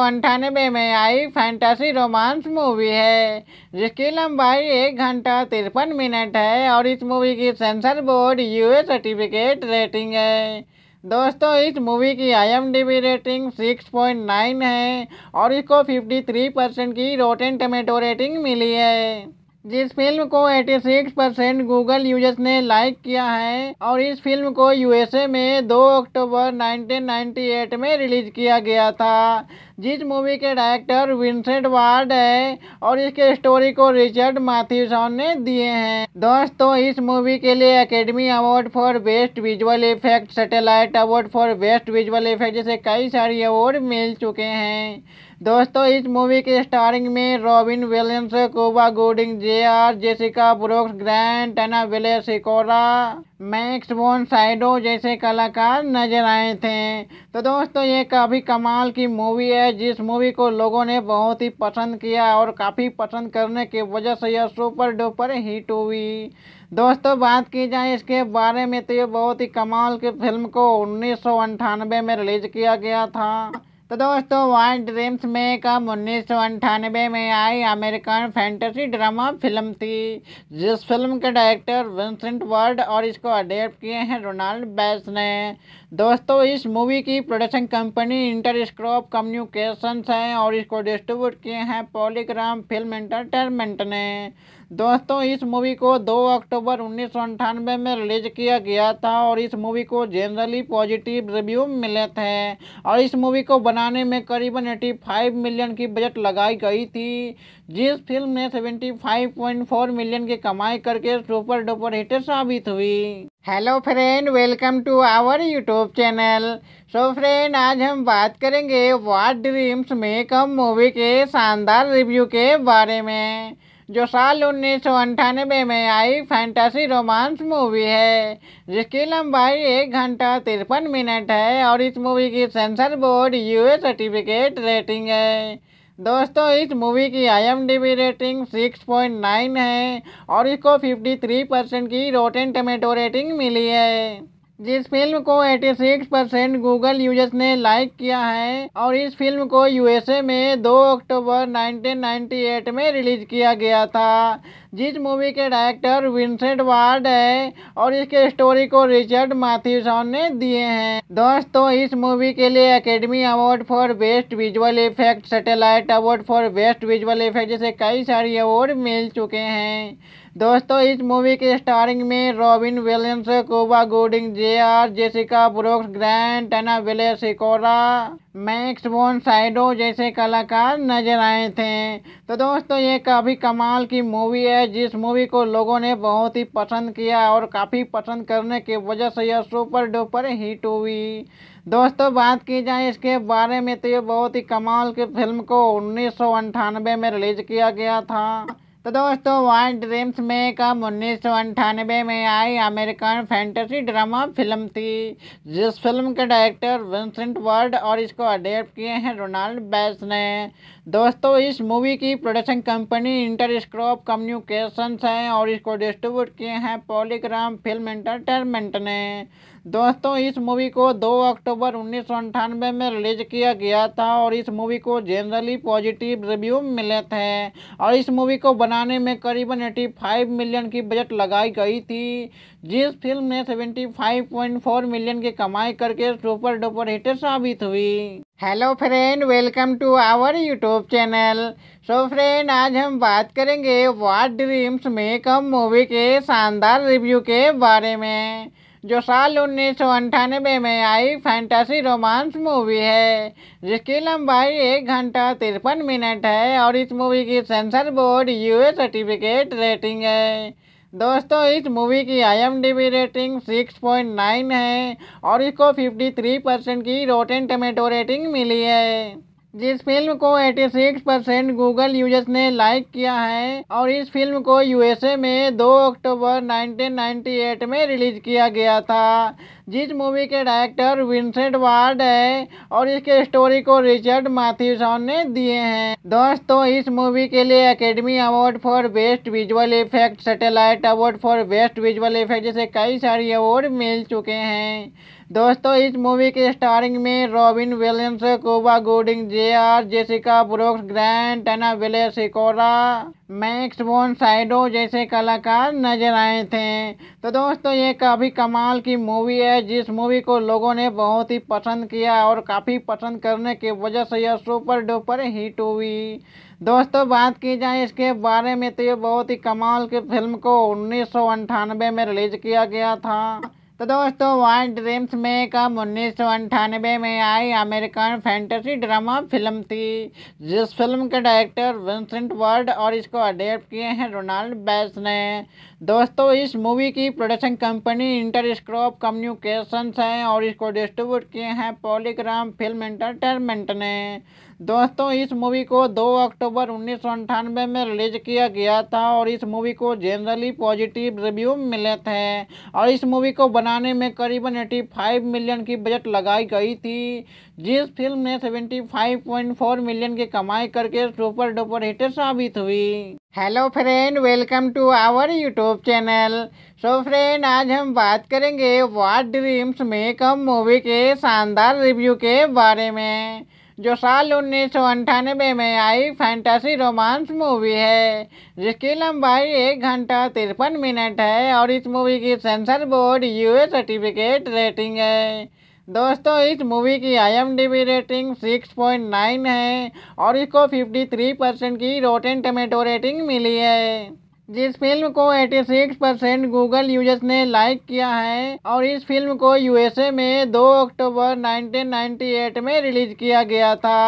में आई फैंटेसी रोमांस मूवी है जिसकी लंबाई एक घंटा तिरपन मिनट है और इस मूवी की censor board UA certificate rating है दोस्तों इस मूवी की आईएमडीबी रेटिंग 6.9 है और इसको 53 परसेंट की रोटेन टमेटो रेटिंग मिली है जिस फिल्म को 86 परसेंट गूगल यूजर्स ने लाइक किया है और इस फिल्म को यूएसए में 2 अक्टूबर 1998 में रिलीज किया गया था जिस मूवी के डायरेक्टर विंसेंट वार्ड है और इसके स्टोरी को रिचर्ड माथ्यूसन ने दिए हैं दोस्तों इस मूवी के लिए academy award for best visual effect satellite award for best visual effect जैसे कई सारे अवार्ड मिल चुके हैं दोस्तों इस मूवी के स्टारिंग में Robin Williams Cuba Gooding J R Jessica Brooks grand टना विले सिकोरा मैक्स वोन साइडो जैसे कलाकार नजर आए थे तो दोस्तों ये काफ़ी कमाल की मूवी है जिस मूवी को लोगों ने बहुत ही पसंद किया और काफ़ी पसंद करने की वजह से यह सुपर डुपर हिट हुई दोस्तों बात की जाए इसके बारे में तो ये बहुत ही कमाल की फिल्म को उन्नीस में रिलीज किया गया था तो दोस्तों वाइट ड्रीम्स में कम उन्नीस में आई अमेरिकन फैंटेसी ड्रामा फिल्म थी जिस फिल्म के डायरेक्टर विंसेंट वर्ल्ड और इसको अडेप्ट किए हैं रोनाल्ड बैस ने दोस्तों इस मूवी की production company Interscope communications है और इसको डिस्ट्रीब्यूट किए हैं पॉलीग्राम फिल्म एंटरटेनमेंट ने दोस्तों इस मूवी को 2 अक्टूबर उन्नीस में रिलीज किया गया था और इस मूवी को जनरली पॉजिटिव रिव्यू मिले थे और इस मूवी को बनाने में करीबन 85 मिलियन की बजट लगाई गई थी जिस फिल्म ने 75.4 मिलियन की कमाई करके सुपर डुपर हिट साबित हुई hello friend welcome to our YouTube channel so friend आज हम बात करेंगे वाट ड्रीम्स में कम मूवी के शानदार रिव्यू के बारे में जो साल उन्नीस में आई फैंटासी रोमांस मूवी है जिसकी लंबाई एक घंटा तिरपन मिनट है और इस मूवी की censor board U certificate rating है दोस्तों इस मूवी की आईएमडीबी रेटिंग 6.9 है और इसको 53 परसेंट की रोटेन टमेटो रेटिंग मिली है जिस फिल्म को 86 परसेंट गूगल यूजर्स ने लाइक किया है और इस फिल्म को यूएसए में 2 अक्टूबर 1998 में रिलीज किया गया था जिस मूवी के डायरेक्टर विंसेंट वार्ड है और इसके स्टोरी को रिचर्ड माथ्यूसॉन ने दिए हैं दोस्तों इस मूवी के लिए academy award for best visual effect satellite award for best visual effect जैसे कई सारे अवार्ड मिल चुके हैं दोस्तों इस मूवी के स्टारिंग में Robin Williams Cuba Gooding J R Jessica Brooks grand टना विले सिकोरा मैक्स वोन साइडो जैसे कलाकार नजर आए थे तो दोस्तों ये काफ़ी कमाल की मूवी है जिस मूवी को लोगों ने बहुत ही पसंद किया और काफ़ी पसंद करने की वजह से यह सुपर डुपर हिट हुई दोस्तों बात की जाए इसके बारे में तो ये बहुत ही कमाल की फिल्म को उन्नीस में रिलीज किया गया था तो दोस्तों वार ड्रीम्स में कम उन्नीस में आई अमेरिकन फैंटेसी ड्रामा फिल्म थी जिस फिल्म के डायरेक्टर विंसेंट वर्ड और इसको अडेप्ट किए हैं रोनाल्ड बैस ने दोस्तों इस मूवी की production company Interscope communications है और इसको डिस्ट्रीब्यूट किए हैं पॉलीग्राम फिल्म एंटरटेनमेंट ने दोस्तों इस मूवी को 2 अक्टूबर उन्नीस में रिलीज किया गया था और इस मूवी को जनरली पॉजिटिव रिव्यू मिले थे और इस मूवी को बनाने में करीबन 85 मिलियन की बजट लगाई गई थी जिस फिल्म ने 75.4 मिलियन की कमाई करके सुपर डुपर हिट साबित हुई hello friend welcome to our YouTube channel so friend आज हम बात करेंगे वाट ड्रीम्स में कम मूवी के शानदार रिव्यू के बारे में जो साल उन्नीस में आई फैंटेसी रोमांस मूवी है जिसकी लंबाई एक घंटा तिरपन मिनट है और इस मूवी की censor board UA certificate rating है दोस्तों इस मूवी की आईएमडीबी रेटिंग 6.9 है और इसको 53 परसेंट की रोटेन टमेटो रेटिंग मिली है जिस फिल्म को 86 परसेंट गूगल यूजर्स ने लाइक किया है और इस फिल्म को यूएसए में 2 अक्टूबर 1998 में रिलीज किया गया था जिस मूवी के डायरेक्टर विंसेंट वार्ड है और इसके स्टोरी को रिचर्ड माथ्यूसन ने दिए हैं दोस्तों इस मूवी के लिए academy award for best visual effect satellite award for best visual effect जैसे कई सारे अवार्ड मिल चुके हैं दोस्तों इस मूवी के स्टारिंग में Robin Williams Cuba Gooding J R Jessica Brooks grand टना विले सिकोरा मैक्स वोन साइडो जैसे कलाकार नजर आए थे तो दोस्तों ये काफ़ी कमाल की मूवी है जिस मूवी को लोगों ने बहुत ही पसंद किया और काफ़ी पसंद करने की वजह से यह सुपर डुपर हिट हुई दोस्तों बात की जाए इसके बारे में तो ये बहुत ही कमाल की फिल्म को उन्नीस में रिलीज किया गया था तो दोस्तों वाइट ड्रीम्स में कम उन्नीस में आई अमेरिकन फैंटेसी ड्रामा फिल्म थी जिस फिल्म के डायरेक्टर विंसेंट वर्ड और इसको अडेप्ट किए हैं रोनाल्ड बैस ने दोस्तों इस मूवी की प्रोडक्शन कंपनी इंटरस्क्रोप कम्युनिकेशंस है और इसको डिस्ट्रीब्यूट किए हैं पॉलीग्राम फिल्म एंटरटेनमेंट ने दोस्तों इस मूवी को 2 अक्टूबर उन्नीस में रिलीज किया गया था और इस मूवी को जनरली पॉजिटिव रिव्यू मिले थे और इस मूवी को बनाने में करीबन 85 मिलियन की बजट लगाई गई थी जिस फिल्म ने 75.4 मिलियन की कमाई करके सुपर डुपर हिट साबित हुई hello friend welcome to our YouTube channel so friend आज हम बात करेंगे वाट ड्रीम्स में कम मूवी के शानदार रिव्यू के बारे में जो साल उन्नीस में आई फैंटेसी रोमांस मूवी है जिसकी लंबाई एक घंटा तिरपन मिनट है और इस मूवी की censor board U certificate rating है दोस्तों इस मूवी की आई रेटिंग 6.9 है और इसको 53 परसेंट की रोटेन टमेटो रेटिंग मिली है जिस फिल्म को 86 परसेंट गूगल यूजर्स ने लाइक किया है और इस फिल्म को यूएसए में 2 अक्टूबर 1998 में रिलीज किया गया था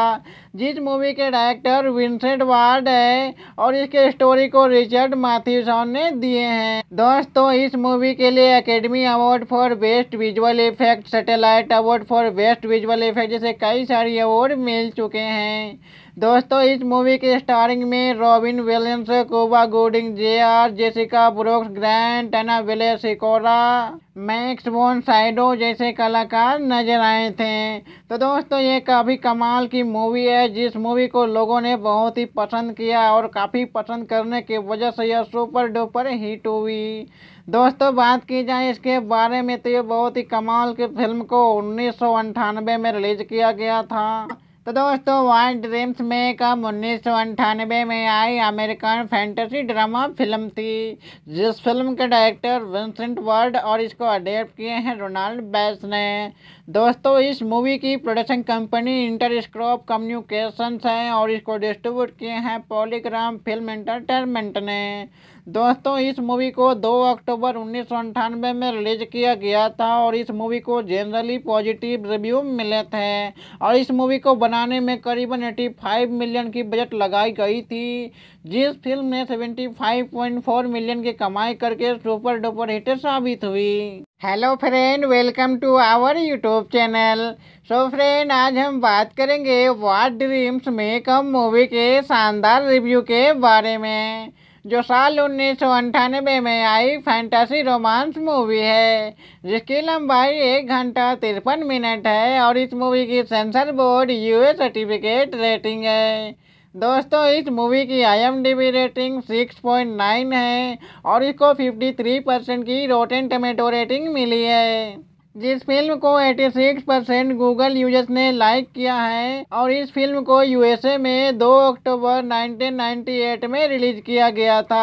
जिस मूवी के डायरेक्टर विंसेंट वार्ड है और इसके स्टोरी को रिचर्ड माथ्यूसन ने दिए हैं दोस्तों इस मूवी के लिए academy award for best visual effect satellite award for best visual effect जैसे कई सारे अवार्ड मिल चुके हैं दोस्तों इस मूवी के स्टारिंग में Robin Williams Cuba Gooding J R Jessica Brooks grand टना विले सिकोरा मैक्स वोन साइडो जैसे कलाकार नजर आए थे तो दोस्तों ये काफ़ी कमाल की मूवी है जिस मूवी को लोगों ने बहुत ही पसंद किया और काफ़ी पसंद करने की वजह से यह सुपर डुपर हिट हुई दोस्तों बात की जाए इसके बारे में तो ये बहुत ही कमाल की फिल्म को उन्नीस में रिलीज किया गया था तो दोस्तों वार ड्रीम्स में कब उन्नीस में आई अमेरिकन फैंटेसी ड्रामा फिल्म थी जिस फिल्म के डायरेक्टर विंसेंट वर्ड और इसको अडेप्ट किए हैं रोनाल्ड बैस ने दोस्तों इस मूवी की production company Interscope communications है और इसको डिस्ट्रीब्यूट किए हैं पॉलीग्राम फिल्म एंटरटेनमेंट ने दोस्तों इस मूवी को 2 अक्टूबर उन्नीस में रिलीज किया गया था और इस मूवी को जनरली पॉजिटिव रिव्यू मिले थे और इस मूवी को बनाने में करीबन 85 मिलियन की बजट लगाई गई थी जिस फिल्म ने 75.4 मिलियन की कमाई करके सुपर डुपर हिट साबित हुई hello friend welcome to our YouTube channel so friend आज हम बात करेंगे वाट ड्रीम्स में कम मूवी के शानदार रिव्यू के बारे में जो साल उन्नीस में आई फैंटेसी रोमांस मूवी है जिसकी लंबाई एक घंटा तिरपन मिनट है और इस मूवी की censor board UA certificate rating है दोस्तों इस मूवी की आईएमडीबी रेटिंग 6.9 है और इसको 53 परसेंट की रोटेन टमेटो रेटिंग मिली है जिस फिल्म को 86 परसेंट गूगल यूजर्स ने लाइक किया है और इस फिल्म को यूएसए में 2 अक्टूबर 1998 में रिलीज किया गया था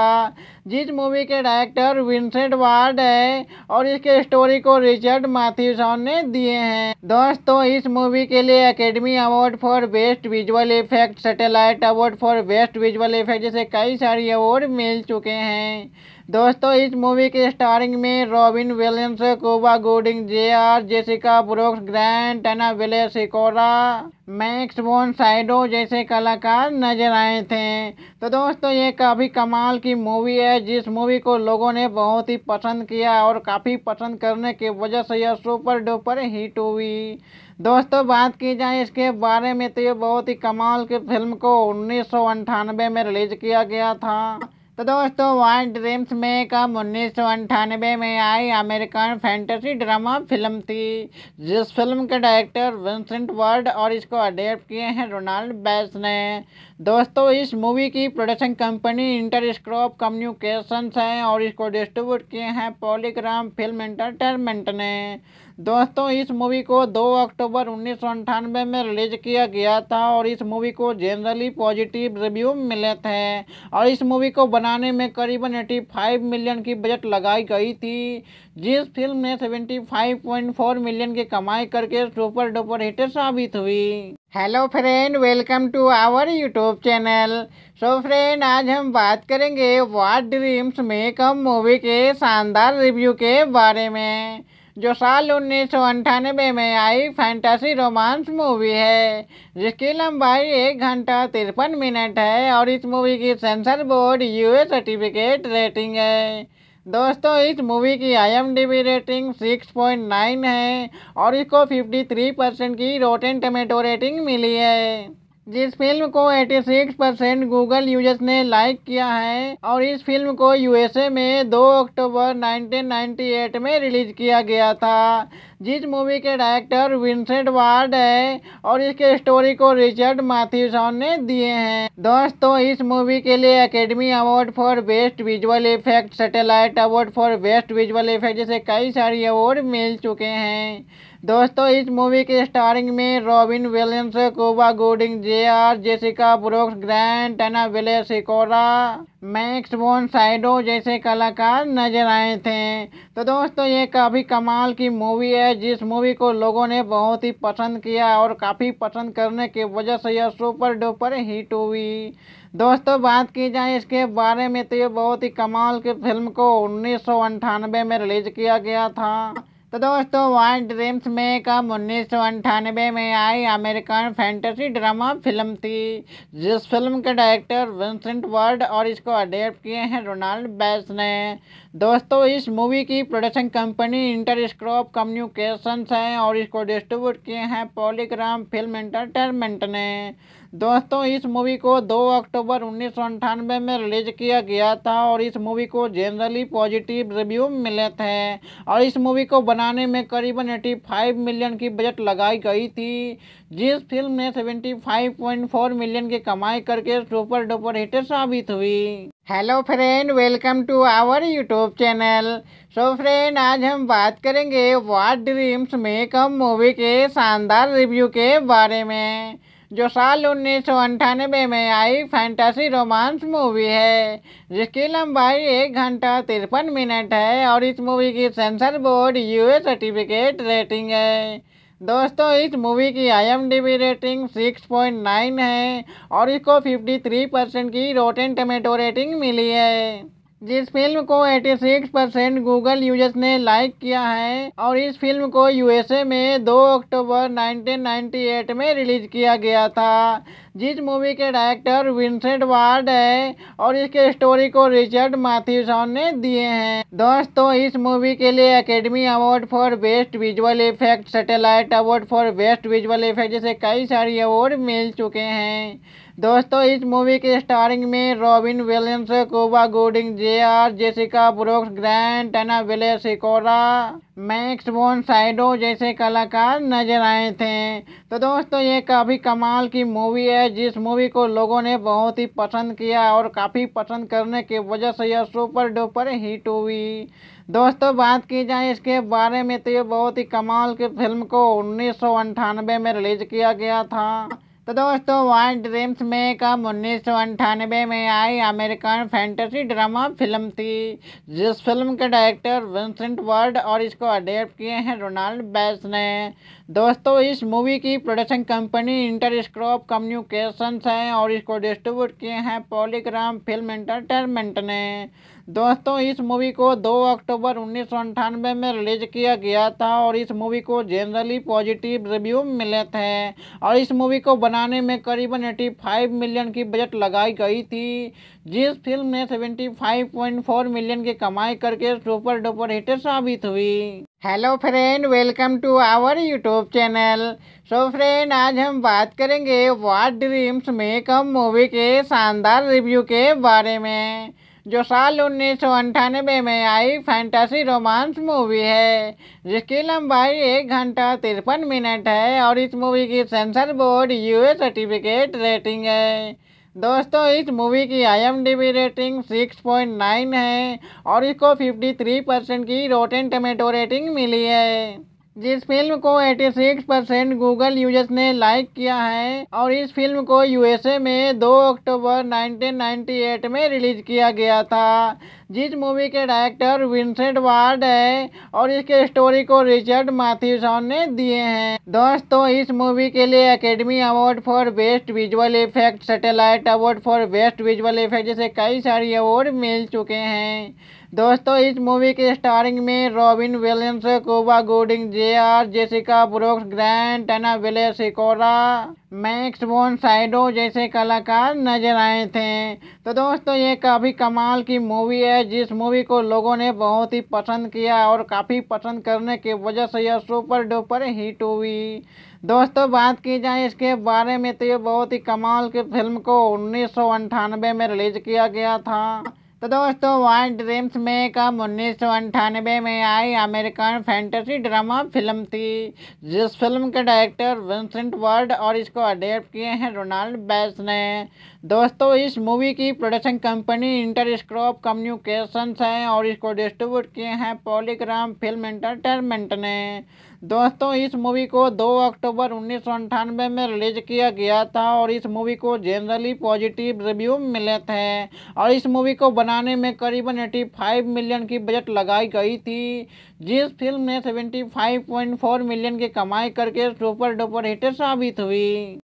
जिस मूवी के डायरेक्टर विंसेंट वार्ड है और इसके स्टोरी को रिचर्ड माथ्यूसन ने दिए हैं दोस्तों इस मूवी के लिए academy award for best visual effect satellite award for best visual effect जैसे कई सारे अवार्ड मिल चुके हैं दोस्तों इस मूवी के स्टारिंग में Robin Williams Cuba Gooding J R Jessica Brooks grand टना विले सिकोरा मैक्स वोन साइडो जैसे कलाकार नजर आए थे तो दोस्तों ये काफ़ी कमाल की मूवी है जिस मूवी को लोगों ने बहुत ही पसंद किया और काफ़ी पसंद करने की वजह से यह सुपर डुपर हिट हुई दोस्तों बात की जाए इसके बारे में तो ये बहुत ही कमाल की फिल्म को उन्नीस में रिलीज किया गया था तो दोस्तों वाइट ड्रीम्स में कम उन्नीस में आई अमेरिकन फैंटेसी ड्रामा फिल्म थी जिस फिल्म के डायरेक्टर विंसेंट वर्ल्ड और इसको अडेप्ट किए हैं रोनाल्ड बैस ने दोस्तों इस मूवी की production company Interscope communications है और इसको डिस्ट्रीब्यूट किए हैं पॉलीग्राम फिल्म एंटरटेनमेंट ने दोस्तों इस मूवी को 2 अक्टूबर उन्नीस में रिलीज किया गया था और इस मूवी को जनरली पॉजिटिव रिव्यू मिले थे और इस मूवी को बनाने में करीबन 85 मिलियन की बजट लगाई गई थी जिस फिल्म ने 75.4 मिलियन की कमाई करके सुपर डुपर हिट साबित हुई hello friend welcome to our YouTube channel so friend आज हम बात करेंगे वाट ड्रीम्स में कम मूवी के शानदार रिव्यू के बारे में जो साल उन्नीस में आई फैंटेसी रोमांस मूवी है जिसकी लंबाई एक घंटा तिरपन मिनट है और इस मूवी की censor board UA certificate rating है दोस्तों इस मूवी की आईएमडीबी रेटिंग 6.9 है और इसको 53 परसेंट की रोटेन टमेटो रेटिंग मिली है जिस फिल्म को 86 परसेंट गूगल यूजर्स ने लाइक किया है और इस फिल्म को यूएसए में 2 अक्टूबर 1998 में रिलीज किया गया था जिस मूवी के डायरेक्टर विंसेंट वार्ड है और इसके स्टोरी को रिचर्ड माथ्यूसन ने दिए हैं दोस्तों इस मूवी के लिए academy award for best visual effect satellite award for best visual effect जैसे कई सारे अवार्ड मिल चुके हैं दोस्तों इस मूवी के स्टारिंग में Robin Williams Cuba Gooding J R Jessica Brooks grand टना विले सिकोरा मैक्स वोन साइडो जैसे कलाकार नजर आए थे तो दोस्तों ये काफ़ी कमाल की मूवी है जिस मूवी को लोगों ने बहुत ही पसंद किया और काफ़ी पसंद करने की वजह से यह सुपर डुपर हिट हुई दोस्तों बात की जाए इसके बारे में तो ये बहुत ही कमाल की फिल्म को उन्नीस में रिलीज किया गया था तो दोस्तों वाइल्ड ड्रीम्स में कम उन्नीस सौ अंठानबे में आई अमेरिकन फैंटेसी ड्रामा फिल्म थी जिस फिल्म के डायरेक्टर विंसेंट वर्ड और इसको अडेप्ट किए हैं रोनाल्ड बैस ने दोस्तों इस मूवी की production company Interscope communications है और इसको डिस्ट्रीब्यूट किए हैं पॉलीग्राम फिल्म एंटरटेनमेंट ने दोस्तों इस मूवी को 2 अक्टूबर उन्नीस में रिलीज किया गया था और इस मूवी को जनरली पॉजिटिव रिव्यू मिले थे और इस मूवी को बनाने में करीबन 85 मिलियन की बजट लगाई गई थी जिस फिल्म ने 75.4 मिलियन की कमाई करके सुपर डुपर हिट साबित हुई hello friend welcome to our YouTube channel so friend आज हम बात करेंगे वाट ड्रीम्स में कम मूवी के शानदार रिव्यू के बारे में जो साल उन्नीस में आई फैंटेसी रोमांस मूवी है जिसकी लंबाई एक घंटा तिरपन मिनट है और इस मूवी की censor board UA certificate rating है दोस्तों इस मूवी की आईएमडीबी रेटिंग 6.9 है और इसको 53 परसेंट की रोटेन टमेटो रेटिंग मिली है जिस फिल्म को 86 परसेंट गूगल यूजर्स ने लाइक किया है और इस फिल्म को यूएसए में 2 अक्टूबर 1998 में रिलीज किया गया था जिस मूवी के डायरेक्टर विंसेंट वार्ड है और इसके स्टोरी को रिचर्ड माथ्यूसन ने दिए हैं दोस्तों इस मूवी के लिए academy award for best visual effect satellite award for best visual effect जैसे कई सारे अवार्ड मिल चुके हैं दोस्तों इस मूवी के स्टारिंग में Robin Williams Cuba Gooding J R Jessica Brooks grand टना विले सिकोरा मैक्स वोन साइडो जैसे कलाकार नजर आए थे तो दोस्तों ये काफ़ी कमाल की मूवी है जिस मूवी को लोगों ने बहुत ही पसंद किया और काफ़ी पसंद करने की वजह से यह सुपर डुपर हिट हुई दोस्तों बात की जाए इसके बारे में तो ये बहुत ही कमाल की फिल्म को उन्नीस में रिलीज किया गया था तो दोस्तों वाइल्ड ड्रीम्स में कम उन्नीस में आई अमेरिकन फैंटेसी ड्रामा फिल्म थी जिस फिल्म के डायरेक्टर विंसेंट वर्ड और इसको अडेप्ट किए हैं रोनाल्ड बैस ने दोस्तों इस मूवी की production company Interscope communications है और इसको डिस्ट्रीब्यूट किए हैं पॉलीग्राम फिल्म एंटरटेनमेंट ने दोस्तों इस मूवी को 2 अक्टूबर उन्नीस में रिलीज किया गया था और इस मूवी को जनरली पॉजिटिव रिव्यू मिले थे और इस मूवी को बनाने में करीबन 85 मिलियन की बजट लगाई गई थी जिस फिल्म ने 75.4 मिलियन की कमाई करके सुपर डुपर हिट साबित हुई hello friend welcome to our YouTube channel so friend आज हम बात करेंगे वाट ड्रीम्स में कम मूवी के शानदार रिव्यू के बारे में जो साल उन्नीस में आई फैंटेसी रोमांस मूवी है जिसकी लंबाई एक घंटा तिरपन मिनट है और इस मूवी की censor board UA certificate rating है दोस्तों इस मूवी की आईएमडीबी रेटिंग 6.9 है और इसको 53 परसेंट की रोटेन टमेटो रेटिंग मिली है जिस फिल्म को 86 परसेंट गूगल यूजर्स ने लाइक किया है और इस फिल्म को यूएसए में 2 अक्टूबर 1998 में रिलीज किया गया था जिस मूवी के डायरेक्टर विंसेंट वार्ड है और इसके स्टोरी को रिचर्ड माथ्यूसन ने दिए हैं दोस्तों इस मूवी के लिए academy award for best visual effect satellite award for best visual effect जैसे कई सारे अवार्ड मिल चुके हैं दोस्तों इस मूवी के स्टारिंग में Robin Williams Cuba Gooding J R Jessica Brooks grand टना विले सिकोरा मैक्स वोन साइडो जैसे कलाकार नजर आए थे तो दोस्तों ये काफ़ी कमाल की मूवी है जिस मूवी को लोगों ने बहुत ही पसंद किया और काफ़ी पसंद करने की वजह से यह सुपर डुपर हिट हुई दोस्तों बात की जाए इसके बारे में तो ये बहुत ही कमाल की फिल्म को उन्नीस में रिलीज किया गया था तो दोस्तों वाइट ड्रीम्स में कम उन्नीस सौ में आई अमेरिकन फैंटेसी ड्रामा फिल्म थी जिस फिल्म के डायरेक्टर विंसेंट वर्ड और इसको अडेप्ट किए हैं रोनाल्ड बैस ने दोस्तों इस मूवी की production company Interscope communications है और इसको डिस्ट्रीब्यूट किए हैं पॉलीग्राम फिल्म एंटरटेनमेंट ने दोस्तों इस मूवी को 2 अक्टूबर उन्नीस में रिलीज किया गया था और इस मूवी को जनरली पॉजिटिव रिव्यू मिले थे और इस मूवी को बनाने में करीबन 85 मिलियन की बजट लगाई गई थी जिस फिल्म ने 75.4 मिलियन की कमाई करके सुपर डुपर हिट साबित हुई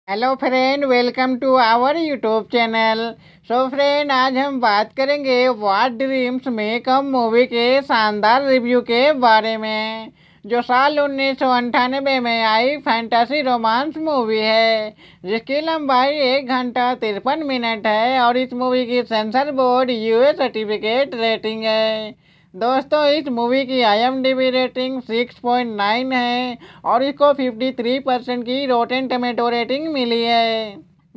hello friend welcome to our YouTube channel so friend आज हम बात करेंगे वाट ड्रीम्स में कम मूवी के शानदार रिव्यू के बारे में जो साल उन्नीस में आई फैंटेसी रोमांस मूवी है जिसकी लंबाई एक घंटा तिरपन मिनट है और इस मूवी की censor board UA certificate rating है दोस्तों इस मूवी की आईएमडीबी रेटिंग 6.9 है और इसको 53 परसेंट की रोटेन टमेटो रेटिंग मिली है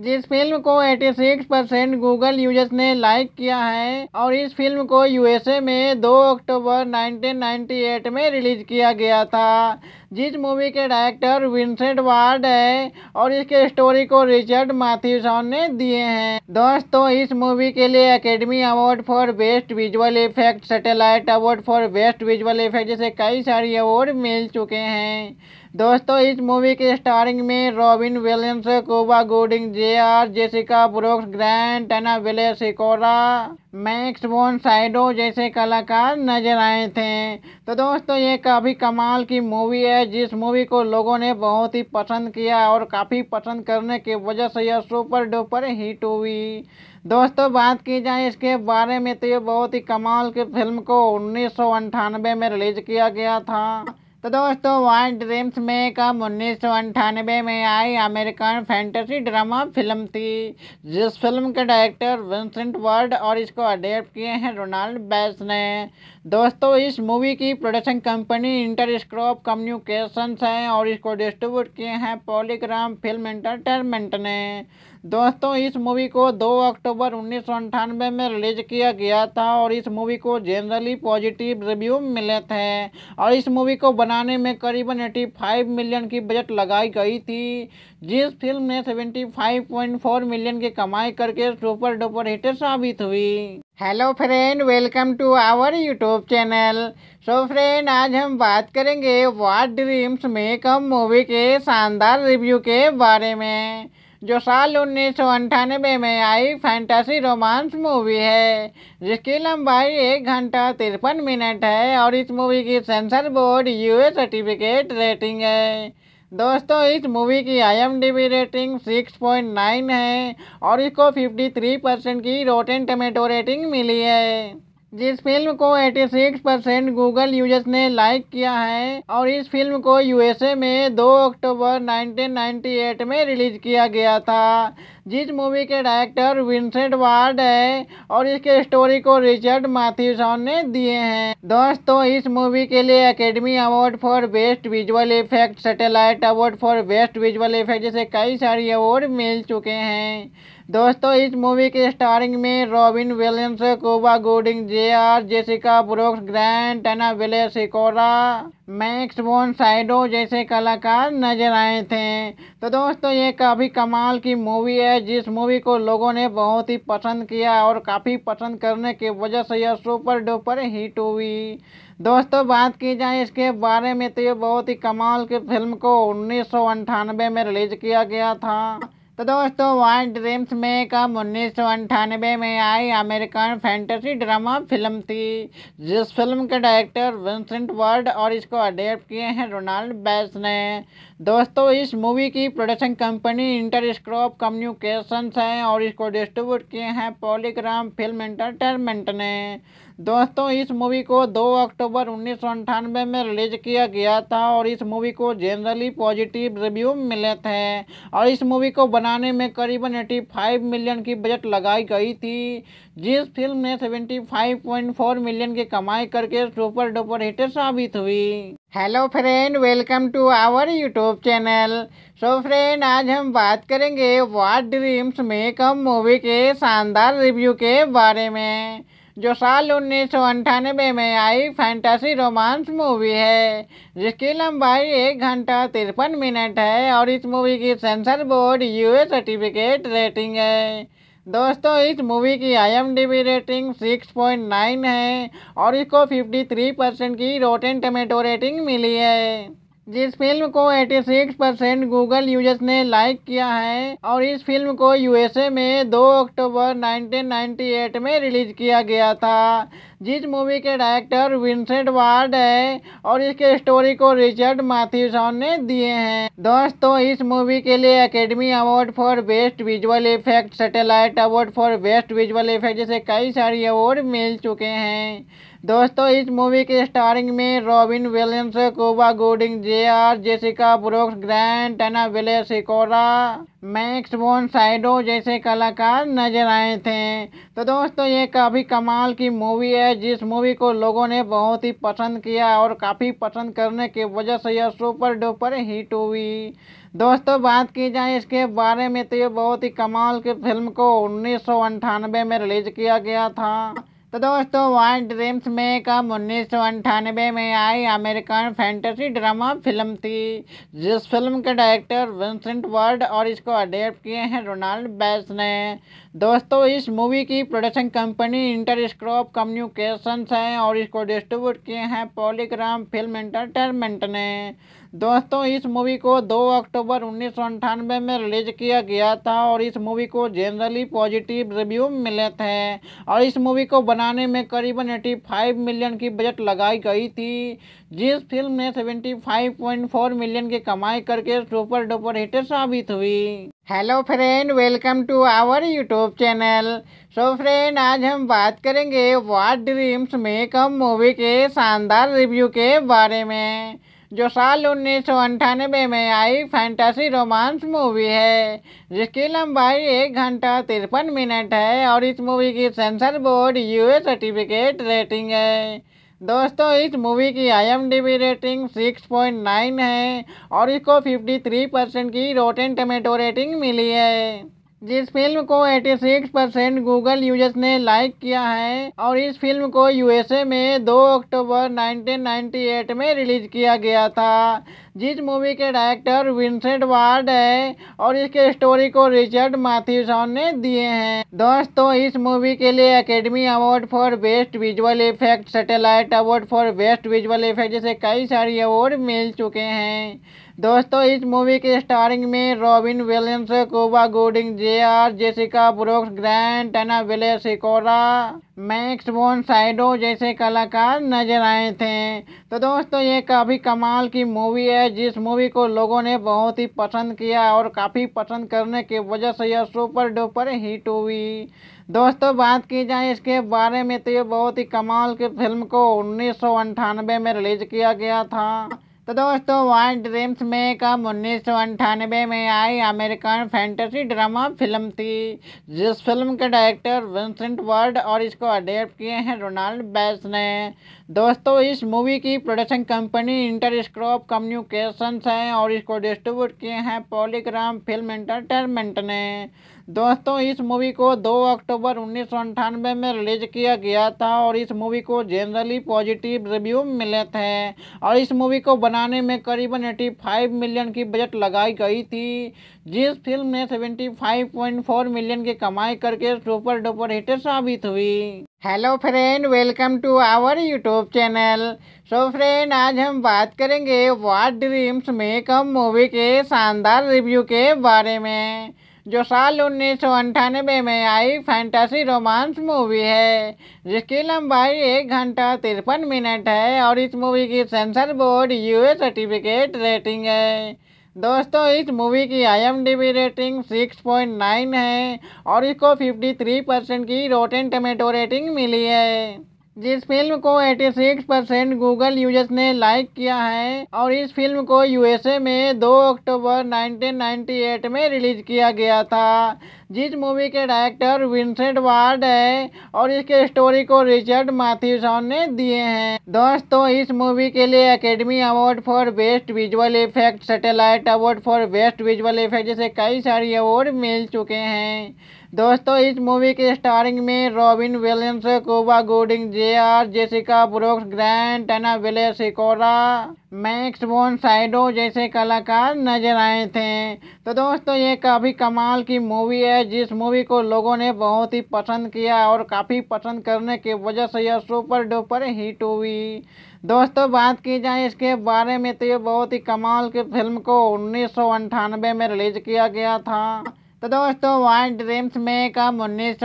जिस फिल्म को 86 परसेंट गूगल यूजर्स ने लाइक किया है और इस फिल्म को यूएसए में 2 अक्टूबर 1998 में रिलीज किया गया था जिस मूवी के डायरेक्टर विंसेंट वार्ड है और इसके स्टोरी को रिचर्ड माथ्यूसन ने दिए हैं दोस्तों इस मूवी के लिए academy award for best visual effect satellite award for best visual effect जैसे कई सारे अवार्ड मिल चुके हैं दोस्तों इस मूवी के स्टारिंग में Robin Williams Cuba Gooding J R Jessica Brooks grand टना विले सिकोरा मैक्स वोन साइडो जैसे कलाकार नजर आए थे तो दोस्तों ये काफ़ी कमाल की मूवी है जिस मूवी को लोगों ने बहुत ही पसंद किया और काफ़ी पसंद करने की वजह से यह सुपर डुपर हिट हुई दोस्तों बात की जाए इसके बारे में तो ये बहुत ही कमाल की फिल्म को उन्नीस में रिलीज किया गया था तो दोस्तों वाइट ड्रीम्स में कम उन्नीस में आई अमेरिकन फैंटेसी ड्रामा फिल्म थी जिस फिल्म के डायरेक्टर विंसेंट वर्ड और इसको अडेप्ट किए हैं रोनाल्ड बैस ने दोस्तों इस मूवी की production company Interscope communications है और इसको डिस्ट्रीब्यूट किए हैं पॉलीग्राम फिल्म एंटरटेनमेंट ने दोस्तों इस मूवी को 2 अक्टूबर उन्नीस में रिलीज किया गया था और इस मूवी को जनरली पॉजिटिव रिव्यू मिले थे और इस मूवी को बनाने में करीबन 85 मिलियन की बजट लगाई गई थी जिस फिल्म ने 75.4 मिलियन की कमाई करके सुपर डुपर हिट साबित हुई hello friend welcome to our YouTube channel so friend आज हम बात करेंगे वाट ड्रीम्स में कम मूवी के शानदार रिव्यू के बारे में जो साल उन्नीस में आई फैंटेसी रोमांस मूवी है जिसकी लंबाई एक घंटा तिरपन मिनट है और इस मूवी की censor board UA certificate rating है दोस्तों इस मूवी की आईएमडीबी रेटिंग 6.9 है और इसको 53 परसेंट की रोटेन टमेटो रेटिंग मिली है जिस फिल्म को 86 परसेंट गूगल यूजर्स ने लाइक किया है और इस फिल्म को यूएसए में 2 अक्टूबर 1998 में रिलीज किया गया था जिस मूवी के डायरेक्टर विंसेंट वार्ड है और इसके स्टोरी को रिचर्ड माथ्यूसन ने दिए हैं दोस्तों इस मूवी के लिए academy award for best visual effect satellite award for best visual effect जैसे कई सारे अवार्ड मिल चुके हैं दोस्तों इस मूवी के स्टारिंग में Robin Williams Cuba Gooding J R Jessica Brooks grand टना विले सिकोरा मैक्स वोन साइडो जैसे कलाकार नजर आए थे तो दोस्तों ये काफ़ी कमाल की मूवी है जिस मूवी को लोगों ने बहुत ही पसंद किया और काफ़ी पसंद करने की वजह से यह सुपर डुपर हिट हुई दोस्तों बात की जाए इसके बारे में तो ये बहुत ही कमाल की फिल्म को उन्नीस में रिलीज किया गया था तो दोस्तों वाइट ड्रीम्स में कम उन्नीस सौ अंठानबे में आई अमेरिकन फैंटेसी ड्रामा फिल्म थी जिस फिल्म के डायरेक्टर विंसेंट वर्ड और इसको अडेप्ट किए हैं रोनाल्ड बैस ने दोस्तों इस मूवी की production company Interscope communications है और इसको डिस्ट्रीब्यूट किए हैं पॉलीग्राम फिल्म एंटरटेनमेंट ने दोस्तों इस मूवी को 2 अक्टूबर उन्नीस में रिलीज किया गया था और इस मूवी को जनरली पॉजिटिव रिव्यू मिले थे और इस मूवी को बनाने में करीबन 85 मिलियन की बजट लगाई गई थी जिस फिल्म ने 75.4 मिलियन की कमाई करके सुपर डुपर हिट साबित हुई hello friend welcome to our YouTube channel so friend आज हम बात करेंगे वाट ड्रीम्स में कम मूवी के शानदार रिव्यू के बारे में जो साल उन्नीस में आई फैंटासी रोमांस मूवी है जिसकी लंबाई एक घंटा तिरपन मिनट है और इस मूवी की censor board UA certificate rating है दोस्तों इस मूवी की आईएमडीबी रेटिंग 6.9 है और इसको 53 परसेंट की रोटेन टमेटो रेटिंग मिली है जिस फिल्म को 86 परसेंट गूगल यूजर्स ने लाइक किया है और इस फिल्म को यूएसए में 2 अक्टूबर 1998 में रिलीज किया गया था जिस मूवी के डायरेक्टर विंसेंट वार्ड है और इसके स्टोरी को रिचर्ड माथ्यूसन ने दिए हैं दोस्तों इस मूवी के लिए academy award for best visual effect satellite award for best visual effect जैसे कई सारे अवार्ड मिल चुके हैं दोस्तों इस मूवी के स्टारिंग में Robin Williams Cuba Gooding J R Jessica Brooks grand टना विले सिकोरा मैक्स वोन साइडो जैसे कलाकार नजर आए थे तो दोस्तों ये काफ़ी कमाल की मूवी है जिस मूवी को लोगों ने बहुत ही पसंद किया और काफ़ी पसंद करने की वजह से यह सुपर डुपर हिट हुई दोस्तों बात की जाए इसके बारे में तो ये बहुत ही कमाल की फिल्म को उन्नीस में रिलीज किया गया था तो दोस्तों वाइट ड्रीम्स में कम उन्नीस में आई अमेरिकन फैंटेसी ड्रामा फिल्म थी जिस फिल्म के डायरेक्टर विंसेंट वर्ड और इसको अडेप्ट किए हैं रोनाल्ड बैस ने दोस्तों इस मूवी की production company Interscope communications है और इसको डिस्ट्रीब्यूट किए हैं पॉलीग्राम फिल्म एंटरटेनमेंट ने दोस्तों इस मूवी को 2 अक्टूबर उन्नीस में रिलीज किया गया था और इस मूवी को जनरली पॉजिटिव रिव्यू मिले थे और इस मूवी को बनाने में करीबन 85 मिलियन की बजट लगाई गई थी जिस फिल्म ने 75.4 मिलियन की कमाई करके सुपर डुपर हिट साबित हुई hello friend welcome to our YouTube channel so friend आज हम बात करेंगे वाट ड्रीम्स में कम मूवी के शानदार रिव्यू के बारे में जो साल उन्नीस में आई फैंटेसी रोमांस मूवी है जिसकी लंबाई एक घंटा तिरपन मिनट है और इस मूवी की censor board UA certificate rating है दोस्तों इस मूवी की आईएमडीबी रेटिंग 6.9 है और इसको 53 परसेंट की रोटेन टमेटो रेटिंग मिली है जिस फिल्म को 86 परसेंट गूगल यूजर्स ने लाइक किया है और इस फिल्म को यूएसए में 2 अक्टूबर 1998 में रिलीज किया गया था जिस मूवी के डायरेक्टर विंसेंट वार्ड है और इसके स्टोरी को रिचर्ड माथ्यूसन ने दिए हैं दोस्तों इस मूवी के लिए academy award for best visual effect satellite award for best visual effect जैसे कई सारे अवार्ड मिल चुके हैं दोस्तों इस मूवी के स्टारिंग में Robin Williams Cuba Gooding J R Jessica Brooks grand टना विले सिकोरा मैक्स वोन साइडो जैसे कलाकार नजर आए थे तो दोस्तों ये काफ़ी कमाल की मूवी है जिस मूवी को लोगों ने बहुत ही पसंद किया और काफ़ी पसंद करने की वजह से यह सुपर डुपर हिट हुई दोस्तों बात की जाए इसके बारे में तो ये बहुत ही कमाल की फिल्म को उन्नीस में रिलीज किया गया था तो दोस्तों वाइट ड्रीम्स में कम उन्नीस में आई अमेरिकन फैंटेसी ड्रामा फिल्म थी जिस फिल्म के डायरेक्टर विंसेंट वर्ड और इसको अडेप्ट किए हैं रोनाल्ड बैस ने दोस्तों इस मूवी की production company Interscope communications है और इसको डिस्ट्रीब्यूट किए हैं पॉलीग्राम फिल्म एंटरटेनमेंट ने दोस्तों इस मूवी को 2 अक्टूबर उन्नीस में रिलीज किया गया था और इस मूवी को जनरली पॉजिटिव रिव्यू मिले थे और इस मूवी को बनाने में करीबन 85 मिलियन की बजट लगाई गई थी जिस फिल्म ने 75.4 मिलियन की कमाई करके सुपर डुपर हिट साबित हुई hello friend welcome to our YouTube channel so friend आज हम बात करेंगे वाट ड्रीम्स में कम मूवी के शानदार रिव्यू के बारे में जो साल उन्नीस में आई फैंटासी रोमांस मूवी है जिसकी लंबाई एक घंटा तिरपन मिनट है और इस मूवी की censor board UA certificate rating है दोस्तों इस मूवी की आईएमडीबी रेटिंग 6.9 है और इसको 53 परसेंट की रोटेन टमेटो रेटिंग मिली है जिस फिल्म को 86 परसेंट गूगल यूजर्स ने लाइक किया है और इस फिल्म को यूएसए में 2 अक्टूबर 1998 में रिलीज किया गया था जिस मूवी के डायरेक्टर विंसेंट वार्ड है और इसके स्टोरी को रिचर्ड माथ्यूसॉन ने दिए हैं दोस्तों इस मूवी के लिए academy award for best visual effect satellite award for best visual effect जैसे कई सारे अवार्ड मिल चुके हैं दोस्तों इस मूवी के स्टारिंग में Robin Williams Cuba Gooding J R Jessica Brooks grand टना विले सिकोरा मैक्स वोन साइडो जैसे कलाकार नजर आए थे तो दोस्तों ये काफ़ी कमाल की मूवी है जिस मूवी को लोगों ने बहुत ही पसंद किया और काफ़ी पसंद करने की वजह से यह सुपर डुपर हिट हुई दोस्तों बात की जाए इसके बारे में तो ये बहुत ही कमाल की फिल्म को उन्नीस में रिलीज किया गया था तो दोस्तों वाइट ड्रीम्स में कम उन्नीस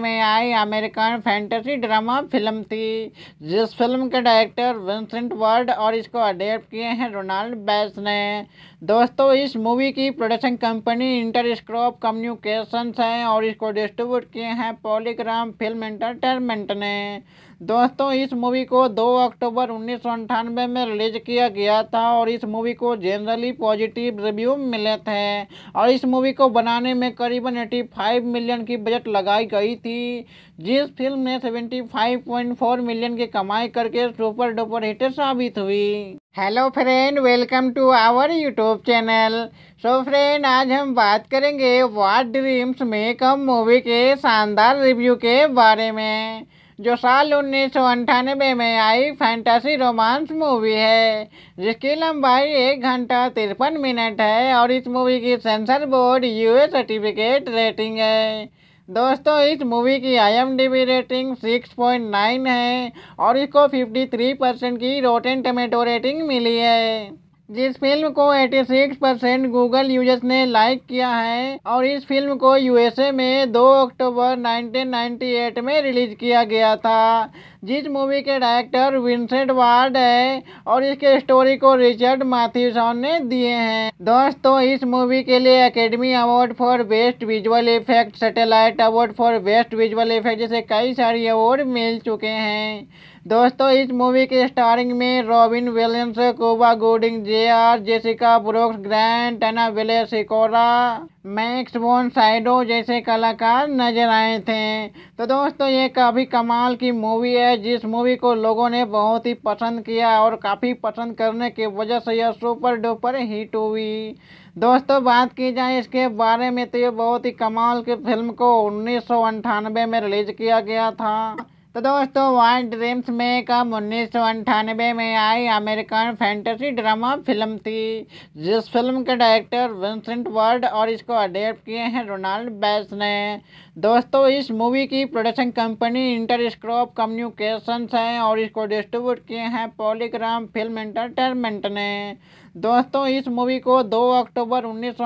में आई अमेरिकन फैंटेसी ड्रामा फिल्म थी जिस फिल्म के डायरेक्टर विंसेंट वर्ड और इसको अडेप्ट किए हैं रोनाल्ड बैस ने दोस्तों इस मूवी की production company Interscope communications है और इसको डिस्ट्रीब्यूट किए हैं पॉलीग्राम फिल्म एंटरटेनमेंट ने दोस्तों इस मूवी को 2 अक्टूबर उन्नीस में रिलीज किया गया था और इस मूवी को जनरली पॉजिटिव रिव्यू मिले थे और इस मूवी को बनाने में करीबन 85 मिलियन की बजट लगाई गई थी जिस फिल्म ने 75.4 मिलियन की कमाई करके सुपर डुपर हिट साबित हुई hello friend welcome to our YouTube channel so friend आज हम बात करेंगे वाट ड्रीम्स में कम मूवी के शानदार रिव्यू के बारे में जो साल उन्नीस में आई फैंटेसी रोमांस मूवी है जिसकी लंबाई एक घंटा तिरपन मिनट है और इस मूवी की censor board UA certificate rating है दोस्तों इस मूवी की आईएमडीबी रेटिंग 6.9 है और इसको 53 परसेंट की रोटेन टमेटो रेटिंग मिली है जिस फिल्म को 86 परसेंट गूगल यूजर्स ने लाइक किया है और इस फिल्म को यूएसए में 2 अक्टूबर 1998 में रिलीज किया गया था जिस मूवी के डायरेक्टर विंसेंट वार्ड है और इसके स्टोरी को रिचर्ड माथ्यूसन ने दिए हैं दोस्तों इस मूवी के लिए academy award for best visual effect satellite award for best visual effect जैसे कई सारे अवार्ड मिल चुके हैं दोस्तों इस मूवी के स्टारिंग में Robin Williams Cuba Gooding J R Jessica Brooks grand टना विले सिकोरा मैक्स वोन साइडो जैसे कलाकार नजर आए थे तो दोस्तों ये काफ़ी कमाल की मूवी है जिस मूवी को लोगों ने बहुत ही पसंद किया और काफ़ी पसंद करने की वजह से यह सुपर डुपर हिट हुई दोस्तों बात की जाए इसके बारे में तो ये बहुत ही कमाल की फिल्म को उन्नीस में रिलीज किया गया था तो दोस्तों वाइट ड्रीम्स में कम उन्नीस में आई अमेरिकन फैंटेसी ड्रामा फिल्म थी जिस फिल्म के डायरेक्टर विंसेंट वर्ड और इसको अडेप्ट किए हैं रोनाल्ड बैस ने दोस्तों इस मूवी की production company Interscope communications है और इसको डिस्ट्रीब्यूट किए हैं पॉलीग्राम फिल्म एंटरटेनमेंट ने दोस्तों इस मूवी को 2 अक्टूबर उन्नीस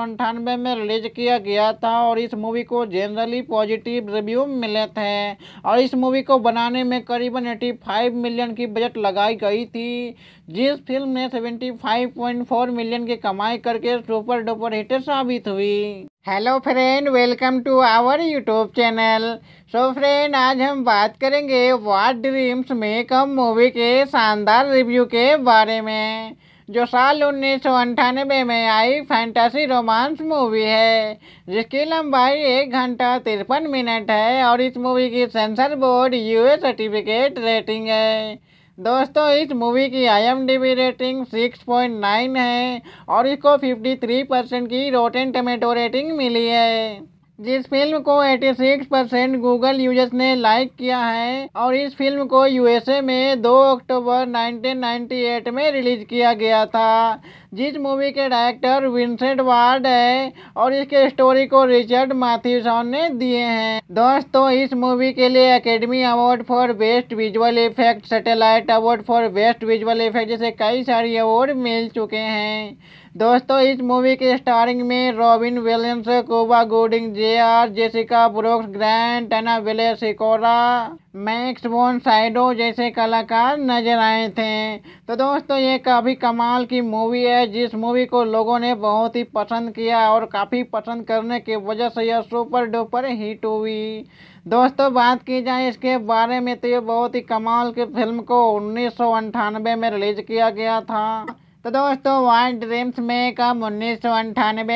में रिलीज किया गया था और इस मूवी को जनरली पॉजिटिव रिव्यू मिले थे और इस मूवी को बनाने में करीबन 85 मिलियन की बजट लगाई गई थी जिस फिल्म ने 75.4 मिलियन की कमाई करके सुपर डुपर हिट साबित हुई hello friend welcome to our YouTube channel so friend आज हम बात करेंगे वाट ड्रीम्स में कम मूवी के शानदार रिव्यू के बारे में जो साल उन्नीस में आई फैंटासी रोमांस मूवी है जिसकी लंबाई एक घंटा तिरपन मिनट है और इस मूवी की censor board UA certificate rating है दोस्तों इस मूवी की आईएमडीबी रेटिंग 6.9 है और इसको 53 परसेंट की रोटेन टमेटो रेटिंग मिली है जिस फिल्म को 86 परसेंट गूगल यूजर्स ने लाइक किया है और इस फिल्म को यूएसए में 2 अक्टूबर 1998 में रिलीज किया गया था जिस मूवी के डायरेक्टर विंसेंट वार्ड है और इसके स्टोरी को रिचर्ड माथ्यूसॉन ने दिए हैं दोस्तों इस मूवी के लिए academy award for best visual effect satellite award for best visual effect जैसे कई सारे अवार्ड मिल चुके हैं दोस्तों इस मूवी के स्टारिंग में Robin Williams Cuba Gooding J R Jessica Brooks grand टना विले सिकोरा मैक्स वोन साइडो जैसे कलाकार नजर आए थे तो दोस्तों ये काफ़ी कमाल की मूवी है जिस मूवी को लोगों ने बहुत ही पसंद किया और काफ़ी पसंद करने की वजह से यह सुपर डुपर हिट हुई दोस्तों बात की जाए इसके बारे में तो ये बहुत ही कमाल की फिल्म को उन्नीस में रिलीज किया गया था तो दोस्तों वार ड्रीम्स में कम उन्नीस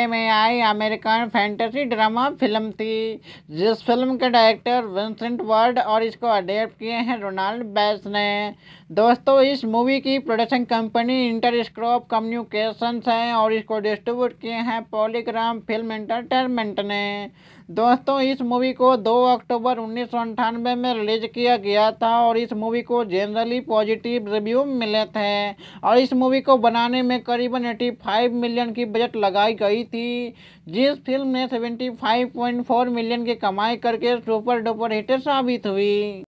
में आई अमेरिकन फैंटेसी ड्रामा फिल्म थी जिस फिल्म के डायरेक्टर विंसेंट वर्ड और इसको अडेप्ट किए हैं रोनाल्ड बैस ने दोस्तों इस मूवी की production company Interscope communications है और इसको डिस्ट्रीब्यूट किए हैं पॉलीग्राम फिल्म एंटरटेनमेंट ने दोस्तों इस मूवी को 2 अक्टूबर उन्नीस में रिलीज किया गया था और इस मूवी को जनरली पॉजिटिव रिव्यू मिले थे और इस मूवी को बनाने में करीबन 85 मिलियन की बजट लगाई गई थी जिस फिल्म ने 75.4 मिलियन की कमाई करके सुपर डुपर हिट साबित हुई